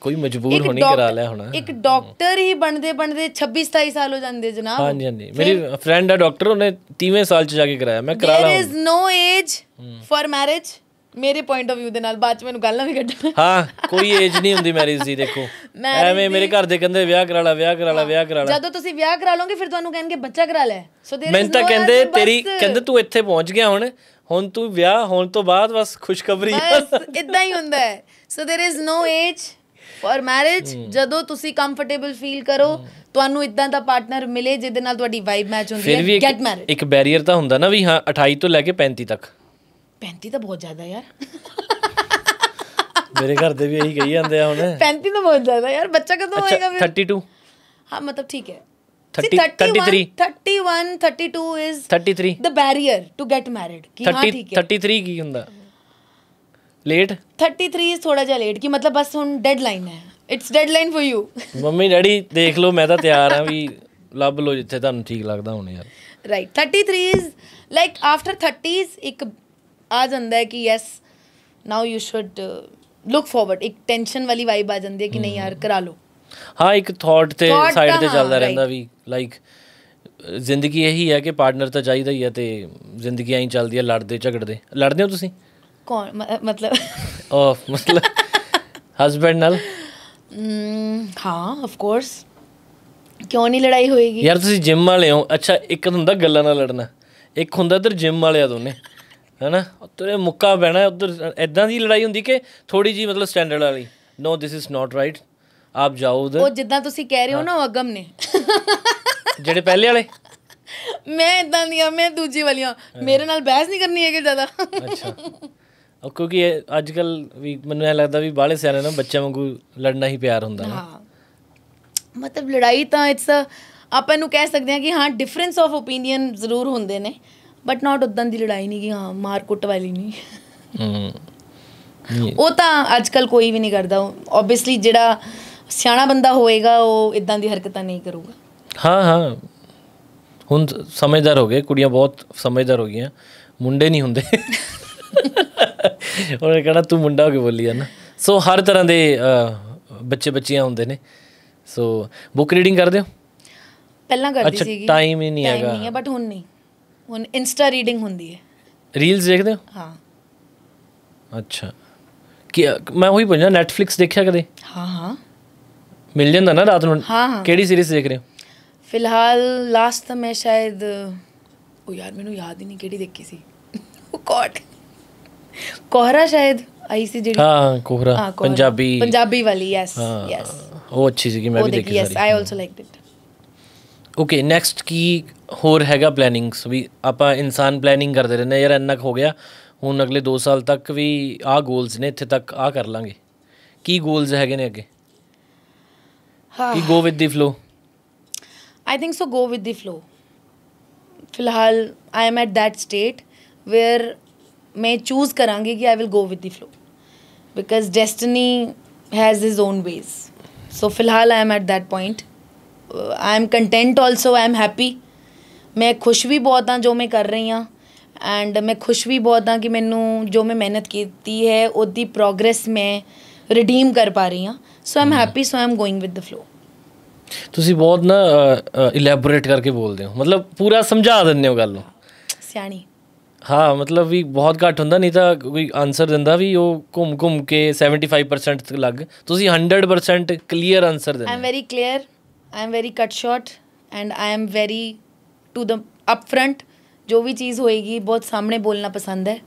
ਕੋਈ ਮਜਬੂਰ ਹੋਣੀ ਕਰਾ ਲਿਆ ਹੋਣਾ ਇੱਕ ਡਾਕਟਰ ਹੀ ਬਣਦੇ ਬਣਦੇ 26 27 ਸਾਲ ਹੋ ਜਾਂਦੇ ਜਨਾਬ ਹਾਂਜੀ ਹਾਂਜੀ ਮੇਰੀ ਫਰੈਂਡ ਆ ਡਾਕਟਰ ਉਹਨੇ 30ਵੇਂ ਸਾਲ ਚ ਜਾ ਕੇ ਕਰਾਇਆ ਮੈਂ ਕਰਾ ਲਾ there is no age for marriage ਮੇਰੇ ਪੁਆਇੰਟ ਆਫ View ਦੇ ਨਾਲ ਬਾਅਦ ਚ ਮੈਨੂੰ ਗੱਲ ਵੀ ਕੱਢਣਾ ਹਾਂ ਕੋਈ ਏਜ ਨਹੀਂ ਹੁੰਦੀ ਮੈਰਿਜ ਦੀ ਦੇਖੋ ਐਵੇਂ ਮੇਰੇ ਘਰ ਦੇ ਕਹਿੰਦੇ ਵਿਆਹ ਕਰਾ ਲੈ ਵਿਆਹ ਕਰਾ ਲੈ ਵਿਆਹ ਕਰਾ ਲੈ ਜਦੋਂ ਤੁਸੀਂ ਵਿਆਹ ਕਰਾ ਲੋਗੇ ਫਿਰ ਤੁਹਾਨੂੰ ਕਹਿਣਗੇ ਬੱਚਾ ਕਰਾ ਲੈ ਸੋ ਦੇਰ ਮੈਂ ਤਾਂ ਕਹਿੰਦੇ ਤੇਰੀ ਕਹਿੰਦੇ ਤੂੰ ਇੱਥੇ ਪਹੁੰਚ ਗਿਆ ਹੁਣ ਹੁਣ ਤੂੰ ਵਿਆਹ ਹੋਣ ਤੋਂ ਬਾਅਦ ਬਸ ਖੁਸ਼ਖਬਰੀ ਬਸ ਇਦਾਂ ਹੀ ਹੁੰਦਾ ਹੈ so there is no age for marriage ਜਦੋਂ ਤੁਸੀਂ ਕੰਫਰਟੇਬਲ ਫੀਲ ਕਰੋ ਤੁਹਾਨੂੰ ਇਦਾਂ ਦਾ ਪਾਰਟਨਰ ਮਿਲੇ ਜਿਹਦੇ ਨਾਲ ਤੁਹਾਡੀ ਵਾਈਬ ਮੈਚ ਹੁੰਦੀ ਹੈ ਗੈਟ ਮੈਰਿਜ ਇੱਕ ਬੈਰੀਅਰ ਤਾਂ ਹੁੰਦਾ ਨਾ ਵੀ ਹਾਂ 28 ਤੋਂ ਲੈ ਕੇ 35 ਤੱਕ 35 ਤਾਂ ਬਹੁਤ ਜ਼ਿਆਦਾ ਯਾਰ ਮੇਰੇ ਘਰ ਦੇ ਵੀ ਇਹੀ ਕਹੀ ਜਾਂਦੇ ਆ ਹੁਣ 35 ਤਾਂ ਬਹੁਤ ਜ਼ਿਆਦਾ ਯਾਰ ਬੱਚਾ ਕਦੋਂ ਹੋਏਗਾ ਫਿਰ 32 ਹਾਂ ਮਤਲਬ ਠੀਕ ਹੈ 30 33 31 32 is 33 the barrier to get married ਕੀ ਹਾਂ ਠੀਕ ਹੈ 33 ਕੀ ਹੁੰਦਾ ਲੇਟ 33 ਇਸ ਥੋੜਾ ਜਿਹਾ ਲੇਟ ਕਿ ਮਤਲਬ ਬਸ ਹੁਣ ਡੈਡਲਾਈਨ ਹੈ it's deadline for you mummy daddy ਦੇਖ ਲਓ ਮੈਂ ਤਾਂ ਤਿਆਰ ਆ ਵੀ ਲੱਭ ਲਓ ਜਿੱਥੇ ਤੁਹਾਨੂੰ ਠੀਕ ਲੱਗਦਾ ਹੁਣ ਯਾਰ ਰਾਈਟ 33 ਇਸ ਲਾਈਕ ਆਫਟਰ 30s ਇੱਕ ਆ ਜਾਂਦਾ ਹੈ ਕਿ yes now you should look forward ਇੱਕ ਟੈਨਸ਼ਨ ਵਾਲੀ ਵਾਈਬ ਆ ਜਾਂਦੀ ਹੈ ਕਿ ਨਹੀਂ ਯਾਰ ਕਰਾ ਲਓ ਹਾਂ ਇੱਕ ਥਾਟ ਤੇ ਸਾਈਡ ਤੇ ਚੱਲਦਾ ਰਹਿੰਦਾ ਵੀ ਲਾਈਕ ਜ਼ਿੰਦਗੀ ਇਹੀ ਹੈ ਕਿ ਪਾਰਟਨਰ ਤਾਂ ਚਾਹੀਦਾ ਹੀ ਹੈ ਤੇ ਜ਼ਿੰਦਗੀ ਐਂ ਚੱਲਦੀ ਹੈ ਲੜਦੇ ਝਗੜਦੇ ਲੜਦੇ ਹੋ ਤੁਸੀਂ ਕੌਣ ਮਤਲਬ ਆਫ *laughs* ਮਤਲਬ ਹਸਬੰਡ ਨਾਲ ਹਾਂ ਆਫ ਕੋਰਸ ਕਿਉਂ ਨਹੀਂ ਲੜਾਈ ਹੋਏਗੀ ਯਾਰ ਤੁਸੀਂ ਜਿਮ ਵਾਲੇ ਹੋ ਅੱਛਾ ਇੱਕ ਹੁੰਦਾ ਗੱਲਾਂ ਨਾਲ ਲੜਨਾ ਇੱਕ ਹੁੰਦਾ ਇਧਰ ਜਿਮ ਵਾਲਿਆ ਦੋਨੇ ਹੈਨਾ ਤੇਰੇ ਮੁੱਕਾ ਪੈਣਾ ਉਧਰ ਐਦਾਂ ਦੀ ਲੜਾਈ ਹੁੰਦੀ ਕਿ ਥੋੜੀ ਜੀ ਮਤਲਬ ਸਟੈਂਡਰਡ ਵਾਲੀ no this is not right ਆਪ ਜਾਓ ਉਧਰ ਉਹ ਜਿੱਦਾਂ ਤੁਸੀਂ ਕਹਿ ਰਹੇ ਹੋ ਨਾ ਉਹ ਅਗਮ ਨੇ ਜਿਹੜੇ ਪਹਿਲੇ ਵਾਲੇ ਮੈਂ ਇਦਾਂ ਦੀਆਂ ਮੈਂ ਦੂਜੀ ਵਾਲੀਆਂ ਮੇਰੇ ਨਾਲ ਬਹਿਸ ਨਹੀਂ ਕਰਨੀ ਹੈਗੇ ਜ਼ਿਆਦਾ ਅੱਛਾ ਉਹ ਕਿਉਂਕਿ ਅੱਜ ਕੱਲ ਵੀ ਮੈਨੂੰ ਇਹ ਲੱਗਦਾ ਵੀ ਬਾਹਲੇ ਸਿਆਣੇ ਨਾ ਬੱਚਿਆਂ ਵਾਂਗੂ ਲੜਨਾ ਹੀ ਪਿਆਰ ਹੁੰਦਾ ਹੈ ਹਾਂ ਮਤਲਬ ਲੜਾਈ ਤਾਂ ਇਟਸ ਆਪਾਂ ਨੂੰ ਕਹਿ ਸਕਦੇ ਹਾਂ ਕਿ ਹਾਂ ਡਿਫਰੈਂਸ ਆਫ ਓਪੀਨੀਅਨ ਜ਼ਰੂਰ ਹੁੰਦੇ ਨੇ ਬਟ ਨਾਟ ਉਦਾਂ ਦੀ ਲੜਾਈ ਨਹੀਂ ਕਿ ਹਾਂ ਮਾਰ ਕੁੱਟ ਵਾਲੀ ਨਹੀਂ ਹੂੰ ਉਹ ਤਾਂ ਅੱਜ ਕੱਲ ਕੋਈ ਵੀ ਨਹੀਂ ਕਰਦਾ ਆਬਵੀਅਸਲੀ ਜਿਹੜਾ ਸਿਆਣਾ ਬੰਦਾ ਹੋਏਗਾ ਉਹ ਇਦਾਂ ਦੀ ਹਰਕਤਾਂ ਨਹੀਂ ਕਰੂਗਾ ਹਾਂ ਹਾਂ ਹੁਣ ਸਮਝਦਾਰ ਹੋ ਗਏ ਕੁੜੀਆਂ ਬਹੁਤ ਸਮਝਦਾਰ ਹੋ ਗਈਆਂ ਮੁੰਡੇ ਨਹੀਂ ਹੁੰਦੇ *laughs* ਉਹਨੇ ਕਹਣਾ ਤੂੰ ਮੁੰਡਾ ਹੋ ਕੇ ਬੋਲੀ ਹੈ ਨਾ ਸੋ ਹਰ ਤਰ੍ਹਾਂ ਦੇ ਬੱਚੇ ਬੱਚੀਆਂ ਹੁੰਦੇ ਨੇ ਸੋ ਬੁੱਕ ਰੀਡਿੰਗ ਕਰਦੇ ਹੋ ਪਹਿਲਾਂ ਕਰਦੀ ਸੀਗੀ ਅੱਛਾ ਟਾਈਮ ਹੀ ਨਹੀਂ ਹੈਗਾ ਟਾਈਮ ਨਹੀਂ ਹੈ ਬਟ ਹੁਣ ਨਹੀਂ ਹੁਣ ਇੰਸਟਾ ਰੀਡਿੰਗ ਹੁੰਦੀ ਹੈ ਰੀਲਸ ਦੇਖਦੇ ਹੋ ਹਾਂ ਅੱਛਾ ਕਿ ਮੈਂ ਉਹੀ ਪੁੱਛਣਾ ਨੈਟਫਲਿਕਸ ਦੇਖਿਆ ਕਦੇ ਹਾਂ ਹਾਂ ਮਿਲ ਜਾਂਦਾ ਨਾ ਰਾਤ ਨੂੰ ਕਿਹੜੀ ਸੀਰੀਜ਼ ਦੇਖ ਰਹੇ ਹੋ ਫਿਲਹਾਲ ਲਾਸਟ ਤਾਂ ਮੈਂ ਸ਼ਾਇਦ ਉਹ ਯਾਰ ਮੈਨੂੰ ਯਾਦ ਹੀ ਨਹੀਂ ਕਿਹੜੀ ਦੇਖੀ ਸੀ *laughs* ਉਹ ਕਾਟ कोहरा शायद आई सी जेडी हां कोहरा पंजाबी पंजाबी वाली यस यस वो अच्छी सी मैं भी देखी yes I also like that okay next ਕੀ ਹੋਰ ਹੈਗਾ ਪਲੈਨਿੰਗਸ ਵੀ ਆਪਾਂ ਇਨਸਾਨ ਪਲੈਨਿੰਗ ਕਰਦੇ ਰਹਿੰਦੇ ਯਾਰ ਇੰਨਾ ਹੋ ਗਿਆ ਹੁਣ ਅਗਲੇ 2 ਸਾਲ ਤੱਕ ਵੀ ਆਹ ਗੋਲਸ ਨੇ ਇੱਥੇ ਤੱਕ ਆ ਕਰ ਲਾਂਗੇ ਕੀ ਗੋਲਸ ਹੈਗੇ ਨੇ ਅੱਗੇ ਹਾਂ ਕੀ go with the flow I think so go with the flow फिलहाल I am at that state where ਮੈਂ ਚੂਜ਼ ਕਰਾਂਗੀ ਕਿ I will go with the flow because destiny has his own ways so ਫਿਲਹਾਲ I am at that point I am content also I am happy ਮੈਂ ਖੁਸ਼ ਵੀ ਬਹੁਤ ਹਾਂ ਜੋ ਮੈਂ ਕਰ ਰਹੀ ਹਾਂ ਐਂਡ ਮੈਂ ਖੁਸ਼ ਵੀ ਬਹੁਤ ਹਾਂ ਕਿ ਮੈਨੂੰ ਜੋ ਮੈਂ ਮਿਹਨਤ ਕੀਤੀ ਹੈ ਉਹਦੀ ਪ੍ਰੋਗਰੈਸ ਮੈਂ ਰਿਡੀਮ ਕਰ ਪਾ ਰਹੀ ਹਾਂ so I'm happy so I'm going with the flow ਤੁਸੀਂ ਬਹੁਤ ਨਾ ਇਲੈਬੋਰੇਟ ਕਰਕੇ ਬੋਲਦੇ ਹੋ ਮਤਲਬ ਪੂਰਾ ਸਮਝਾ ਦਿੰਦੇ ਹੋ ਗੱਲ ਨੂੰ ਸਿਆਣੀ ਹਾਂ ਮਤਲਬ ਵੀ ਬਹੁਤ ਘੱਟ ਹੁੰਦਾ ਨਹੀਂ ਤਾਂ ਕੋਈ ਆਨਸਰ ਦਿੰਦਾ ਵੀ ਉਹ ਘੁੰਮ ਘੁੰਮ ਕੇ 75% ਤੱਕ ਲੱਗ ਤੁਸੀਂ 100% ਕਲੀਅਰ ਆਨਸਰ ਦਿੰਦੇ I'm very clear I'm very cut short and I'm very to the upfront ਜੋ ਵੀ ਚੀਜ਼ ਹੋਏਗੀ ਬਹੁਤ ਸਾਹਮਣੇ ਬੋਲਣਾ ਪਸੰਦ ਹੈ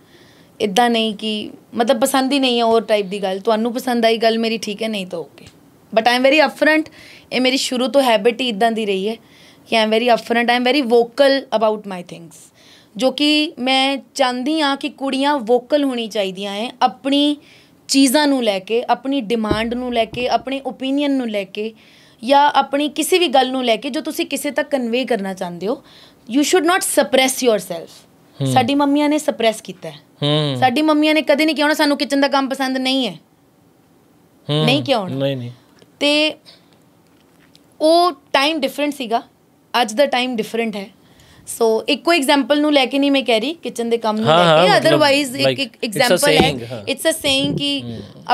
ਇਦਾਂ ਨਹੀਂ ਕਿ ਮਤਲਬ ਪਸੰਦ ਹੀ ਨਹੀਂ ਹੈ ਹੋਰ ਟਾਈਪ ਦੀ ਗੱਲ ਤੁਹਾਨੂੰ ਪਸੰਦ ਆਈ ਗੱਲ ਮੇਰੀ ਠੀਕ ਹੈ ਨਹੀਂ ਤਾਂ okay but I'm very upfront ਇਹ ਮੇਰੀ ਸ਼ੁਰੂ ਤੋਂ ਹੈਬਿਟ ਹੀ ਇਦਾਂ ਦੀ ਰਹੀ ਹੈ ਕਿ I'm very upfront I'm very vocal about my things ਜੋ ਕਿ ਮੈਂ ਚਾਹੁੰਦੀ ਆ ਕਿ ਕੁੜੀਆਂ ਵੋਕਲ ਹੋਣੀ ਚਾਹੀਦੀਆਂ ਐ ਆਪਣੀ ਚੀਜ਼ਾਂ ਨੂੰ ਲੈ ਕੇ ਆਪਣੀ ਡਿਮਾਂਡ ਨੂੰ ਲੈ ਕੇ ਆਪਣੇ ਓਪੀਨੀਅਨ ਨੂੰ ਲੈ ਕੇ ਜਾਂ ਆਪਣੀ ਕਿਸੇ ਵੀ ਗੱਲ ਨੂੰ ਲੈ ਕੇ ਜੋ ਤੁਸੀਂ ਕਿਸੇ ਤੱਕ ਕਨਵੇ ਕਰਨਾ ਚਾਹੁੰਦੇ ਹੋ you should not suppress yourself ਸਾਡੀ ਮੰਮੀਆਂ ਨੇ ਸਪਰੈਸ ਕੀਤਾ ਹੈ ਸਾਡੀ ਮੰਮੀਆਂ ਨੇ ਕਦੇ ਨਹੀਂ ਕਿਹਾ ਹੋਣਾ ਸਾਨੂੰ ਕਿਚਨ ਦਾ ਕੰਮ ਪਸੰਦ ਨਹੀਂ ਹੈ ਨਹੀਂ ਕਿਹਾ ਨਹੀਂ ਨਹੀਂ ਤੇ ਉਹ ਟਾਈਮ ਡਿਫਰੈਂਟ ਸੀਗਾ ਅੱਜ ਦਾ ਟਾਈਮ ਡਿਫਰੈਂਟ ਹੈ ਸੋ ਇੱਕੋ ਐਗਜ਼ਾਮਪਲ ਨੂੰ ਲੈ ਕੇ ਨਹੀਂ ਮੈਂ ਕਹਿ ਰਹੀ ਕਿਚਨ ਦੇ ਕੰਮ ਨੂੰ ਲੈ ਕੇ ਅਦਰਵਾਈਜ਼ ਇੱਕ ਐਗਜ਼ਾਮਪਲ ਹੈ ਇਟਸ ਅ ਸੇਇੰਗ ਕਿ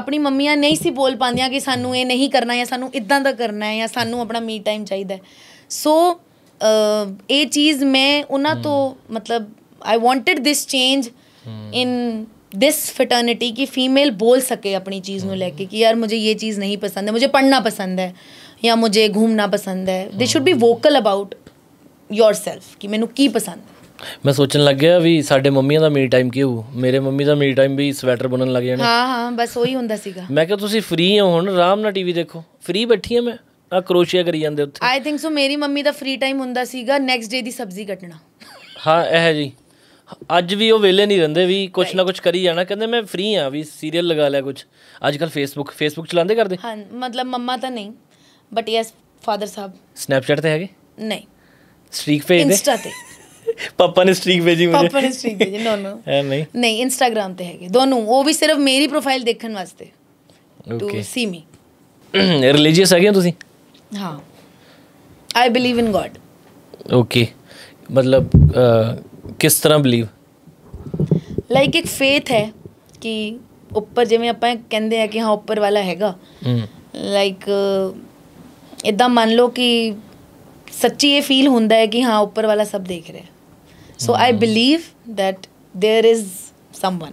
ਆਪਣੀ ਮੰਮੀਆਂ ਨਹੀਂ ਸੀ ਬੋਲ ਪਾਉਂਦੀਆਂ ਕਿ ਸਾਨੂੰ ਇਹ ਨਹੀਂ ਕਰਨਾ ਜਾਂ ਸਾਨੂੰ ਇਦਾਂ ਦਾ ਕਰਨਾ ਹੈ ਜਾਂ ਸਾਨੂੰ ਆਪਣਾ ਮੀ ਟਾਈਮ ਚਾਹੀਦਾ ਸੋ ਇਹ ਚੀਜ਼ ਮੈਂ ਉਹਨਾਂ ਤੋਂ ਮਤਲਬ I wanted this change in this ਕਿ ਫੀਮੇਲ ਬੋਲ ਸਕੇ ਆਪਣੀ ਚੀਜ਼ ਨੂੰ ਲੈ ਕੇ ਕਿ ਯਾਰ ਮੈਨੂੰ ਇਹ ਚੀਜ਼ ਨਹੀਂ ਪਸੰਦ ਹੈ ਮੈਨੂੰ ਪੜਨਾ ਪਸੰਦ ਹੈ ਜਾਂ ਮੈਨੂੰ ਘੁੰਮਣਾ ਪਸੰਦ ਹੈ they should be vocal about yourself ਕਿ ਮੈਨੂੰ ਕੀ ਪਸੰਦ ਹੈ ਮੈਂ ਸੋਚਣ ਲੱਗ ਗਿਆ ਵੀ ਸਾਡੇ ਮੰਮੀਆਂ ਦਾ ਮੀ ਟਾਈਮ ਕੀ ਹੋਊ ਮੇਰੇ ਮੰਮੀ ਦਾ ਮੀ ਟਾਈਮ ਵੀ ਸਵੈਟਰ ਬੁਣਨ ਲੱਗ ਜਾਣੇ ਹਾਂ ਹਾਂ ਬਸ ਉਹੀ ਹੁੰਦਾ ਸੀਗਾ ਮੈਂ ਕਿਹਾ ਤੁਸੀਂ ਫ੍ਰੀ ਹੋ ਹੁਣ ਆਰਾਮ ਨਾਲ ਟੀਵੀ ਦੇਖੋ ਫ੍ਰੀ ਬੈਠੀ ਆ ਮੈਂ ਆ ਕਰੋਸ਼ੀਆ ਕਰੀ ਜਾਂਦੇ ਉੱਥੇ ਆਈ ਥਿੰਕ ਸੋ ਮੇਰੀ ਮੰਮੀ ਦਾ ਫ੍ਰੀ ਟਾਈਮ ਹੁੰਦਾ ਸੀਗਾ ਨੈਕਸਟ ਡੇ ਦੀ ਸਬਜ਼ੀ ਕੱਟਣਾ ਹਾਂ ਇਹ ਜੀ ਅੱਜ ਵੀ ਉਹ ਵੇਲੇ ਨਹੀਂ ਰਹਿੰਦੇ ਵੀ ਕੁਛ ਨਾ ਕੁਛ ਕਰੀ ਜਾਣਾ ਕਹਿੰਦੇ ਮੈਂ ਫ੍ਰੀ ਆ ਵੀ ਸੀਰੀਅਲ ਲਗਾ ਲਿਆ ਕੁਛ ਅੱਜ ਕੱਲ ਫੇਸਬੁੱਕ ਫੇਸਬੁੱਕ ਚਲਾਉਂਦੇ ਕਰਦੇ ਹਾਂ ਮਤਲਬ ਮੰਮਾ ਤਾਂ ਨਹੀਂ ਬਟ ਯੈਸ ਫਾਦਰ ਸਾਹਿਬ ਸਨੈਪਚੈਟ ਤੇ ਹੈਗੇ ਨਹੀਂ ਸਟ੍ਰੀਕ ਭੇਜ ਦੇ ਇੰਸਟਾ ਤੇ ਪਾਪਾ ਨੇ ਸਟ੍ਰੀਕ ਭੇਜੀ ਮੈਨੂੰ ਪਾਪਾ ਨੇ ਸਟ੍ਰੀਕ ਭੇਜੀ ਨੋ ਨੋ ਹੈ ਨਹੀਂ ਨਹੀਂ ਇੰਸਟਾਗ੍ਰam ਤੇ ਹੈਗੇ ਦੋਨੋਂ ਉਹ ਵੀ ਸਿਰਫ ਮੇਰੀ ਪ੍ਰੋਫਾਈਲ ਦੇਖਣ ਵਾਸਤੇ ਓਕੇ ਸੀ ਮੀ ਰਿਲੀਜੀਅਸ ਹੈਗੇ ਤੁਸੀਂ ਹਾਂ I believe in God okay ਮਤਲਬ ਕਿਸ ਤਰ੍ਹਾਂ ਬਲੀਵ ਲਾਈਕ ਇੱਕ ਫੇਥ ਹੈ ਕਿ ਉੱਪਰ ਜਿਵੇਂ ਆਪਾਂ ਕਹਿੰਦੇ ਆ ਕਿ ਹਾਂ ਉੱਪਰ ਵਾਲਾ ਹੈਗਾ ਲਾਈਕ ਇਦਾਂ ਮੰਨ ਲਓ ਕਿ ਸੱਚੀ ਇਹ ਫੀਲ ਹੁੰਦਾ ਹੈ ਕਿ ਹਾਂ ਉੱਪਰ ਵਾਲਾ ਸਭ ਦੇਖ ਰਿਹਾ so I believe that there is someone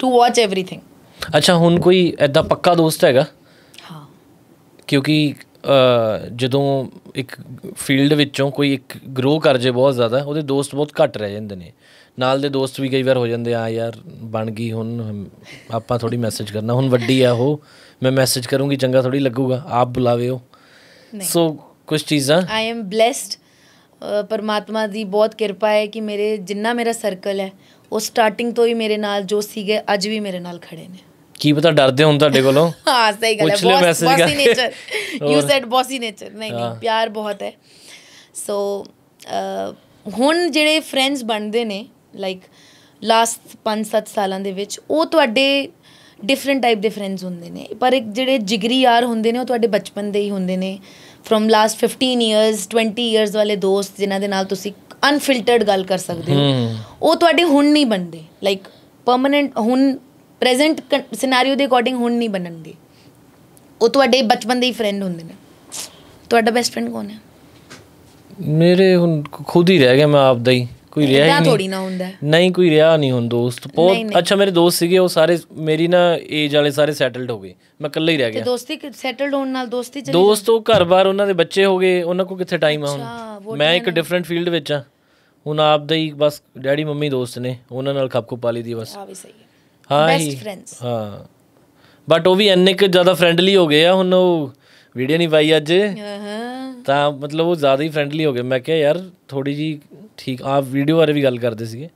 to watch everything ਅੱਛਾ ਹੁਣ ਕੋਈ ਐਦਾਂ ਪੱਕਾ ਦੋਸਤ ਹੈਗਾ ਹਾਂ ਕਿਉਂਕਿ ਜਦੋਂ ਇੱਕ ਫੀਲਡ ਵਿੱਚੋਂ ਕੋਈ ਇੱਕ ਗਰੋ ਕਰ ਜੇ ਬਹੁਤ ਜ਼ਿਆਦਾ ਉਹਦੇ ਦੋਸਤ ਬਹੁਤ ਘੱਟ ਰਹਿ ਜਾਂਦੇ ਨੇ ਨਾਲ ਦੇ ਦੋਸਤ ਵੀ ਕਈ ਵਾਰ ਹੋ ਜਾਂਦੇ ਆ ਯਾਰ ਬਣ ਗਈ ਹੁਣ ਆਪਾਂ ਥੋੜੀ ਮੈਸੇਜ ਕਰਨਾ ਹੁਣ ਵੱਡੀ ਆ ਉਹ ਮੈਂ ਮੈਸੇਜ ਕਰੂੰਗੀ ਚੰਗਾ ਥੋੜੀ ਲੱਗੂਗਾ ਆਪ ਬੁਲਾਵੇ ਉਹ ਸੋ ਕੁਝ ਚੀਜ਼ਾਂ ਆਈ ਐਮ ਬlesed ਪਰਮਾਤਮਾ ਦੀ ਬਹੁਤ ਕਿਰਪਾ ਹੈ ਕਿ ਮੇਰੇ ਜਿੰਨਾ ਮੇਰਾ ਸਰਕਲ ਹੈ ਉਹ ਸਟਾਰਟਿੰਗ ਤੋਂ ਹੀ ਮੇਰੇ ਨਾਲ ਜੋ ਸੀਗੇ ਅੱਜ ਵੀ ਮੇਰੇ ਨਾਲ ਖੜੇ ਨੇ ਕੀ ਪਤਾ ਡਰਦੇ ਹੋਣ ਤੁਹਾਡੇ ਕੋਲੋਂ *laughs* ਹਾਂ ਸਹੀ ਗੱਲ ਹੈ boss bossy nature you said bossy nature ਨਹੀਂ ਨਹੀਂ ਪਿਆਰ ਬਹੁਤ ਹੈ ਸੋ ਹੁਣ ਜਿਹੜੇ ਫਰੈਂਡਸ ਬਣਦੇ ਨੇ ਲਾਈਕ ਲਾਸਟ 5-7 ਸਾਲਾਂ ਦੇ ਵਿੱਚ ਉਹ ਤੁਹਾਡੇ ਡਿਫਰੈਂਟ ਟਾਈਪ ਦੇ ਫਰੈਂਡਸ ਹੁੰਦੇ ਨੇ ਪਰ ਇੱਕ ਜਿਹੜੇ ਜਿਗਰੀ ਯਾਰ ਹੁੰਦੇ ਨੇ ਉਹ ਤੁਹਾਡੇ ਬਚਪਨ ਦੇ ਹੀ ਹੁੰਦੇ ਨੇ ਫਰਮ ਲਾਸਟ 15 ਇਅਰਸ 20 ਇਅਰਸ ਵਾਲੇ ਦੋਸਤ ਜਿਨ੍ਹਾਂ ਦੇ ਨਾਲ ਤੁਸੀਂ ਅਨਫਿਲਟਰਡ ਗੱਲ ਕਰ ਸਕਦੇ ਹੋ ਉਹ ਤੁਹਾਡੇ ਹੁਣ ਨਹੀਂ ਬਣਦੇ ਲਾਈਕ ਪਰਮਨੈਂਟ ਹੁਣ ਪ੍ਰੈਜ਼ੈਂਟ ਸਿਨੈਰੀਓ ਦੇ ਅਕੋਰਡਿੰਗ ਹੁਣ ਨਹੀਂ ਬਣਨਗੇ ਉਹ ਤੁਹਾਡੇ ਬਚਪਨ ਦੇ ਹੀ ਫਰੈਂਡ ਹੁੰਦੇ ਨੇ ਤੁਹਾਡਾ ਬੈਸਟ ਫਰੈਂਡ ਕੌਣ ਹੈ ਮੇਰੇ ਹੁਣ ਖੁਦ ਹੀ ਰਹਿ ਗਿਆ ਮੈਂ ਆਪ ਦਾ ਹੀ ਕੋਈ ਰਿਹਾ ਨਹੀਂ ਥੋੜੀ ਨਾ ਹੁੰਦਾ ਨਹੀਂ ਕੋਈ ਰਿਹਾ ਨਹੀਂ ਹੁਣ ਦੋਸਤ ਬਹੁਤ ਅੱਛਾ ਮੇਰੇ ਦੋਸਤ ਸੀਗੇ ਉਹ ਸਾਰੇ ਮੇਰੀ ਨਾ ਏਜ ਵਾਲੇ ਸਾਰੇ ਸੈਟਲਡ ਹੋ ਗਏ ਮੈਂ ਇਕੱਲਾ ਹੀ ਰਹਿ ਗਿਆ ਤੇ ਦੋਸਤੀ ਸੈਟਲਡ ਹੋਣ ਨਾਲ ਦੋਸਤੀ ਚਲੀ ਦੋਸਤੋ ਘਰ-ਬਾਰ ਉਹਨਾਂ ਦੇ ਬੱਚੇ ਹੋ ਗਏ ਉਹਨਾਂ ਕੋ ਕਿੱਥੇ ਟਾਈਮ ਆ ਹੁਣ ਮੈਂ ਇੱਕ ਡਿਫਰੈਂਟ ਫੀਲਡ ਵਿੱਚ ਆ ਹੁਣ ਆਪ ਦਾ ਹੀ ਬਸ ਡੈਡੀ ਮੰਮੀ ਦੋਸਤ ਨੇ ਉਹਨਾਂ ਨਾਲ ਖਾਪਕੋ ਕੋ ਪਾ ਲਈ ਦੀ ਬਸ ਹਾਂ ਵੀ ਸਹੀ ਹਾਂ ਬੈਸਟ ਫਰੈਂਡਸ ਹਾਂ ਬਟ ਉਹ ਵੀ ਐਨੇ ਕਿ ਜ਼ਿਆਦਾ ਫਰੈਂਡਲੀ ਹੋ ਗਏ ਆ ਹੁਣ ਉਹ ਵੀਡੀਓ ਨਹੀਂ ਪਾਈ ਅੱਜ ਹਾਂ ਤਾਂ ਮਤਲਬ ਉਹ ਜ਼ਿਆਦਾ ਹੀ ਫ੍ਰੈਂਡਲੀ ਹੋ ਗਏ ਮੈਂ ਕਿਹਾ ਯਾਰ ਥੋੜੀ ਜੀ ਠੀਕ ਆ ਵੀਡੀਓ ਬਾਰੇ ਵੀ ਗੱਲ ਕਰਦੇ ਸੀਗੇ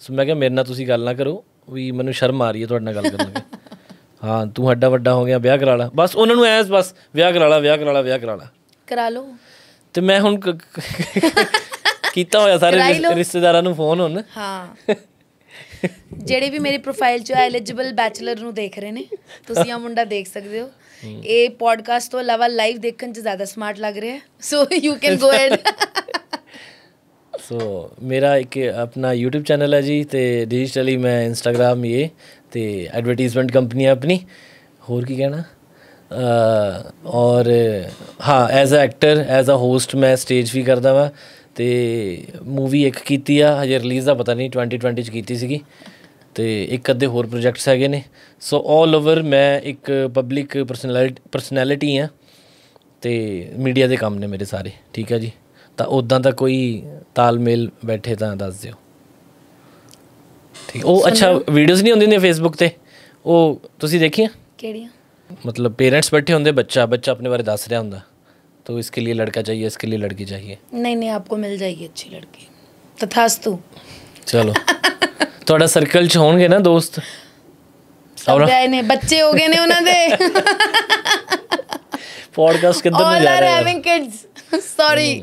ਸੋ ਮੈਂ ਕਿਹਾ ਮੇਰੇ ਨਾਲ ਤੁਸੀਂ ਗੱਲ ਨਾ ਕਰੋ ਵੀ ਮੈਨੂੰ ਸ਼ਰਮ ਆ ਰਹੀ ਹੈ ਤੁਹਾਡੇ ਨਾਲ ਗੱਲ ਕਰਨ ਦੀ *laughs* ਹਾਂ ਤੂੰ ਹੱਡਾ ਵੱਡਾ ਹੋ ਗਿਆ ਵਿਆਹ ਕਰਾ ਲਾ ਬਸ ਉਹਨਾਂ ਨੂੰ ਐਸ ਬਸ ਵਿਆਹ ਕਰਾ ਲਾ ਵਿਆਹ ਕਰਾ ਲਾ ਵਿਆਹ ਕਰਾ ਲਾ ਕਰਾ ਲਓ ਤੇ ਮੈਂ ਹੁਣ *laughs* ਕੀਤਾ ਹੋਇਆ ਸਾਰੇ ਰਿਸ਼ਤੇਦਾਰਾਂ ਨੂੰ ਫੋਨ ਹੁਣ ਹਾਂ *laughs* ਜਿਹੜੇ ਵੀ ਮੇਰੇ ਪ੍ਰੋਫਾਈਲ 'ਚ ਐਲੀਜੀਬਲ ਬੈਚਲਰ ਨੂੰ ਦੇਖ ਰਹੇ ਨੇ ਤੁਸੀਂ ਆ ਮੁੰਡਾ ਦੇਖ ਸਕਦੇ ਹੋ ਇਹ ਪੋਡਕਾਸਟ ਤੋਂ ਇਲਾਵਾ ਲਾਈਵ ਦੇਖਣ 'ਚ ਜ਼ਿਆਦਾ ਸਮਾਰਟ ਲੱਗ ਰਿਹਾ so you can go and so ਮੇਰਾ ਇੱਕ ਆਪਣਾ YouTube ਚੈਨਲ ਹੈ ਜੀ ਤੇ ਡਿਜੀਟਲੀ ਮੈਂ Instagram ਇਹ ਤੇ ਐਡਵਰਟਾਈਜ਼ਮੈਂਟ ਕੰਪਨੀ ਹੈ ਆਪਣੀ ਹੋਰ ਕੀ ਕਹਿਣਾ ਔਰ ਹਾਂ as a actor as a host ਮੈਂ ਸਟੇਜ ਵੀ ਕਰਦਾ ਵਾਂ ਤੇ ਮੂਵੀ ਇੱਕ ਕੀਤੀ ਆ ਹਜੇ ਰਿਲੀਜ਼ ਦਾ ਪਤਾ ਨਹੀਂ 2020 ਚ ਕੀਤੀ ਸੀਗੀ ਤੇ ਇੱਕ ਅੱਧੇ ਹੋਰ ਪ੍ਰੋਜੈਕਟਸ ਹੈਗੇ ਨੇ ਸੋ 올 ਓਵਰ ਮੈਂ ਇੱਕ ਪਬਲਿਕ ਪਰਸਨੈਲਿਟੀ ਆ ਤੇ ਮੀਡੀਆ ਦੇ ਕੰਮ ਨੇ ਮੇਰੇ ਸਾਰੇ ਠੀਕ ਹੈ ਜੀ ਤਾਂ ਉਦਾਂ ਦਾ ਕੋਈ ਤਾਲਮੇਲ ਬੈਠੇ ਤਾਂ ਦੱਸ ਦਿਓ ਠੀਕ ਉਹ ਅੱਛਾ ਵੀਡੀਓਜ਼ ਨਹੀਂ ਹੁੰਦੀਆਂ ਫੇਸਬੁੱਕ ਤੇ ਉਹ ਤੁਸੀਂ ਦੇਖੀਆਂ ਕਿਹੜੀਆਂ ਮਤਲਬ ਪੇਰੈਂਟਸ ਬੈਠੇ ਹੁੰਦੇ ਬੱਚਾ ਬੱਚਾ ਆਪਣੇ ਬਾਰੇ ਦੱਸ ਰਿਹਾ ਹੁੰਦਾ ਕੇ ਲਈ ਲੜਕਾ ਚਾਹੀਏ ਇਸ ਕੇ ਲਈ ਲੜਕੀ ਚਾਹੀਏ ਨਹੀਂ ਨਹੀਂ ਆਪਕੋ ਮਿਲ ਜਾਏਗੀ ਅੱਛੀ ਲੜਕੀ ਤਥਾਸਤੂ ਚਲੋ *laughs* ਤੁਹਾਡਾ ਸਰਕਲ ਚ ਹੋਣਗੇ ਨਾ ਦੋਸਤ ਸਭ ਗਏ ਨੇ ਬੱਚੇ ਹੋ ਗਏ ਨੇ ਉਹਨਾਂ ਦੇ ਪੋਡਕਾਸਟ ਕਿੱਦਾਂ ਨਹੀਂ ਜਾ ਰਿਹਾ ਆਲ ਹੈਵਿੰਗ ਕਿਡਸ ਸੌਰੀ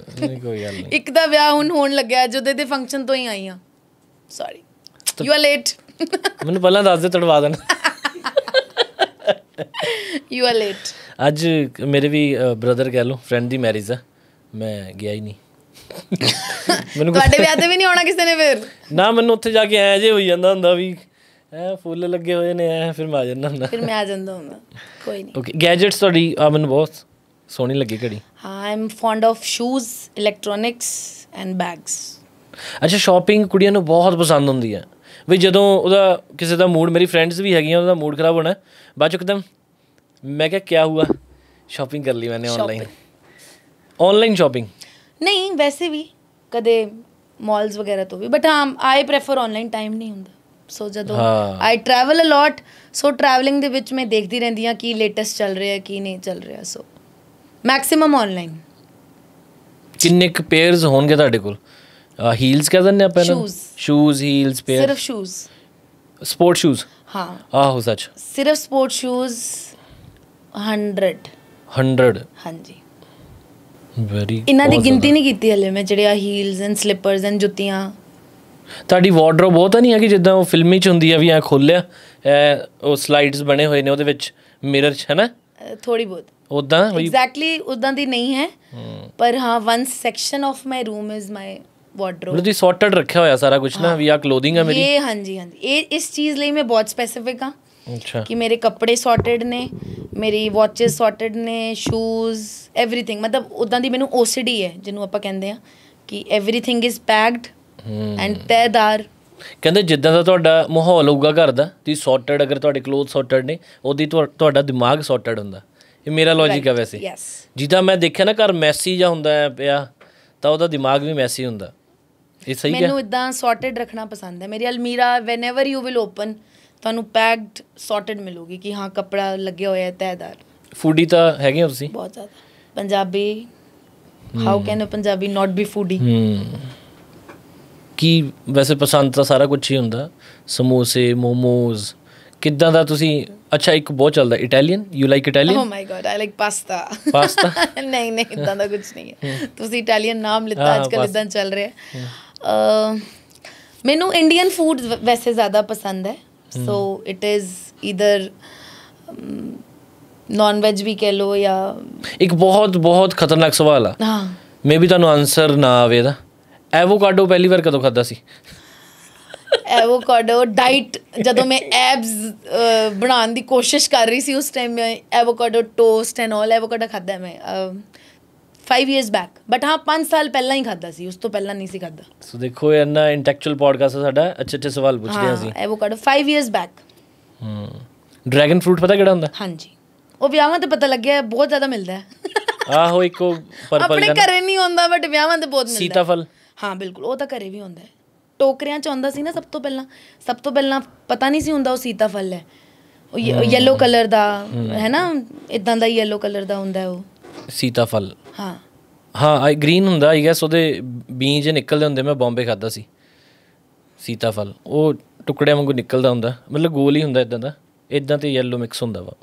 ਇੱਕ ਦਾ ਵਿਆਹ ਹੁਣ ਹੋਣ ਲੱਗਿਆ ਜਦੋਂ ਦੇ ਫੰਕਸ਼ਨ ਤੋਂ ਹੀ ਆਈ ਆ ਸੌਰੀ ਯੂ ਆਰ ਲੇਟ ਮੈਨੂੰ ਪਹਿਲਾਂ ਦੱਸ ਦੇ ਤੜਵਾ ਦੇਣਾ ਯੂ ਆਰ ਲੇਟ ਅੱਜ ਮੇਰੇ ਵੀ ਬ੍ਰਦਰ ਕਹਿ ਲਓ ਫਰੈਂਡ ਦੀ ਮੈਰਿਜ ਆ ਮੈਂ ਗਿਆ ਹੀ ਨਹੀਂ *laughs* ਮੈਨੂੰ ਤੁਹਾਡੇ ਵਿਆਹ ਤੇ ਵੀ ਨਹੀਂ ਆਉਣਾ ਕਿਸੇ ਨੇ ਫਿਰ ਨਾ ਮੈਨੂੰ ਉੱਥੇ ਜਾ ਕੇ ਐ ਜੇ ਹੋਈ ਜਾਂਦਾ ਹੁੰਦਾ ਵੀ ਐ ਫੁੱਲ ਲੱਗੇ ਹੋਏ ਨੇ ਐ ਫਿਰ ਮੈਂ ਆ ਜਾਂਦਾ ਹੁੰਦਾ ਫਿਰ ਮੈਂ ਆ ਜਾਂਦਾ ਹੁੰਦਾ ਕੋਈ ਨਹੀਂ ਓਕੇ ਗੈਜਟਸ ਤੁਹਾਡੀ ਆ ਮੈਨੂੰ ਬਹੁਤ ਸੋਹਣੀ ਲੱਗੀ ਘੜੀ ਹਾਂ I'm fond of shoes electronics and bags ਅੱਛਾ ਸ਼ਾਪਿੰਗ ਕੁੜੀਆਂ ਨੂੰ ਬਹੁਤ ਪਸੰਦ ਹੁੰਦੀ ਹੈ ਵੀ ਜਦੋਂ ਉਹਦਾ ਕਿਸੇ ਦਾ ਮੂਡ ਮੇਰੀ ਫਰੈਂਡਸ ਵੀ ਹੈਗੀਆਂ ਉਹਦਾ ਮੂਡ ਖਰਾਬ ਹੋਣਾ ਬਾਅਦ ਚ ਇੱਕਦਮ ਮੈਂ ਕਿਹਾ ਕੀ ਹੁਆ ਸ਼ਾਪਿੰਗ ਕਰ ਲਈ ਮੈਨੇ ਆਨਲਾਈਨ ਆਨਲਾਈਨ ਸ਼ਾਪਿੰਗ ਨਹੀਂ ਵੈਸੇ ਵੀ ਕਦੇ ਮਾਲਸ ਵਗੈਰਾ ਤੋਂ ਵੀ but I prefer online time ਨਹੀਂ ਹੁੰਦਾ ਸੋ ਜਦੋਂ ਆਈ ਟਰੈਵਲ ਅ ਲੋਟ ਸੋ ਟਰੈਵਲਿੰਗ ਦੇ ਵਿੱਚ ਮੈਂ ਦੇਖਦੀ ਰਹਿੰਦੀ ਆ ਕਿ ਲੇਟੈਸਟ ਚੱਲ ਰਿਹਾ ਕੀ ਨਹੀਂ ਚੱਲ ਰਿਹਾ ਸੋ ਮੈਕਸਿਮਮ ਆਨਲਾਈਨ ਕਿੰਨੇ ਕ ਪੇਅਰਸ ਹੋਣਗੇ ਤੁਹਾਡੇ ਕੋਲ ਹੀਲਸ ਕਹ ਦਿੰਦੇ ਆ ਸ਼ੂਜ਼ ਸ਼ੂਜ਼ ਹੀਲਸ ਪੇਅਰ ਸਿਰਫ ਸ਼ੂਜ਼ ਸਪੋਰਟ ਸ਼ੂਜ਼ ਹਾਂ ਆਹ ਹੋ ਸੱਚ ਸਿਰਫ ਸਪੋਰਟ ਸ਼ੂਜ਼ 100 100 ਹਾਂਜੀ ਵੈਰੀ ਇਹਨਾਂ ਦੀ ਗਿਣਤੀ ਨਹੀਂ ਕੀਤੀ ਹਲੇ ਮੈਂ ਜਿਹੜੇ ਆ ਹੀਲਸ ਐਂਡ ਸਲਿੱਪਰਸ ਐਂਡ ਜੁੱਤੀਆਂ ਤੁਹਾਡੀ ਵਾਰਡਰੋਬ ਬਹੁਤ ਤਾਂ ਨਹੀਂ ਹੈ ਕਿ ਜਿੱਦਾਂ ਉਹ ਫਿਲਮੀ ਚ ਹੁੰਦੀ ਆ ਵੀ ਐ ਖੋਲਿਆ ਐ ਉਹ ਸਲਾਈਡਸ ਬਣੇ ਹੋਏ ਨੇ ਉਹਦੇ ਵਿੱਚ ਮਿਰਰ ਹੈ ਨਾ ਥੋੜੀ ਬਹੁਤ ਉਦਾਂ ਐਗਜ਼ੈਕਟਲੀ ਉਦਾਂ ਦੀ ਨਹੀਂ ਹੈ ਪਰ ਹਾਂ one section of my room is my wardrobe ਮਤਲਬ ਜੀ ਸੌਰਟਡ ਰੱਖਿਆ ਹੋਇਆ ਸਾਰਾ ਕੁਝ ਨਾ ਵੀ ਆ ਕਲੋਥਿੰਗ ਆ ਮੇਰੀ ਇਹ ਹਾਂਜੀ ਹਾਂਜੀ ਇਹ ਇਸ ਚੀਜ਼ ਲਈ ਮੈਂ ਬਹੁਤ ਸਪੈਸਿਫਿਕ ਆ ਅੱਛਾ ਕਿ ਮੇਰੇ ਕੱਪੜੇ ਸੌਰਟਡ ਨੇ ਮੇਰੀ ਵਾਚਸ ਸੌਰਟਡ ਨੇ ਸ਼ੂਜ਼ एवरीथिंग ਮਤਲਬ ਉਦਾਂ ਦੀ ਮੈਨੂੰ ਓਸੀਡੀ ਹੈ ਜਿਹਨੂੰ ਆਪਾਂ ਕਹਿੰਦੇ ਆ ਕਿ एवरीथिंग ਇਜ਼ ਪੈਕਡ ਐਂਡ ਤੈਦਾਰ ਕਹਿੰਦੇ ਜਿੱਦਾਂ ਦਾ ਤੁਹਾਡਾ ਮਾਹੌਲ ਹੋਊਗਾ ਘਰ ਦਾ ਤੁਸੀਂ ਸੌਰਟਡ ਅਗਰ ਤੁਹਾਡੇ ਕਲੋਥ ਸੌਰਟਡ ਨੇ ਉਹਦੀ ਤੁਹਾਡਾ ਦਿਮਾਗ ਸੌਰਟਡ ਹੁੰਦਾ ਇਹ ਮੇਰਾ ਲੌਜੀਕ ਹੈ ਵੈਸੇ ਜਿੱਦਾਂ ਮੈਂ ਦੇਖਿਆ ਨਾ ਘਰ ਮੈਸੀ ਜਾਂ ਹੁੰਦਾ ਹੈ ਪਿਆ ਤਾਂ ਉਹਦਾ ਦਿਮਾਗ ਵੀ ਮੈਸੀ ਹੁੰਦਾ ਇਹ ਸਹੀ ਹੈ ਮੈਨੂੰ ਇਦਾਂ ਸੌਰਟਡ ਰੱਖਣਾ ਪਸੰਦ ਹੈ ਮੇਰੀ ਅਲਮੀਰਾ ਵੈਨੇਵਰ ਯੂ ਵਿਲ ਓਪਨ ਤੁਹਾਨੂੰ ਪੈਕਡ ਸੌਰਟਡ ਮਿਲੂਗੀ ਕਿ ਹਾਂ ਕਪੜਾ ਲੱਗਿਆ ਹੋਇਆ ਹੈ ਤੈਦਾਰ ਫੂਡੀ ਤਾਂ ਹੈਗੇ ਹੋ ਤੁਸੀਂ ਬਹੁਤ ਜ਼ਿਆਦਾ Punjabi how can a Punjabi not be foodie ਕੀ ਵੈਸੇ ਪਸੰਦ ਤਾਂ ਸਾਰਾ ਕੁਝ ਹੀ ਹੁੰਦਾ ਸਮੋਸੇ ਮੋਮੋਜ਼ ਕਿੱਦਾਂ ਦਾ ਤੁਸੀਂ ਅੱਛਾ ਇੱਕ ਬਹੁਤ ਚੱਲਦਾ Italian you like Italian oh my God I like pasta pasta ਨਹੀਂ ਨਹੀਂ ਇਦਾਂ ਦਾ ਕੁਝ ਨਹੀਂ ਹੈ ਤੁਸੀਂ ਇਟਾਲੀਅਨ ਨਾਮ ਲਿੱਤਾ ਅੱਜ ਕੱਲ ਇਦਾਂ ਚੱਲ ਰਿਹਾ ਮੈਨੂੰ ਇੰਡੀਅਨ ਫੂਡ ਵੈਸੇ ਜ਼ਿਆਦਾ ਪਸੰਦ ਹੈ mm. so it is either um, non veg ਵੀ ਕਹਿ ਲੋ ਜਾਂ ਇੱਕ ਬਹੁਤ ਬਹੁਤ ਖਤਰਨਾਕ ਸਵਾਲ ਆ ਹਾਂ ਮੇਬੀ ਤੁਹਾਨੂੰ ਆਨਸਰ ਨਾ ਆਵੇ ਦਾ ਐਵੋਕਾਡੋ ਪਹਿਲੀ ਵਾਰ ਕਦੋਂ ਖਾਦਾ ਸੀ ਐਵੋਕਾਡੋ ਡਾਈਟ ਜਦੋਂ ਮੈਂ ਐਬਸ ਬਣਾਉਣ ਦੀ ਕੋਸ਼ਿਸ਼ ਕਰ ਰਹੀ ਸੀ ਉਸ ਟਾਈਮ ਮੈਂ avocado toast and all avocado ਖਾਦਾ ਮੈਂ 5 ਇਅਰਸ ਬੈਕ ਬਟ ਹਾਂ 5 ਸਾਲ ਪਹਿਲਾਂ ਹੀ ਖਾਦਾ ਸੀ ਉਸ ਤੋਂ ਪਹਿਲਾਂ ਨਹੀਂ ਸੀ ਖਾਦਾ ਸੋ ਦੇਖੋ ਇਹ ਨਾ ਇੰਟੈਲੈਕਚੁਅਲ ਪੋਡਕਾਸਟ ਹੈ ਸਾਡਾ ਅੱਛੇ ਅੱਛੇ ਸਵਾਲ ਪੁੱਛਦੇ ਹਾਂ ਅਸੀਂ ਐਵੋਕਾਡੋ 5 ਇਅਰਸ ਬੈਕ ਹੂੰ ਡਰੈਗਨ ਫਰੂਟ ਪਤਾ ਕਿਹੜਾ ਹੁੰਦਾ ਹਾਂਜੀ ਉਹ ਵਿਆਹਾਂ ਤੇ ਪਤਾ ਲੱਗਿਆ ਬਹੁਤ ਜ਼ਿਆਦਾ ਮਿਲਦਾ ਹੈ ਆਹੋ ਇੱਕੋ ਪਰਪਲ ਆਪਣੇ ਘਰੇ ਨਹੀਂ ਹੁੰਦਾ ਬਟ ਵਿਆਹਾਂ ਤੇ ਬਹੁਤ ਮਿਲਦਾ ਸੀਤਾਫਲ ਹਾਂ ਬਿਲਕੁਲ ਉਹ ਤਾਂ ਘਰੇ ਵੀ ਹੁੰਦਾ ਹੈ ਟੋਕਰਿਆਂ ਚ ਆਉਂਦਾ ਸੀ ਨਾ ਸਭ ਤੋਂ ਪਹਿਲਾਂ ਸਭ ਤੋਂ ਪਹਿਲਾਂ ਪਤਾ ਨਹੀਂ ਸੀ ਹੁੰਦਾ ਉਹ ਸੀਤਾਫਲ ਹੈ ਉਹ ਯੈਲੋ ਕਲਰ ਦਾ ਹੈ ਨਾ ਇਦਾਂ ਦਾ ਯੈਲੋ ਕਲਰ ਦਾ ਹੁੰਦਾ ਉਹ ਸੀਤਾਫਲ ਹਾਂ ਹਾਂ ਗ੍ਰੀਨ ਹੁੰਦਾ ਆਈ ਗੈਸ ਉਹਦੇ ਬੀਜ ਨਿਕਲਦੇ ਹੁੰਦੇ ਮੈਂ ਬੰਬੇ ਖਾਦਾ ਸੀ ਸੀਤਾਫਲ ਉਹ ਟੁਕੜੇ ਵਾਂਗੂ ਨਿਕਲਦਾ ਹੁੰਦਾ ਮਤਲਬ ਗੋਲ ਹੀ ਹੁੰਦਾ ਇਦਾਂ ਦਾ ਇਦਾਂ ਤੇ yellow ਮਿਕਸ ਹੁੰਦਾ ਵਾ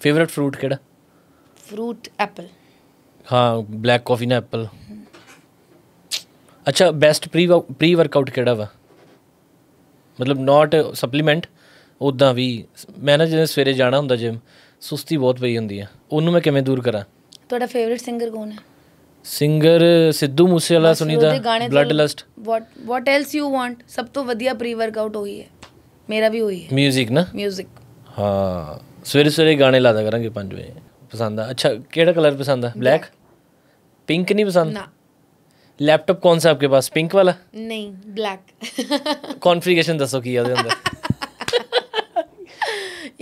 ਫੇਵਰਿਟ ਫਰੂਟ ਕਿਹੜਾ ਫਰੂਟ ਐਪਲ ਹਾਂ ਬਲੈਕ ਕਾਫੀ ਨਾ ਐਪਲ ਅੱਛਾ ਬੈਸਟ ਪ੍ਰੀ ਪ੍ਰੀ ਵਰਕਆਊਟ ਕਿਹੜਾ ਵਾ ਮਤਲਬ ਨਾਟ ਸਪਲੀਮੈਂਟ ਉਦਾਂ ਵੀ ਮੈਂ ਨਾ ਜਦੋਂ ਸਵੇਰੇ ਜਾਣਾ ਹੁੰਦਾ ਜਿਮ ਸੁਸਤੀ ਬਹੁਤ ਪਈ ਹੁੰਦੀ ਆ ਉਹਨੂੰ ਮੈਂ ਕਿਵੇਂ ਦੂਰ ਕਰਾਂ ਤੁਹਾਡਾ ਫੇਵਰਿਟ ਸਿੰਗਰ ਕੌਣ ਹੈ ਸਿੰਗਰ ਸਿੱਧੂ ਮੂਸੇਵਾਲਾ ਸੁਣੀਦਾ blood lust what what else you want ਸਭ ਤੋਂ ਵਧੀਆ ਪ੍ਰੀ ਵਰਕਆਊਟ ਹੋਈ ਹੈ ਮੇਰਾ ਵੀ ਹੋਈ ਹੈ 뮤직 ਨਾ 뮤직 ਹਾਂ ਸਵੇਰੇ ਸਵੇਰੇ ਗਾਣੇ ਲਾਦਾ ਕਰਾਂਗੇ 5 ਵਜੇ ਪਸੰਦ ਆ ਅੱਛਾ ਕਿਹੜਾ ਕਲਰ ਪਸੰਦ ਆ ਬਲੈਕ ਪਿੰਕ ਨਹੀਂ ਪਸੰਦ ਨਾ ਲੈਪਟਾਪ कौन ਆਪਕੇ ਪਾਸ ਪਿੰਕ ਵਾਲਾ ਨਹੀਂ ਬਲੈਕ ब्लैक ਦੱਸੋ ਕੀ ਆ ਦੇ ਅੰਦਰ *laughs*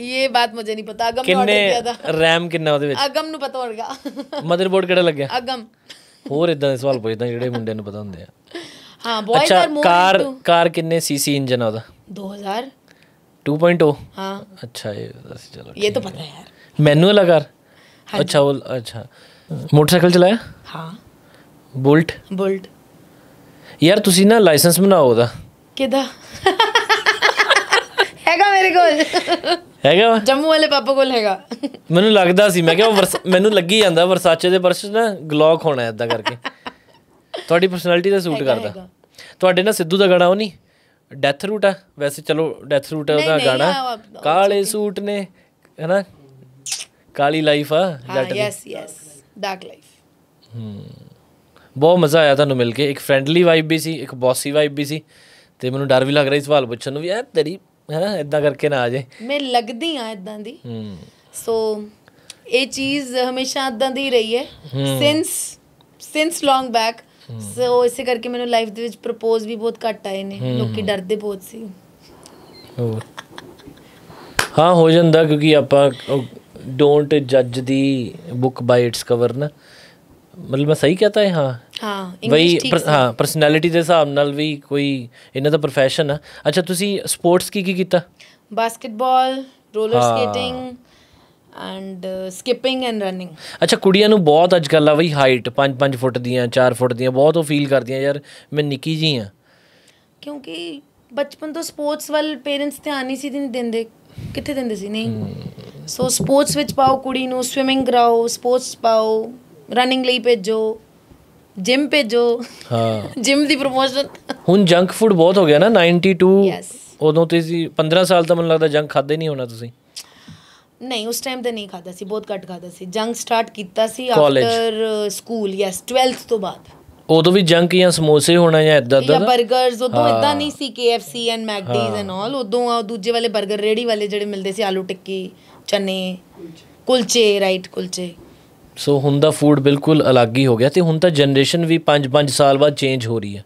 ਇਹ ਬਾਤ ਮੈਨੂੰ ਨਹੀਂ ਪਤਾ ਅਗਮ ਨੇ ਆਰਡਰ ਕੀਤਾ ਤਾਂ ਰੈਮ ਕਿੰਨਾ ਉਹਦੇ ਵਿੱਚ ਅਗਮ ਨੂੰ ਪਤਾ ਹੋਰਗਾ ਮਦਰਬੋਰਡ ਕਿਹੜਾ ਲੱਗਿਆ ਅਗਮ ਹੋਰ ਇਦਾਂ ਦੇ ਸਵਾਲ ਪੁੱਛਦਾ ਜਿਹੜੇ ਮੁੰਡਿਆਂ ਨੂੰ ਪਤਾ ਹੁੰਦੇ ਆ ਹਾਂ ਬॉयਜ਼ ਆਰ ਮੋਰ ਕਾਰ ਕਾਰ ਕਿੰਨੇ ਸੀਸੀ ਇੰਜਨ ਆ ਉਹਦਾ 2000 2.0 ਹਾਂ ਅੱਛਾ ਇਹ ਦੱਸ ਚਲੋ ਇਹ ਤਾਂ ਪਤਾ ਯਾਰ ਮੈਨੂਅਲ ਆ ਕਾਰ अच्छा वो अच्छा मोटरसाइकिल चलाया हाँ बुल्ट बुल्ट यार ਤੁਸੀਂ ਨਾ ਲਾਇਸੈਂਸ ਬਣਾਓ ਉਹਦਾ ਕਿਦਾ ਹੈਗਾ ਮੇਰੇ ਕੋਲ ਹੈਗਾ ਜੰਮੂ ਵਾਲੇ ਪਾਪਾ ਕੋਲ ਹੈਗਾ ਮੈਨੂੰ ਲੱਗਦਾ ਸੀ ਮੈਂ ਕਿਹਾ ਉਹ ਮੈਨੂੰ ਲੱਗੀ ਜਾਂਦਾ ਵਰਸਾਚੇ ਦੇ ਪਰਸ ਨਾ ਗਲੌਕ ਹੋਣਾ ਇਦਾਂ ਕਰਕੇ ਤੁਹਾਡੀ ਪਰਸਨੈਲਿਟੀ ਦਾ ਸੂਟ ਕਰਦਾ ਤੁਹਾਡੇ ਨਾਲ ਸਿੱਧੂ ਦਾ ਗਾਣਾ ਉਹ ਨਹੀਂ ਡੈਥ ਰੂਟ ਆ ਵੈਸੇ ਚਲੋ ਡੈਥ ਰੂਟ ਦਾ ਗਾਣਾ ਕਾਲੇ ਸੂਟ ਨੇ ਹੈਨਾ ਕਾਲੀ ਲਾਈਫ ਆ ਜੱਟ ਦੀ ਯੈਸ ਯੈਸ ਡਾਰਕ ਲਾਈਫ ਹੂੰ ਬਹੁਤ ਮਜ਼ਾ ਆਇਆ ਤੁਹਾਨੂੰ ਮਿਲ ਕੇ ਇੱਕ ਫ੍ਰੈਂਡਲੀ ਵਾਈਬ ਵੀ ਸੀ ਇੱਕ ਬੌਸੀ ਵਾਈਬ ਵੀ ਸੀ ਤੇ ਮੈਨੂੰ ਡਰ ਵੀ ਲੱਗ ਰਿਹਾ ਸੀ ਸਵਾਲ ਪੁੱਛਣ ਨੂੰ ਵੀ ਐ ਤੇਰੀ ਹੈ ਇਦਾਂ ਕਰਕੇ ਨਾ ਆ ਜੇ ਮੈਂ ਲੱਗਦੀ ਆ ਇਦਾਂ ਦੀ ਹੂੰ ਸੋ ਇਹ ਚੀਜ਼ ਹਮੇਸ਼ਾ ਇਦਾਂ ਦੀ ਰਹੀ ਹੈ ਸਿንስ ਸਿንስ ਲੌਂਗ ਬੈਕ ਸੋ ਇਸੇ ਕਰਕੇ ਮੈਨੂੰ ਲਾਈਫ ਦੇ ਵਿੱਚ ਪ੍ਰਪੋਜ਼ ਵੀ ਬਹੁਤ ਘੱਟ ਆਏ ਨੇ ਲੋਕੀ ਡਰਦੇ ਬਹੁਤ ਸੀ ਹਾਂ ਹੋ ਜਾਂਦਾ ਕਿਉਂਕਿ ਆਪਾਂ ਡੋਨਟ ਜੱਜ the book by its cover ਨਾ ਮਤਲਬ ਮੈਂ ਸਹੀ ਕਹਤਾ ਹਾਂ ਹਾਂ ਵਈ ਹਾਂ ਪਰਸਨੈਲਿਟੀ ਦੇ ਹਿਸਾਬ ਨਾਲ ਵੀ ਕੋਈ ਇਹਨਾਂ ਦਾ profession ਆ ਅੱਛਾ ਤੁਸੀਂ ਸਪੋਰਟਸ ਕੀ ਕੀ ਕੀਤਾ basketball roller skating and skipping and running ਅੱਛਾ ਕੁੜੀਆਂ ਨੂੰ ਬਹੁਤ ਅੱਜ ਕੱਲ ਆ ਬਈ ਹਾਈਟ 5-5 ਫੁੱਟ ਦੀਆਂ 4 ਫੁੱਟ ਦੀਆਂ ਬਹੁਤ ਉਹ ਫੀਲ ਕਰਦੀਆਂ ਯਾਰ ਮੈਂ ਨਿੱਕੀ ਜੀ ਆ ਕਿਉਂਕਿ ਬਚਪਨ ਤੋਂ ਸਪੋਰਟਸ ਵੱਲ ਪੇਰੈਂਟਸ ਧਿਆਨ ਨਹੀਂ ਸੀ ਦਿੰਦੇ ਕਿੱਥੇ ਦਿੰਦੇ ਸੀ ਨਹੀਂ ਸੋ ਸਪੋਰਟਸ ਵਿੱਚ ਪਾਓ ਕੁੜੀ ਨੂੰ ਸਵਿਮਿੰਗ ਕਰਾਓ ਸਪੋਰਟਸ ਪਾਓ ਰਨਿੰਗ ਲਈ ਭੇਜੋ ਜਿਮ ਭੇਜੋ ਹਾਂ ਜਿਮ ਦੀ ਪ੍ਰੋਮੋਸ਼ਨ ਹੁਣ ਜੰਕ ਫੂਡ ਬਹੁਤ ਹੋ ਗਿਆ ਨਾ 92 ਯੈਸ ਉਦੋਂ ਤੇ ਸੀ 15 ਸਾਲ ਤਾਂ ਮੈਨੂੰ ਲੱਗਦਾ ਜੰਕ ਖਾਦੇ ਨਹੀਂ ਹੋਣਾ ਤੁਸੀਂ ਨਹੀਂ ਉਸ ਟਾਈਮ ਤੇ ਨਹੀਂ ਖਾਦਾ ਸੀ ਬਹੁਤ ਘੱਟ ਖਾਦਾ ਸੀ ਜੰਕ ਸਟਾਰਟ ਕੀਤਾ ਸੀ ਆਫਟਰ ਸਕੂਲ ਯੈਸ 12th ਤੋਂ ਬਾਅਦ ਉਦੋਂ ਵੀ ਜੰਕ ਜਾਂ ਸਮੋਸੇ ਹੋਣਾ ਜਾਂ ਇਦਾਂ ਦਾ ਜਾਂ 버ਗਰਸ ਉਦੋਂ ਇਦਾਂ ਨਹੀਂ ਸੀ KFC and McD's and all ਉਦੋਂ ਆ ਦੂਜੇ ਵਾਲੇ 버ਗਰ ਰੇੜੀ ਵਾਲੇ ਜਿਹੜੇ ਮਿਲਦੇ ਸੀ ਆਲੂ ਟਿੱਕੀ ਚਨੇ ਕੁਲਚੇ ਰਾਈਟ ਕੁਲਚੇ ਸੋ ਹੁਣ ਦਾ ਫੂਡ ਬਿਲਕੁਲ ਅਲੱਗ ਹੀ ਹੋ ਗਿਆ ਤੇ ਹੁਣ ਤਾਂ ਜਨਰੇਸ਼ਨ ਵੀ 5-5 ਸਾਲ ਬਾਅਦ ਚੇਂਜ ਹੋ ਰਹੀ ਹੈ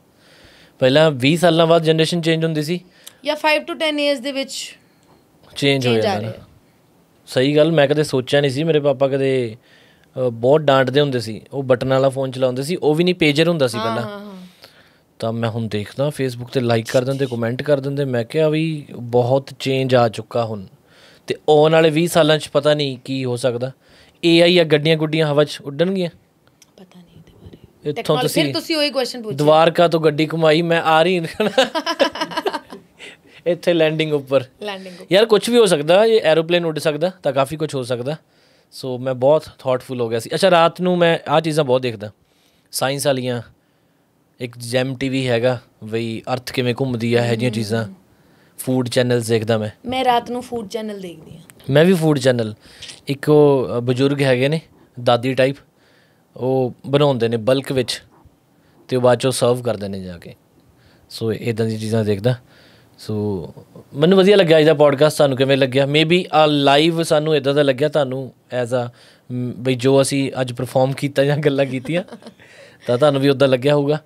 ਪਹਿਲਾਂ 20 ਸਾਲਾਂ ਬਾਅਦ ਜਨਰੇਸ਼ਨ ਚੇਂਜ ਹੁੰਦੀ ਸੀ ਜਾਂ 5 ਟੂ 10 ਇਅਰਸ ਦੇ ਵਿੱਚ ਚੇਂਜ ਹੋ ਜਾਂਦਾ ਸਹੀ ਗੱਲ ਮੈਂ ਕਦੇ ਸੋਚਿਆ ਨਹੀਂ ਸੀ ਮੇਰੇ ਪਾਪਾ ਕਦੇ ਬਹੁਤ ਡਾਂਟਦੇ ਹੁੰਦੇ ਸੀ ਉਹ ਬਟਨ ਵਾਲਾ ਫੋਨ ਚਲਾਉਂਦੇ ਸੀ ਉਹ ਵੀ ਨਹੀਂ ਪੇਜਰ ਹੁੰਦਾ ਸੀ ਪਹਿਲਾਂ ਤਾਂ ਮੈਂ ਹੁਣ ਦੇਖਦਾ ਫੇਸਬੁੱਕ ਤੇ ਲਾਈਕ ਕਰ ਦਿੰਦੇ ਕਮੈਂਟ ਕਰ ਦਿੰਦੇ ਮੈਂ ਕਿਹਾ ਵੀ ਬਹੁਤ ਚੇਂਜ ਆ ਚੁੱਕਾ ਹੁਣ ਤੇ ਆਉਣ ਵਾਲੇ 20 ਸਾਲਾਂ 'ਚ ਪਤਾ ਨਹੀਂ ਕੀ ਹੋ ਸਕਦਾ ਏਆਈ ਆ ਗੱਡੀਆਂ ਗੁੱਡੀਆਂ ਹਵਾ 'ਚ ਉੱਡਣਗੀਆਂ ਪਤਾ ਨਹੀਂ ਇਹਦੇ ਬਾਰੇ ਤੁਸੀਂ ਫਿਰ ਤੁਸੀਂ ਉਹੀ ਕੁਐਸਚਨ ਪੁੱਛੋ ਦਵਾਰਕਾ ਤੋਂ ਗੱਡੀ ਘੁਮਾਈ ਮੈਂ ਆ ਰਹੀ *laughs* ਇੱਥੇ ਲੈਂਡਿੰਗ ਉੱਪਰ ਲੈਂਡਿੰਗ ਉੱਪਰ ਯਾਰ ਕੁਝ ਵੀ ਹੋ ਸਕਦਾ ਇਹ ਐਰੋਪਲੇਨ ਉੱਡ ਸਕਦਾ ਤਾਂ ਕਾਫੀ ਕੁਝ ਹੋ ਸਕਦਾ ਸੋ ਮੈਂ ਬਹੁਤ ਥਾਟਫੁਲ ਹੋ ਗਿਆ ਸੀ ਅੱਛਾ ਰਾਤ ਨੂੰ ਮੈਂ ਆ ਚੀਜ਼ਾਂ ਬਹੁਤ ਦੇਖਦਾ ਸਾਇੰਸ ਵਾਲੀਆਂ ਇੱਕ ਜੈਮ ਟੀਵੀ ਹੈਗਾ ਵਈ ਅਰਥ ਕਿਵੇਂ ਘੁੰਮਦੀ ਆ ਇਹ ਜੀਆਂ ਚੀਜ਼ਾਂ ਫੂਡ ਚੈਨਲਸ ਦੇਖਦਾ ਮੈਂ ਮੈਂ ਰਾਤ ਨੂੰ ਫੂਡ ਚੈਨਲ ਦੇਖਦੀ ਹਾਂ ਮੈਂ ਵੀ ਫੂਡ ਚੈਨਲ ਇੱਕ ਉਹ ਬਜ਼ੁਰਗ ਹੈਗੇ ਨੇ ਦਾਦੀ ਟਾਈਪ ਉਹ ਬਣਾਉਂਦੇ ਨੇ ਬਲਕ ਵਿੱਚ ਤੇ ਉਹ ਬਾਅਦ ਚੋਂ ਸਰਵ ਕਰਦੇ ਨੇ ਜਾ ਕੇ ਸੋ ਇਦਾਂ ਦੀ ਚੀਜ਼ਾਂ ਦੇਖਦਾ ਸੋ ਮੈਨੂੰ ਵਧੀਆ ਲੱਗਿਆ ਇਹਦਾ ਪੋਡਕਾਸਟ ਤੁਹਾਨੂੰ ਕਿਵੇਂ ਲੱਗਿਆ ਮੇਬੀ ਆ ਲਾਈਵ ਸਾਨੂੰ ਇਦਾਂ ਦਾ ਲੱਗਿਆ ਤੁਹਾਨੂੰ ਐਜ਼ ਅ ਬਈ ਜੋ ਅਸੀਂ ਅੱਜ ਪਰਫਾਰਮ ਕੀਤਾ ਜਾਂ ਗੱਲਾਂ ਕੀਤੀਆਂ ਤਾਂ ਤੁਹਾਨੂੰ ਵੀ ਉਦਾਂ ਲੱਗਿਆ ਹੋਊਗਾ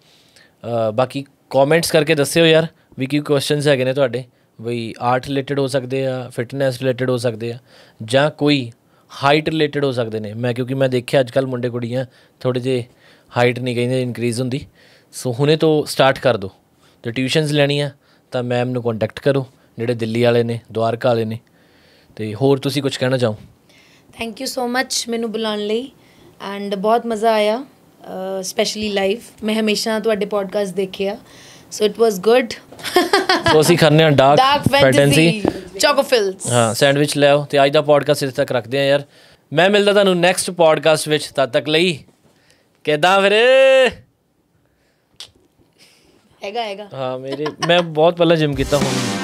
ਬਾਕੀ ਕਮੈਂਟਸ ਕਰਕੇ ਦੱਸਿਓ ਯਾਰ ਵੀ ਕੀ ਕੁਐਸਚਨਸ ਹੈਗੇ ਨੇ ਤੁਹਾਡੇ ਬਈ ਆਰਟ ਰਿਲੇਟਡ ਹੋ ਸਕਦੇ ਆ ਫਿਟਨੈਸ ਰਿਲੇਟਡ ਹੋ ਸਕਦੇ ਆ ਜਾਂ ਕੋਈ ਹਾਈਟ ਰਿਲੇਟਡ ਹੋ ਸਕਦੇ ਨੇ ਮੈਂ ਕਿਉਂਕਿ ਮੈਂ ਦੇਖਿਆ ਅੱਜ ਕੱਲ ਮੁੰਡੇ ਕੁੜੀਆਂ ਥੋੜੇ ਜੇ ਹਾਈਟ ਨਹੀਂ ਕਹਿੰਦੇ ਇਨਕਰੀਜ਼ ਹੁੰਦੀ ਸੋ ਹੁਣੇ ਤੋਂ ਸਟਾਰਟ ਕਰ ਦੋ ਤੇ ਟਿਊਸ਼ਨਸ ਲੈਣੀਆਂ ਤਾਂ ਮੈਮ ਨੂੰ ਕੰਟੈਕਟ ਕਰੋ ਜਿਹੜੇ ਦਿੱਲੀ ਵਾਲੇ ਨੇ ਦੁਆਰਕਾ ਵਾਲੇ ਨੇ ਤੇ ਹੋਰ ਤੁਸੀਂ ਕੁਝ ਕਹਿਣਾ ਚਾਹੋ ਥੈਂਕ ਯੂ ਸੋ ਮੱਚ ਮੈਨੂੰ ਬੁਲਾਉਣ ਲਈ ਐਂਡ ਬਹੁਤ ਮਜ਼ਾ ਆਇਆ ਸਪੈਸ਼ਲੀ ਲਾਈਵ ਮੈਂ ਹਮੇਸ਼ਾ ਤੁਹਾਡੇ ਪੋਡਕਾਸਟ ਦੇਖਿਆ ਸੋ ਇਟ ਵਾਸ ਗੁੱਡ ਸੋ ਅਸੀਂ ਖਾਣੇ ਆ ਡਾਰਕ ਫੈਂਟੈਸੀ ਚੋਕੋਫਿਲਸ ਹਾਂ ਸੈਂਡਵਿਚ ਲੈ ਆਓ ਤੇ ਅੱਜ ਦਾ ਪੋਡਕਾਸਟ ਇੱਥੇ ਤੱਕ ਰੱਖਦੇ ਆ ਯਾਰ ਮੈਂ ਮਿਲਦਾ ਤੁਹਾਨੂੰ ਨੈਕਸਟ ਪੋਡਕਾਸਟ ਵਿੱਚ ਤਦ ਤੱਕ ਲਈ ਕਿਦਾਂ ਫਿਰ ਹੈਗਾ ਹੈਗਾ ਹਾਂ ਮੇਰੇ ਮੈਂ ਬਹੁਤ ਪਹਿਲਾਂ ਜਿਮ ਕੀਤਾ ਹੁਣ